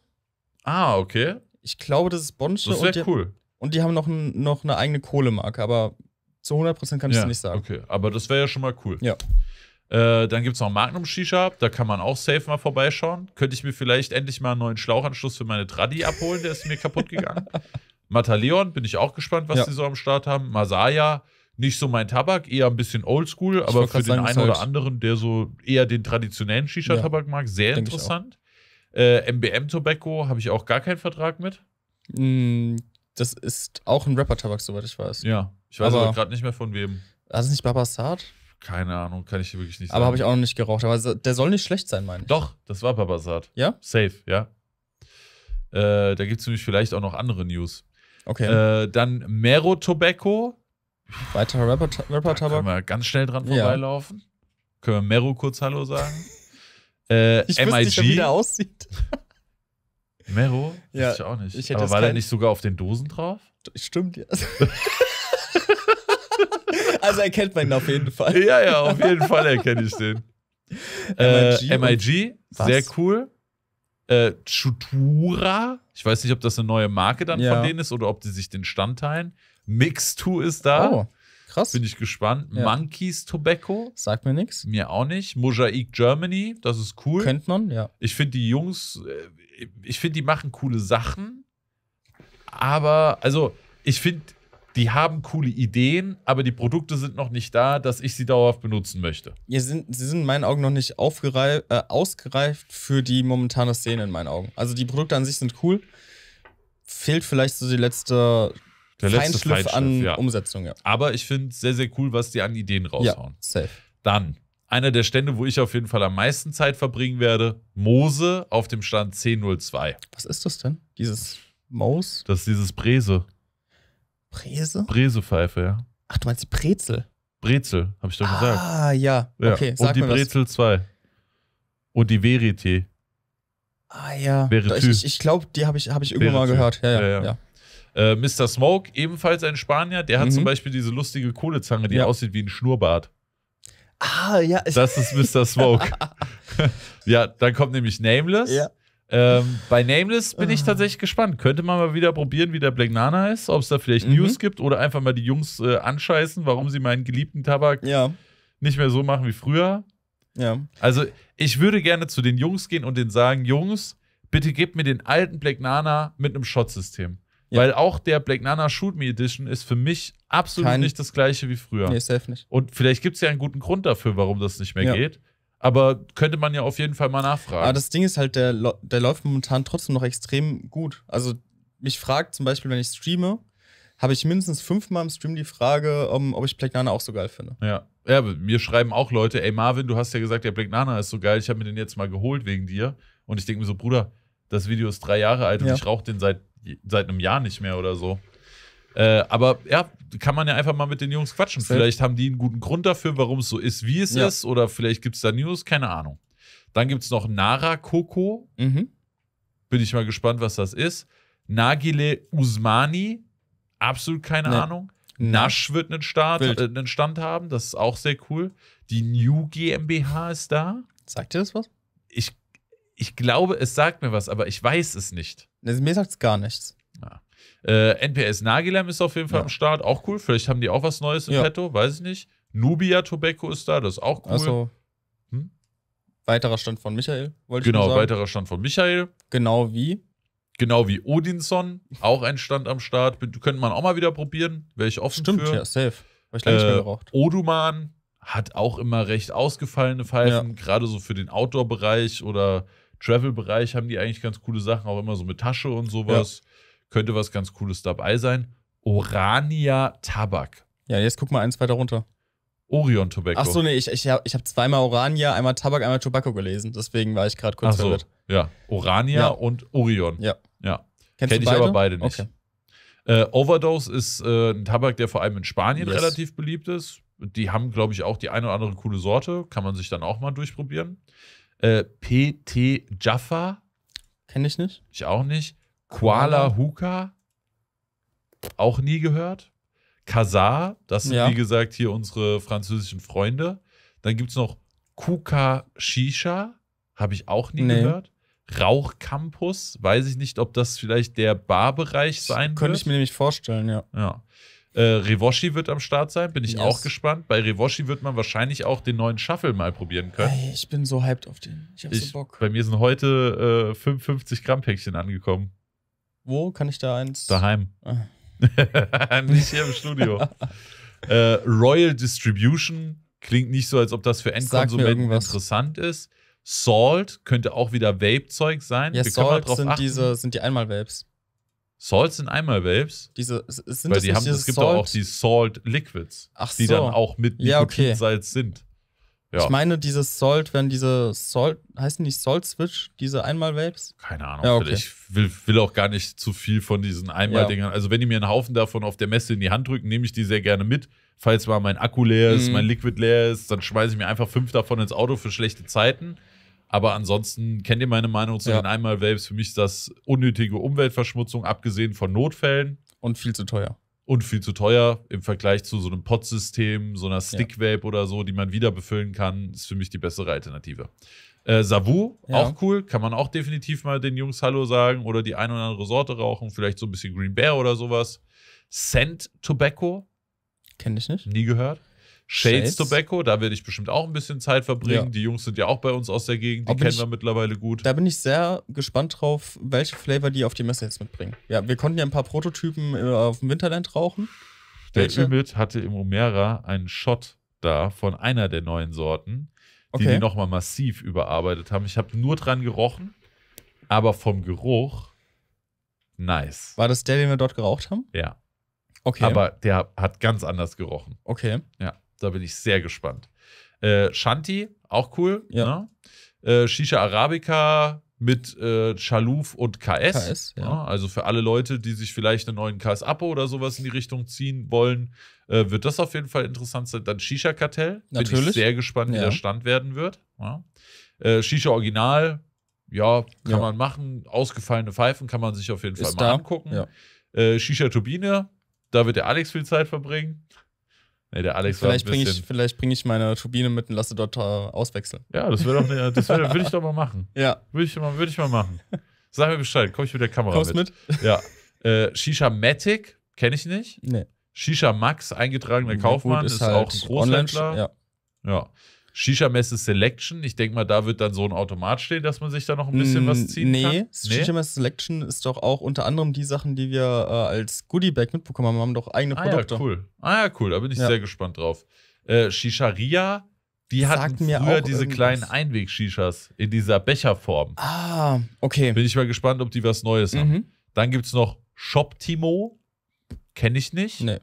Ah, okay. Ich glaube, das ist Bonsche. Das wäre cool. Und die haben noch, ein, noch eine eigene Kohlemarke, aber zu 100% kann ich es ja, nicht sagen. Okay, aber das wäre ja schon mal cool. Ja. Äh, dann gibt es noch Magnum Shisha, da kann man auch safe mal vorbeischauen. Könnte ich mir vielleicht endlich mal einen neuen Schlauchanschluss für meine Tradi abholen, der ist mir kaputt gegangen. Mataleon, bin ich auch gespannt, was ja. die so am Start haben. Masaya, nicht so mein Tabak, eher ein bisschen oldschool, aber für den sagen, einen oder halt anderen, der so eher den traditionellen Shisha-Tabak ja, mag, sehr interessant. Äh, MBM Tobacco habe ich auch gar keinen Vertrag mit. Mm, das ist auch ein Rapper-Tabak, soweit ich weiß. Ja, ich weiß aber, aber gerade nicht mehr von wem. War das nicht Babassat? Keine Ahnung, kann ich dir wirklich nicht sagen. Aber habe ich auch noch nicht geraucht. Aber der soll nicht schlecht sein, meine ich. Doch, das war Babassat. Ja? Safe, ja. Äh, da gibt es nämlich vielleicht auch noch andere News. Okay. Äh, dann Mero Tobacco. Weiterer Rapper-Tabak. Rapper können wir ganz schnell dran vorbeilaufen. Ja. Können wir Mero kurz Hallo sagen? Äh, ich MIG. Nicht, wie der aussieht. Mero? Ja, ich auch nicht. Ich Aber war der nicht sogar auf den Dosen drauf? Stimmt, ja. also erkennt man ihn auf jeden Fall. Ja, ja, auf jeden Fall erkenne ich den. MIG, äh, MIG sehr cool. Äh, Chutura, ich weiß nicht, ob das eine neue Marke dann ja. von denen ist oder ob die sich den Stand teilen. Mix2 ist da. Oh. Krass. Bin ich gespannt. Ja. Monkeys Tobacco. Sagt mir nichts. Mir auch nicht. Mosaic Germany, das ist cool. Könnte man, ja. Ich finde die Jungs, äh, ich finde, die machen coole Sachen. Aber, also, ich finde, die haben coole Ideen, aber die Produkte sind noch nicht da, dass ich sie dauerhaft benutzen möchte. Ja, sie, sind, sie sind in meinen Augen noch nicht äh, ausgereift für die momentane Szene in meinen Augen. Also die Produkte an sich sind cool. Fehlt vielleicht so die letzte der letzte Feinschliff, Feinschliff an ja. Umsetzung, ja. Aber ich finde es sehr, sehr cool, was die an Ideen raushauen. Ja, safe. Dann, einer der Stände, wo ich auf jeden Fall am meisten Zeit verbringen werde, Mose auf dem Stand 1002. Was ist das denn? Dieses Moos? Das ist dieses Brese. Brese? Bresepfeife, ja. Ach, du meinst die Brezel? Brezel, habe ich doch ah, gesagt. Ah, ja. ja. Okay, sag Und die Brezel 2. Und die Verité. Ah, ja. Verity. Ich, ich glaube, die habe ich, hab ich irgendwann Verity. mal gehört. ja, ja. ja. ja. Äh, Mr. Smoke, ebenfalls ein Spanier, der hat mhm. zum Beispiel diese lustige Kohlezange, die ja. aussieht wie ein Schnurrbart. Ah, ja. Das ist Mr. Smoke. ja, dann kommt nämlich Nameless. Ja. Ähm, bei Nameless bin ich ah. tatsächlich gespannt. Könnte man mal wieder probieren, wie der Black Nana ist, ob es da vielleicht mhm. News gibt oder einfach mal die Jungs äh, anscheißen, warum sie meinen geliebten Tabak ja. nicht mehr so machen wie früher. Ja. Also, ich würde gerne zu den Jungs gehen und denen sagen: Jungs, bitte gebt mir den alten Black Nana mit einem Shot-System. Ja. Weil auch der Black Nana Shoot Me Edition ist für mich absolut Kein, nicht das gleiche wie früher. Nee, safe nicht. Und vielleicht gibt es ja einen guten Grund dafür, warum das nicht mehr ja. geht. Aber könnte man ja auf jeden Fall mal nachfragen. Aber das Ding ist halt, der, der läuft momentan trotzdem noch extrem gut. Also, mich fragt zum Beispiel, wenn ich streame, habe ich mindestens fünfmal im Stream die Frage, um, ob ich Black Nana auch so geil finde. Ja. Ja, mir schreiben auch Leute, ey Marvin, du hast ja gesagt, der Black Nana ist so geil, ich habe mir den jetzt mal geholt wegen dir. Und ich denke mir so, Bruder, das Video ist drei Jahre alt und ja. ich rauche den seit, seit einem Jahr nicht mehr oder so. Äh, aber ja, kann man ja einfach mal mit den Jungs quatschen. Vielleicht haben die einen guten Grund dafür, warum es so ist, wie es ja. ist. Oder vielleicht gibt es da News, keine Ahnung. Dann gibt es noch Nara Coco. Mhm. Bin ich mal gespannt, was das ist. Nagile Usmani. Absolut keine nee. Ahnung. Nee. Nash wird einen, Start, äh, einen Stand haben. Das ist auch sehr cool. Die New GmbH ist da. Sagt dir das was? Ich ich glaube, es sagt mir was, aber ich weiß es nicht. Also, mir sagt es gar nichts. Ja. Äh, NPS Nagilam ist auf jeden Fall ja. am Start, auch cool. Vielleicht haben die auch was Neues im ja. Petto, weiß ich nicht. Nubia Tobacco ist da, das ist auch cool. Also, hm? Weiterer Stand von Michael, wollte genau, ich Genau, weiterer Stand von Michael. Genau wie? Genau wie Odinson, auch ein Stand am Start. Könnte man auch mal wieder probieren, wäre ich offen Stimmt, für. ja, safe. Habe ich lange äh, nicht mehr äh, geraucht. Oduman hat auch immer recht ausgefallene Pfeifen, ja. gerade so für den Outdoor-Bereich oder Travel-Bereich haben die eigentlich ganz coole Sachen, auch immer so mit Tasche und sowas. Ja. Könnte was ganz Cooles dabei sein. Orania Tabak. Ja, jetzt guck mal eins weiter runter. Orion Tobacco. Ach so, nee, ich, ich habe ich hab zweimal Orania, einmal Tabak, einmal Tobacco gelesen. Deswegen war ich gerade kurz so, verwirrt. Ja, Orania ja. und Orion. Ja. ja. Kennst Kenn ich beide? aber beide nicht. Okay. Äh, Overdose ist äh, ein Tabak, der vor allem in Spanien yes. relativ beliebt ist. Die haben, glaube ich, auch die eine oder andere coole Sorte. Kann man sich dann auch mal durchprobieren. Äh, PT Jaffa. Kenne ich nicht. Ich auch nicht. Kuala Huka. Auch nie gehört. Kazar. Das sind, ja. wie gesagt, hier unsere französischen Freunde. Dann gibt es noch Kuka Shisha. Habe ich auch nie nee. gehört. Rauchcampus. Weiß ich nicht, ob das vielleicht der Barbereich sein könnte wird. Könnte ich mir nämlich vorstellen, ja. Ja. Äh, Revoshi wird am Start sein, bin ich yes. auch gespannt. Bei Revoshi wird man wahrscheinlich auch den neuen Shuffle mal probieren können. Ey, ich bin so hyped auf den. Ich hab ich, so Bock. Bei mir sind heute äh, 55 Gramm Päckchen angekommen. Wo kann ich da eins? Daheim. Ah. nicht hier im Studio. äh, Royal Distribution klingt nicht so, als ob das für Endkonsumenten interessant ist. Salt könnte auch wieder Vape-Zeug sein. Ja, Wir Salt sind, diese, sind die Einmal-Vapes. Salts sind einmal Vapes. Diese, sind weil die haben, es gibt Salt? auch die Salt Liquids, Ach die so. dann auch mit Nikotinsalz ja, okay. sind. Ja. Ich meine, diese Salt, wenn diese Salt, heißen die Salt Switch, diese Einmal-Vapes? Keine Ahnung. Ja, okay. Ich will, will, auch gar nicht zu viel von diesen Einmal-Dingern. Ja. Also, wenn die mir einen Haufen davon auf der Messe in die Hand drücken, nehme ich die sehr gerne mit. Falls mal mein Akku leer ist, mhm. mein Liquid leer ist, dann schmeiße ich mir einfach fünf davon ins Auto für schlechte Zeiten. Aber ansonsten kennt ihr meine Meinung zu ja. den Einmal-Vapes. Für mich ist das unnötige Umweltverschmutzung, abgesehen von Notfällen. Und viel zu teuer. Und viel zu teuer im Vergleich zu so einem Pod-System, so einer Stick-Vape ja. oder so, die man wieder befüllen kann, ist für mich die bessere Alternative. Äh, Savu, ja. auch cool. Kann man auch definitiv mal den Jungs Hallo sagen oder die ein oder andere Sorte rauchen. Vielleicht so ein bisschen Green Bear oder sowas. Scent Tobacco. Kenne ich nicht. Nie gehört. Shades, Shades, Tobacco, da werde ich bestimmt auch ein bisschen Zeit verbringen. Ja. Die Jungs sind ja auch bei uns aus der Gegend, die kennen ich, wir mittlerweile gut. Da bin ich sehr gespannt drauf, welche Flavor die auf die Messe jetzt mitbringen. Ja, wir konnten ja ein paar Prototypen äh, auf dem Winterland rauchen. Der welche? Ümit hatte im Omera einen Shot da von einer der neuen Sorten, die okay. die nochmal massiv überarbeitet haben. Ich habe nur dran gerochen, aber vom Geruch nice. War das der, den wir dort geraucht haben? Ja. Okay. Aber der hat ganz anders gerochen. Okay. Ja. Da bin ich sehr gespannt. Äh, Shanti, auch cool. Ja. Ne? Äh, Shisha Arabica mit äh, Chaluf und KS. KS ja. Ja, ne? also für alle Leute, die sich vielleicht einen neuen KS Apo oder sowas in die Richtung ziehen wollen, äh, wird das auf jeden Fall interessant sein. Dann Shisha Kartell. Natürlich. Bin ich sehr gespannt, wie der Stand werden wird. Ne? Äh, Shisha Original, ja, kann man machen. Ausgefallene Pfeifen kann man sich auf jeden Fall mal da. angucken. Äh, Shisha Turbine, da wird der Alex viel Zeit verbringen. Nee, der Alex vielleicht bringe ich, vielleicht bring ich meine Turbine mit und lasse dort äh, auswechseln. Ja, das wäre ne, das wär, würde ich doch mal machen. Ja. Würde ich, mal, würd ich mal machen. Sag mir Bescheid, komm ich mit der Kamera Kommst mit. mit? Ja. Äh, Shisha Matic, kenne ich nicht. Nee. Shisha Max, eingetragener Kaufmann, Gut, ist, ist halt auch ein Großhändler. Online, ja. ja. Shisha-Messe Selection. Ich denke mal, da wird dann so ein Automat stehen, dass man sich da noch ein bisschen mm, was ziehen nee, kann. Nee, Shisha-Messe Selection ist doch auch unter anderem die Sachen, die wir äh, als Goodie-Bag mitbekommen haben. Wir haben doch eigene Produkte. Ah ja, cool. Ah ja, cool. Da bin ich ja. sehr gespannt drauf. Äh, Shisharia, die Sagt hatten früher diese irgendwas. kleinen Einweg-Shishas in dieser Becherform. Ah, okay. Bin ich mal gespannt, ob die was Neues mhm. haben. Dann gibt es noch Shoptimo. Kenne ich nicht. Nee.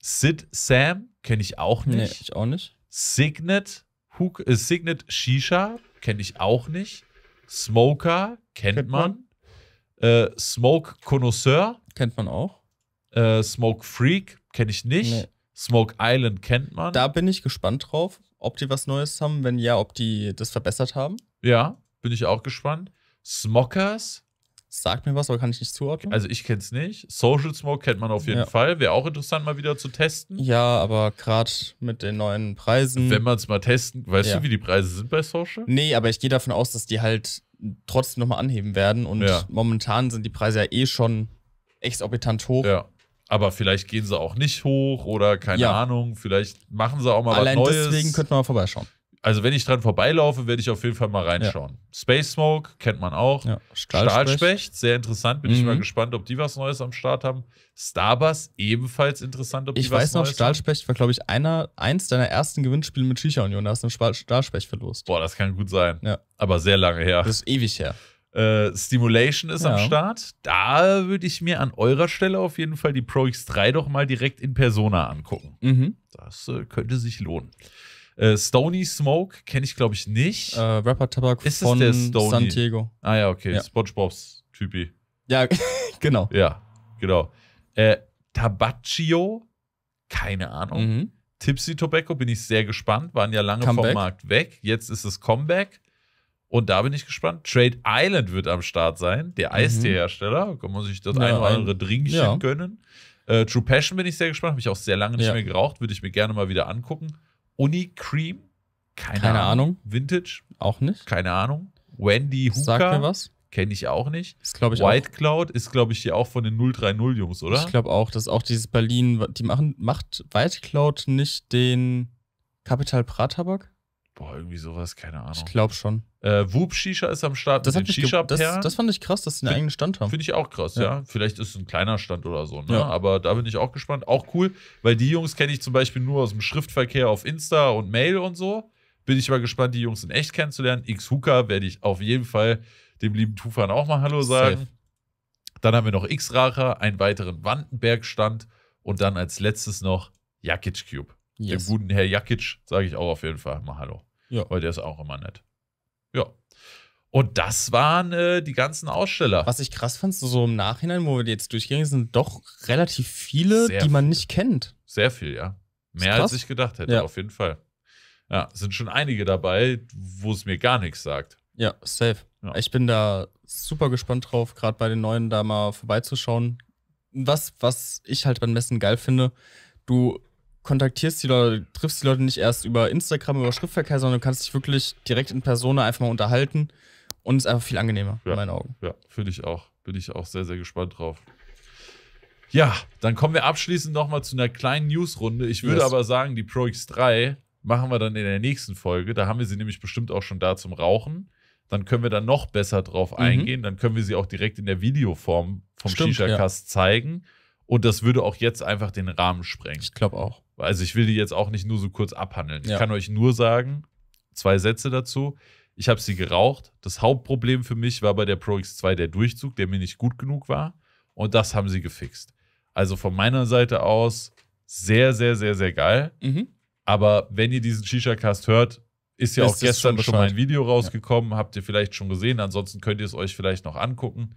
Sid Sam kenne ich auch nicht. Nee, ich auch nicht. Signet Hook, äh, Signet Shisha kenne ich auch nicht. Smoker kennt, kennt man. man. Äh, Smoke Connoisseur kennt man auch. Äh, Smoke Freak kenne ich nicht. Nee. Smoke Island kennt man. Da bin ich gespannt drauf, ob die was Neues haben. Wenn ja, ob die das verbessert haben. Ja, bin ich auch gespannt. Smokers Sagt mir was, aber kann ich nicht zuordnen. Also ich kenne es nicht. Social Smoke kennt man auf jeden ja. Fall. Wäre auch interessant, mal wieder zu testen. Ja, aber gerade mit den neuen Preisen. Wenn man es mal testen, weißt ja. du, wie die Preise sind bei Social? Nee, aber ich gehe davon aus, dass die halt trotzdem nochmal anheben werden. Und ja. momentan sind die Preise ja eh schon exorbitant hoch. Ja. Aber vielleicht gehen sie auch nicht hoch oder keine Ahnung, vielleicht machen sie auch mal Allein was Neues. Allein deswegen könnte man mal vorbeischauen. Also, wenn ich dran vorbeilaufe, werde ich auf jeden Fall mal reinschauen. Ja. Space Smoke kennt man auch. Ja. Stahlspecht. Stahlspecht. sehr interessant. Bin mhm. ich mal gespannt, ob die was Neues am Start haben. Starbus, ebenfalls interessant, ob die ich was Neues Ich weiß noch, Stahlspecht haben. war, glaube ich, einer, eins deiner ersten Gewinnspiele mit Shisha Union. Da hast du einen Stahlspecht verlost. Boah, das kann gut sein. Ja. Aber sehr lange her. Das ist ewig her. Äh, Stimulation ist ja. am Start. Da würde ich mir an eurer Stelle auf jeden Fall die Pro X3 doch mal direkt in Persona angucken. Mhm. Das äh, könnte sich lohnen. Äh, Stony Smoke kenne ich, glaube ich, nicht. Äh, Rapper Tabak ist von San Diego. Ah ja, okay. Ja. SpongeBobs Typi. Ja, genau. Ja, genau. Äh, Tabaccio, keine Ahnung. Mhm. Tipsy Tobacco bin ich sehr gespannt. Waren ja lange Comeback. vom Markt weg. Jetzt ist es Comeback. Und da bin ich gespannt. Trade Island wird am Start sein. Der mhm. Eisteehersteller. Kann man sich das ja, ein oder andere Drinkchen ja. gönnen. Äh, True Passion bin ich sehr gespannt. Habe ich auch sehr lange nicht ja. mehr geraucht. Würde ich mir gerne mal wieder angucken. Uni Cream? Keine, Keine Ahnung. Ahnung. Vintage? Auch nicht. Keine Ahnung. Wendy Hooker? Sag mir was. Kenne ich auch nicht. Das glaube ich White auch. Cloud ist, glaube ich, hier auch von den 030-Jungs, oder? Ich glaube auch. dass auch dieses Berlin. Die machen, macht White Cloud nicht den Capital Pratabak? Boah, irgendwie sowas, keine Ahnung. Ich glaube schon. Äh, Whoop Shisha ist am Start. Das, mit den Shisha das, das fand ich krass, dass sie einen eigenen Stand haben. Finde ich auch krass, ja. ja. Vielleicht ist es ein kleiner Stand oder so, ne? Ja. Aber da bin ich auch gespannt. Auch cool, weil die Jungs kenne ich zum Beispiel nur aus dem Schriftverkehr auf Insta und Mail und so. Bin ich mal gespannt, die Jungs in echt kennenzulernen. X-Hooker werde ich auf jeden Fall dem lieben Tufan auch mal Hallo sagen. Safe. Dann haben wir noch X-Racher, einen weiteren Wandenberg-Stand und dann als letztes noch Jakic Cube. Yes. Dem guten Herr Jakic sage ich auch auf jeden Fall mal Hallo. Ja. Weil der ist auch immer nett. Ja. Und das waren äh, die ganzen Aussteller. Was ich krass fand, so, im Nachhinein, wo wir jetzt durchgegangen sind, doch relativ viele, Sehr die man nicht kennt. Sehr viel, ja. Mehr als ich gedacht hätte, ja. auf jeden Fall. Ja, sind schon einige dabei, wo es mir gar nichts sagt. Ja, safe. Ja. Ich bin da super gespannt drauf, gerade bei den neuen da mal vorbeizuschauen. Was, was ich halt beim Messen geil finde, du kontaktierst die Leute, triffst die Leute nicht erst über Instagram, über Schriftverkehr, sondern du kannst dich wirklich direkt in Person einfach mal unterhalten und ist einfach viel angenehmer, ja. in meinen Augen. Ja, finde ich auch. Bin ich auch sehr, sehr gespannt drauf. Ja, dann kommen wir abschließend nochmal zu einer kleinen Newsrunde. Ich würde yes. aber sagen, die Pro X3 machen wir dann in der nächsten Folge. Da haben wir sie nämlich bestimmt auch schon da zum Rauchen. Dann können wir da noch besser drauf mhm. eingehen. Dann können wir sie auch direkt in der Videoform vom Shisha-Cast ja. zeigen. Und das würde auch jetzt einfach den Rahmen sprengen. Ich glaube auch. Also ich will die jetzt auch nicht nur so kurz abhandeln. Ja. Ich kann euch nur sagen, zwei Sätze dazu. Ich habe sie geraucht. Das Hauptproblem für mich war bei der Pro X2 der Durchzug, der mir nicht gut genug war. Und das haben sie gefixt. Also von meiner Seite aus sehr, sehr, sehr, sehr geil. Mhm. Aber wenn ihr diesen Shisha-Cast hört, ist ja Wisst auch gestern schon, schon, mein Video rausgekommen. Ja. Habt ihr vielleicht schon gesehen. Ansonsten könnt ihr es euch vielleicht noch angucken.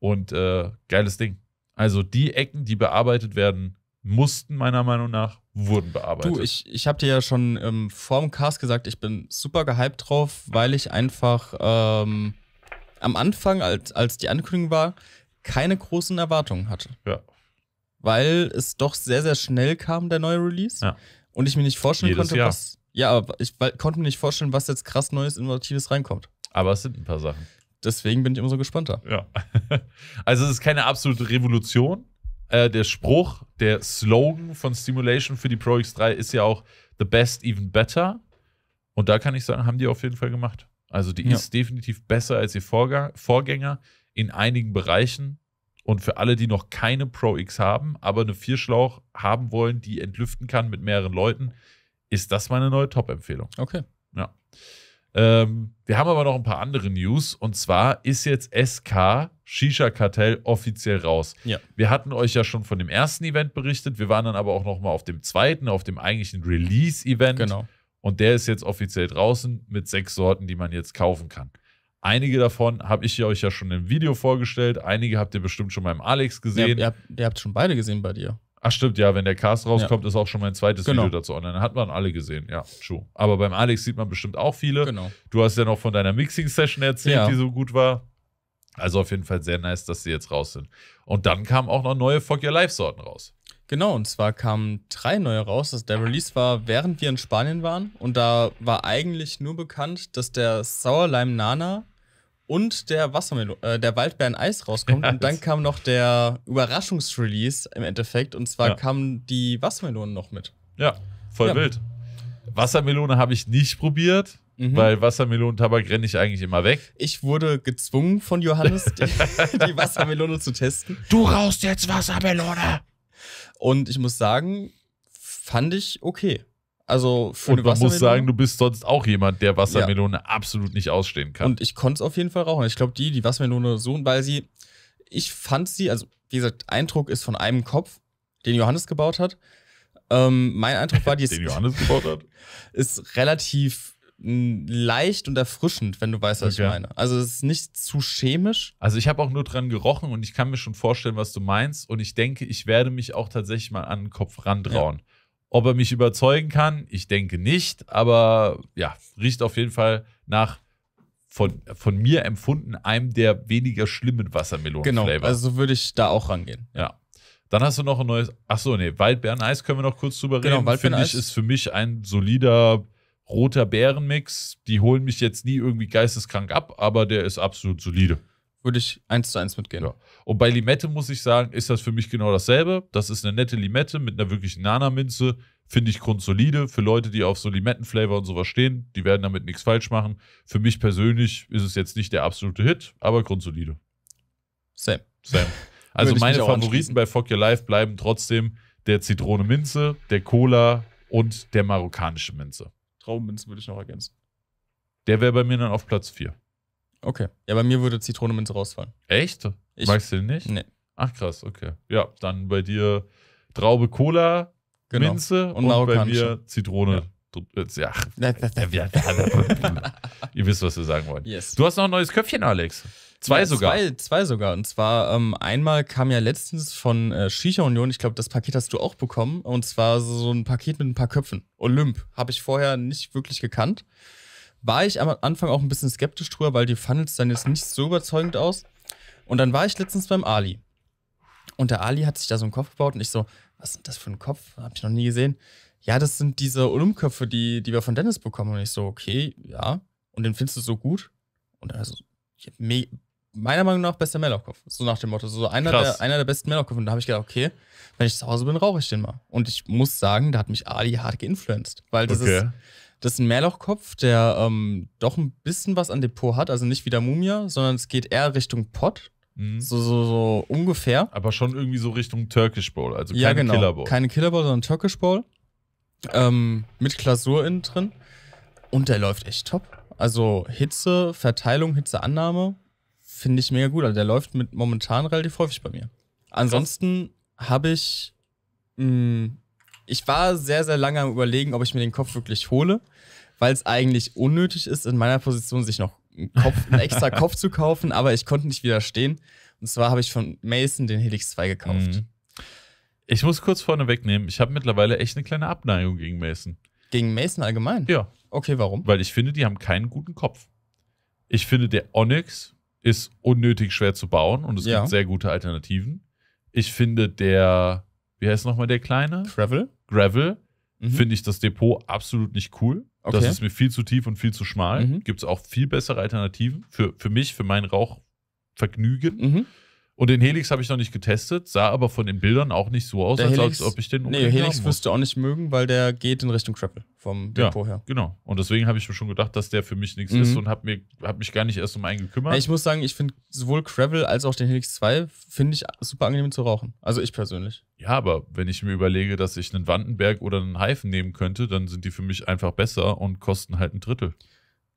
Und äh, geiles Ding. Also die Ecken, die bearbeitet werden mussten, meiner Meinung nach, wurden bearbeitet. Du, ich, ich habe dir ja schon ähm, vor dem Cast gesagt, ich bin super gehypt drauf, weil ich einfach ähm, am Anfang, als, als die Ankündigung war, keine großen Erwartungen hatte. Ja. Weil es doch sehr, sehr schnell kam, der neue Release. Ja. Und ich mir nicht vorstellen Jedes konnte, Jahr. was. Ja, aber ich weil, konnte mir nicht vorstellen, was jetzt krass Neues, Innovatives reinkommt. Aber es sind ein paar Sachen. Deswegen bin ich umso gespannter. Ja. also es ist keine absolute Revolution, äh, der Spruch, der Slogan von Stimulation für die Pro X3 ist ja auch The Best Even Better. Und da kann ich sagen, haben die auf jeden Fall gemacht. Also die ja. ist definitiv besser als ihr Vorgänger, Vorgänger in einigen Bereichen. Und für alle, die noch keine Pro X haben, aber eine Vierschlauch haben wollen, die entlüften kann mit mehreren Leuten, ist das meine neue Top-Empfehlung. Okay. Ja. Ähm, wir haben aber noch ein paar andere News. Und zwar ist jetzt SK Shisha-Kartell offiziell raus. Ja. Wir hatten euch ja schon von dem ersten Event berichtet. Wir waren dann aber auch nochmal auf dem zweiten, auf dem eigentlichen Release-Event. Genau. Und der ist jetzt offiziell draußen mit sechs Sorten, die man jetzt kaufen kann. Einige davon habe ich euch ja schon im Video vorgestellt. Einige habt ihr bestimmt schon beim Alex gesehen. Ja, ihr, habt, ihr habt schon beide gesehen bei dir. Ach stimmt, ja, wenn der Cast rauskommt, ja. ist auch schon mein zweites genau. Video dazu online. Dann hat man alle gesehen, ja, true. Aber beim Alex sieht man bestimmt auch viele. Genau. Du hast ja noch von deiner Mixing-Session erzählt, ja. die so gut war. Also auf jeden Fall sehr nice, dass sie jetzt raus sind. Und dann kamen auch noch neue Fuck Your Life Sorten raus. Genau, und zwar kamen drei neue raus. Also der Release war, während wir in Spanien waren. Und da war eigentlich nur bekannt, dass der Sauerleim Nana und der äh, der Waldbeeren Eis rauskommt. Ja, und dann kam noch der Überraschungsrelease im Endeffekt. Und zwar ja. kamen die Wassermelonen noch mit. Ja, voll ja. wild. Wassermelone habe ich nicht probiert. Mhm. Weil Wassermelone Tabak renne ich eigentlich immer weg. Ich wurde gezwungen von Johannes, die, die Wassermelone zu testen. Du rauchst jetzt Wassermelone! Und ich muss sagen, fand ich okay. Also für Und man muss sagen, du bist sonst auch jemand, der Wassermelone ja. absolut nicht ausstehen kann. Und ich konnte es auf jeden Fall rauchen. Ich glaube, die, die Wassermelone so, weil sie, ich fand sie, also wie gesagt, Eindruck ist von einem Kopf, den Johannes gebaut hat. Ähm, mein Eindruck war, die ist, den Johannes gebaut hat. ist relativ leicht und erfrischend, wenn du weißt, was okay. ich meine. Also es ist nicht zu chemisch. Also ich habe auch nur dran gerochen und ich kann mir schon vorstellen, was du meinst. Und ich denke, ich werde mich auch tatsächlich mal an den Kopf rantrauen. Ja. Ob er mich überzeugen kann, ich denke nicht. Aber ja, riecht auf jeden Fall nach von, von mir empfunden einem der weniger schlimmen Wassermelonen. Genau, also so würde ich da auch rangehen. Ja. Dann hast du noch ein neues. Achso, nee, Waldbeeren-Eis können wir noch kurz drüber genau, reden. Genau, eis Finde ich, ist für mich ein solider roter Bärenmix. Die holen mich jetzt nie irgendwie geisteskrank ab, aber der ist absolut solide. Würde ich eins zu eins mitgehen. Ja. Und bei Limette muss ich sagen, ist das für mich genau dasselbe. Das ist eine nette Limette mit einer wirklichen Nana-Minze. Finde ich grundsolide. Für Leute, die auf so Limettenflavor und sowas stehen, die werden damit nichts falsch machen. Für mich persönlich ist es jetzt nicht der absolute Hit, aber grundsolide. Same. Same. Also meine Favoriten bei Fuck Your Life bleiben trotzdem der Zitrone-Minze, der Cola und der marokkanische Minze. Traubenminze würde ich noch ergänzen. Der wäre bei mir dann auf Platz 4. Okay. Ja, bei mir würde Zitronenminze rausfallen. Echt? Ich, Magst du den nicht? Nee. Ach krass, okay. Ja, dann bei dir Traube Cola, genau. Minze und, und bei mir Zitrone. Äh, ja. ja. Ihr wisst, was wir sagen wollen. Yes. Du hast noch ein neues Köpfchen, Alex. Zwei ja, sogar. Zwei, zwei, sogar. Und zwar ähm, einmal kam ja letztens von äh, Shisha Union, ich glaube, das Paket hast du auch bekommen. Und zwar so ein Paket mit ein paar Köpfen. Olymp. Habe ich vorher nicht wirklich gekannt. War ich am Anfang auch ein bisschen skeptisch drüber, weil die Funnels dann jetzt nicht so überzeugend aus. Und dann war ich letztens beim Ali. Und der Ali hat sich da so einen Kopf gebaut und ich so, was sind das für ein Kopf? Habe ich noch nie gesehen. Ja, das sind diese Olymköpfe, die, die wir von Dennis bekommen. Und ich so, okay, ja. Und den findest du so gut? Und er so, ich hab meiner Meinung nach bester mellow So nach dem Motto. So einer, der, einer der besten mellow Und da habe ich gedacht, okay, wenn ich zu Hause bin, rauche ich den mal. Und ich muss sagen, da hat mich Ali hart geinfluenced. Weil das okay. ist. Das ist ein Mehrlochkopf, der ähm, doch ein bisschen was an Depot hat. Also nicht wie der Mumia, sondern es geht eher Richtung Pott. Mhm. So, so, so ungefähr. Aber schon irgendwie so Richtung Turkish Bowl. Also keine ja, genau. Killer Bowl. Keine Killer Bowl, sondern Turkish Bowl. Ähm, mit Glasur innen drin. Und der läuft echt top. Also Hitze, Verteilung, Hitzeannahme finde ich mega gut. Also der läuft mit momentan relativ häufig bei mir. Ansonsten habe ich. Mh, hm, ich war sehr, sehr lange am Überlegen, ob ich mir den Kopf wirklich hole, weil es eigentlich unnötig ist, in meiner Position sich noch einen, Kopf, einen extra Kopf zu kaufen, aber ich konnte nicht widerstehen. Und zwar habe ich von Mason den Helix 2 gekauft. Mhm. Ich muss kurz vorne wegnehmen, ich habe mittlerweile echt eine kleine Abneigung gegen Mason. Gegen Mason allgemein? Ja. Okay, warum? Weil ich finde, die haben keinen guten Kopf. Ich finde, der Onyx ist unnötig schwer zu bauen und es ja. gibt sehr gute Alternativen. Ich finde der, wie heißt nochmal der kleine? Gravel. Gravel. Mhm. Finde ich das Depot absolut nicht cool. Okay. Das ist mir viel zu tief und viel zu schmal. Mhm. Gibt es auch viel bessere Alternativen für, für mich, für mein Rauchvergnügen. Mhm. Und den Helix habe ich noch nicht getestet, sah aber von den Bildern auch nicht so aus, als, Helix, als ob ich den Nee, Helix wirst du auch nicht mögen, weil der geht in Richtung Travel vom Depot ja, her. Genau. Und deswegen habe ich mir schon gedacht, dass der für mich nichts mhm. ist und habe hab mich gar nicht erst um einen gekümmert. Ich muss sagen, ich finde sowohl Gravel als auch den Helix 2 finde ich super angenehm zu rauchen. Also ich persönlich. Ja, aber wenn ich mir überlege, dass ich einen Wandenberg oder einen Heifen nehmen könnte, dann sind die für mich einfach besser und kosten halt ein Drittel.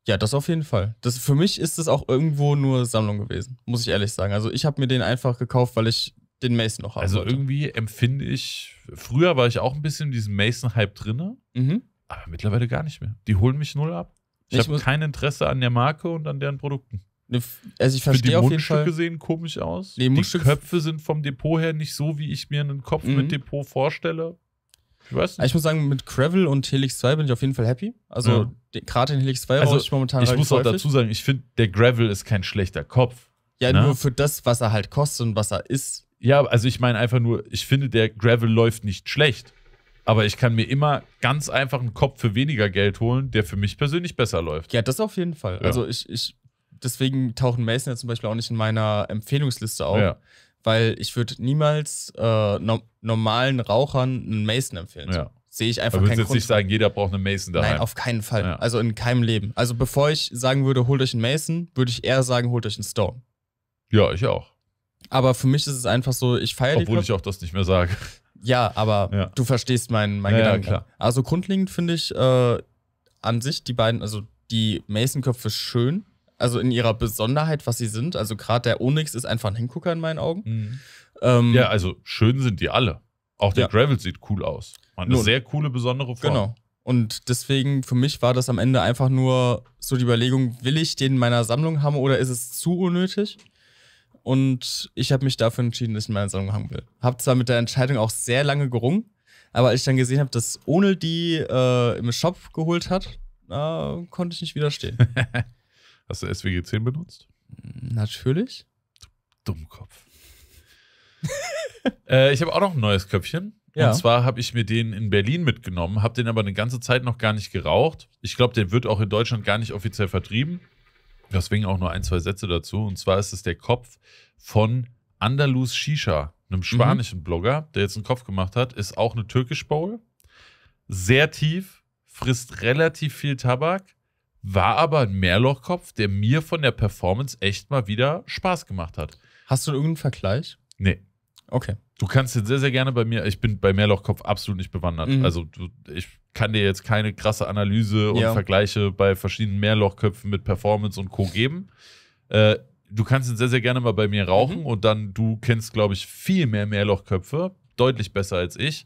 Ja, das auf jeden Fall. Das, für mich ist es auch irgendwo nur Sammlung gewesen, muss ich ehrlich sagen. Also ich habe mir den einfach gekauft, weil ich den Mason noch habe. Also wollte. irgendwie empfinde ich, früher war ich auch ein bisschen in diesem Mason-Hype drinne, mhm. aber mittlerweile gar nicht mehr. Die holen mich null ab. Ich, ich habe kein Interesse an der Marke und an deren Produkten. Ne, also ich verstehe auf jeden Mundstücke Fall. Die sehen komisch aus. Nee, die Köpfe sind vom Depot her nicht so, wie ich mir einen Kopf mhm. mit Depot vorstelle. Ich weiß nicht. Ah, ich muss sagen, mit Gravel und Helix 2 bin ich auf jeden Fall happy. Also, ja. gerade in Helix 2 also, ich momentan Ich muss auch häufig. dazu sagen, ich finde, der Gravel ist kein schlechter Kopf. Ja, ne? nur für das, was er halt kostet und was er ist. Ja, also ich meine einfach nur, ich finde, der Gravel läuft nicht schlecht. Aber ich kann mir immer ganz einfach einen Kopf für weniger Geld holen, der für mich persönlich besser läuft. Ja, das auf jeden Fall. Ja. Also ich, ich, deswegen tauchen Mason ja zum Beispiel auch nicht in meiner Empfehlungsliste auf. Ja weil ich würde niemals äh, no normalen Rauchern einen Mason empfehlen. Ja. Sehe ich einfach Aber keinen jetzt nicht sagen, jeder braucht einen Mason daheim. Nein, auf keinen Fall. Ja. Also in keinem Leben. Also bevor ich sagen würde, holt euch einen Mason, würde ich eher sagen, holt euch einen Stone. Ja, ich auch. Aber für mich ist es einfach so, ich feiere Obwohl ich auch das nicht mehr sage. Ja, aber ja. du verstehst meinen mein, ja, Gedanken. Ja, also grundlegend finde ich äh, an sich die beiden, also die Mason-Köpfe schön, also in ihrer Besonderheit, was sie sind. Also gerade der Onyx ist einfach ein Hingucker in meinen Augen. Mhm. Ähm, ja, also schön sind die alle. Auch der ja. Gravel sieht cool aus. Man, eine Nun, sehr coole, besondere Form. Genau. Und deswegen, für mich war das am Ende einfach nur so die Überlegung, will ich den in meiner Sammlung haben oder ist es zu unnötig? Und ich habe mich dafür entschieden, dass ich ihn in meiner Sammlung haben will. Habe zwar mit der Entscheidung auch sehr lange gerungen, aber als ich dann gesehen habe, dass ohne die äh, im Shop geholt hat, äh, konnte ich nicht widerstehen. Hast du SWG 10 benutzt? Natürlich. Du Dummkopf. äh, ich habe auch noch ein neues Köpfchen. Ja. Und zwar habe ich mir den in Berlin mitgenommen, habe den aber eine ganze Zeit noch gar nicht geraucht. Ich glaube, der wird auch in Deutschland gar nicht offiziell vertrieben. Deswegen auch nur ein, zwei Sätze dazu. Und zwar ist es der Kopf von Andalus Shisha, einem mhm. spanischen mhm. Blogger, der jetzt einen Kopf gemacht hat. Ist auch eine türkisch Bowl. Sehr tief, frisst relativ viel Tabak war aber ein Mehrlochkopf, der mir von der Performance echt mal wieder Spaß gemacht hat. Hast du irgendeinen Vergleich? Nee. Okay. Du kannst jetzt sehr, sehr gerne bei mir, ich bin bei Mehrlochkopf absolut nicht bewandert. Mhm. Also du, ich kann dir jetzt keine krasse Analyse und ja. Vergleiche bei verschiedenen Mehrlochköpfen mit Performance und Co. geben. Äh, du kannst ihn sehr, sehr gerne mal bei mir rauchen mhm. und dann, du kennst, glaube ich, viel mehr Mehrlochköpfe, deutlich besser als ich.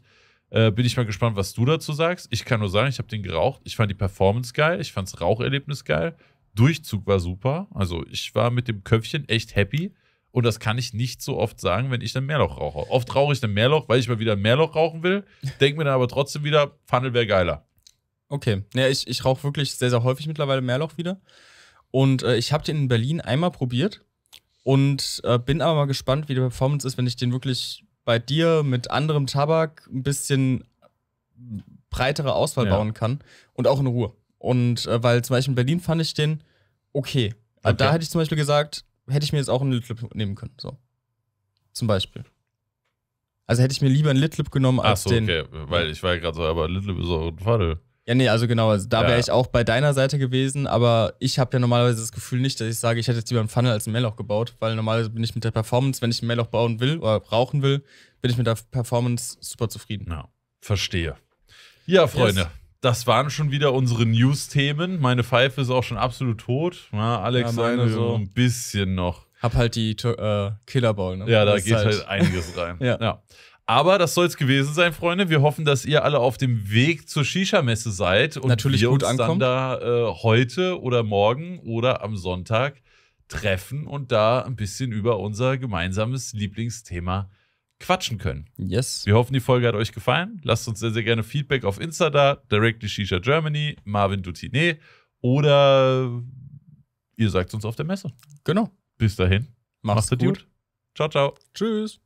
Äh, bin ich mal gespannt, was du dazu sagst. Ich kann nur sagen, ich habe den geraucht. Ich fand die Performance geil. Ich fand das Raucherlebnis geil. Durchzug war super. Also ich war mit dem Köpfchen echt happy. Und das kann ich nicht so oft sagen, wenn ich dann Meerloch rauche. Oft rauche ich dann Meerloch, weil ich mal wieder Meerloch rauchen will. Denke mir dann aber trotzdem wieder, Funnel wäre geiler. Okay. Ja, ich, ich rauche wirklich sehr, sehr häufig mittlerweile Meerloch wieder. Und äh, ich habe den in Berlin einmal probiert und äh, bin aber mal gespannt, wie die Performance ist, wenn ich den wirklich bei dir mit anderem Tabak ein bisschen breitere Auswahl ja. bauen kann und auch in Ruhe. Und äh, weil zum Beispiel in Berlin fand ich den okay. Ah, okay. Da hätte ich zum Beispiel gesagt, hätte ich mir jetzt auch einen Litlip nehmen können. So. Zum Beispiel. Also hätte ich mir lieber einen Litlip genommen als Ach so, den. Okay, weil ich war ja gerade so, aber Litlip ist auch ein Fadel. Ja, nee, also genau, also da ja. wäre ich auch bei deiner Seite gewesen, aber ich habe ja normalerweise das Gefühl nicht, dass ich sage, ich hätte jetzt lieber einen Funnel als ein Mailloch gebaut, weil normalerweise bin ich mit der Performance, wenn ich ein Mailloch bauen will oder brauchen will, bin ich mit der Performance super zufrieden. Ja, verstehe. Ja, Freunde, yes. das waren schon wieder unsere News-Themen. Meine Pfeife ist auch schon absolut tot. Na, Alex, ja, meine so ein bisschen noch. Hab halt die äh, Killerball, ne? Ja, da geht halt, halt einiges rein. ja. ja. Aber das soll es gewesen sein, Freunde. Wir hoffen, dass ihr alle auf dem Weg zur Shisha-Messe seid und Natürlich wir gut uns ankommt. dann da äh, heute oder morgen oder am Sonntag treffen und da ein bisschen über unser gemeinsames Lieblingsthema quatschen können. Yes. Wir hoffen, die Folge hat euch gefallen. Lasst uns sehr, sehr gerne Feedback auf Insta da, Directly Shisha Germany, Marvin Dutinet oder ihr sagt es uns auf der Messe. Genau. Bis dahin. Macht's, Mach's gut. gut. Ciao, ciao. Tschüss.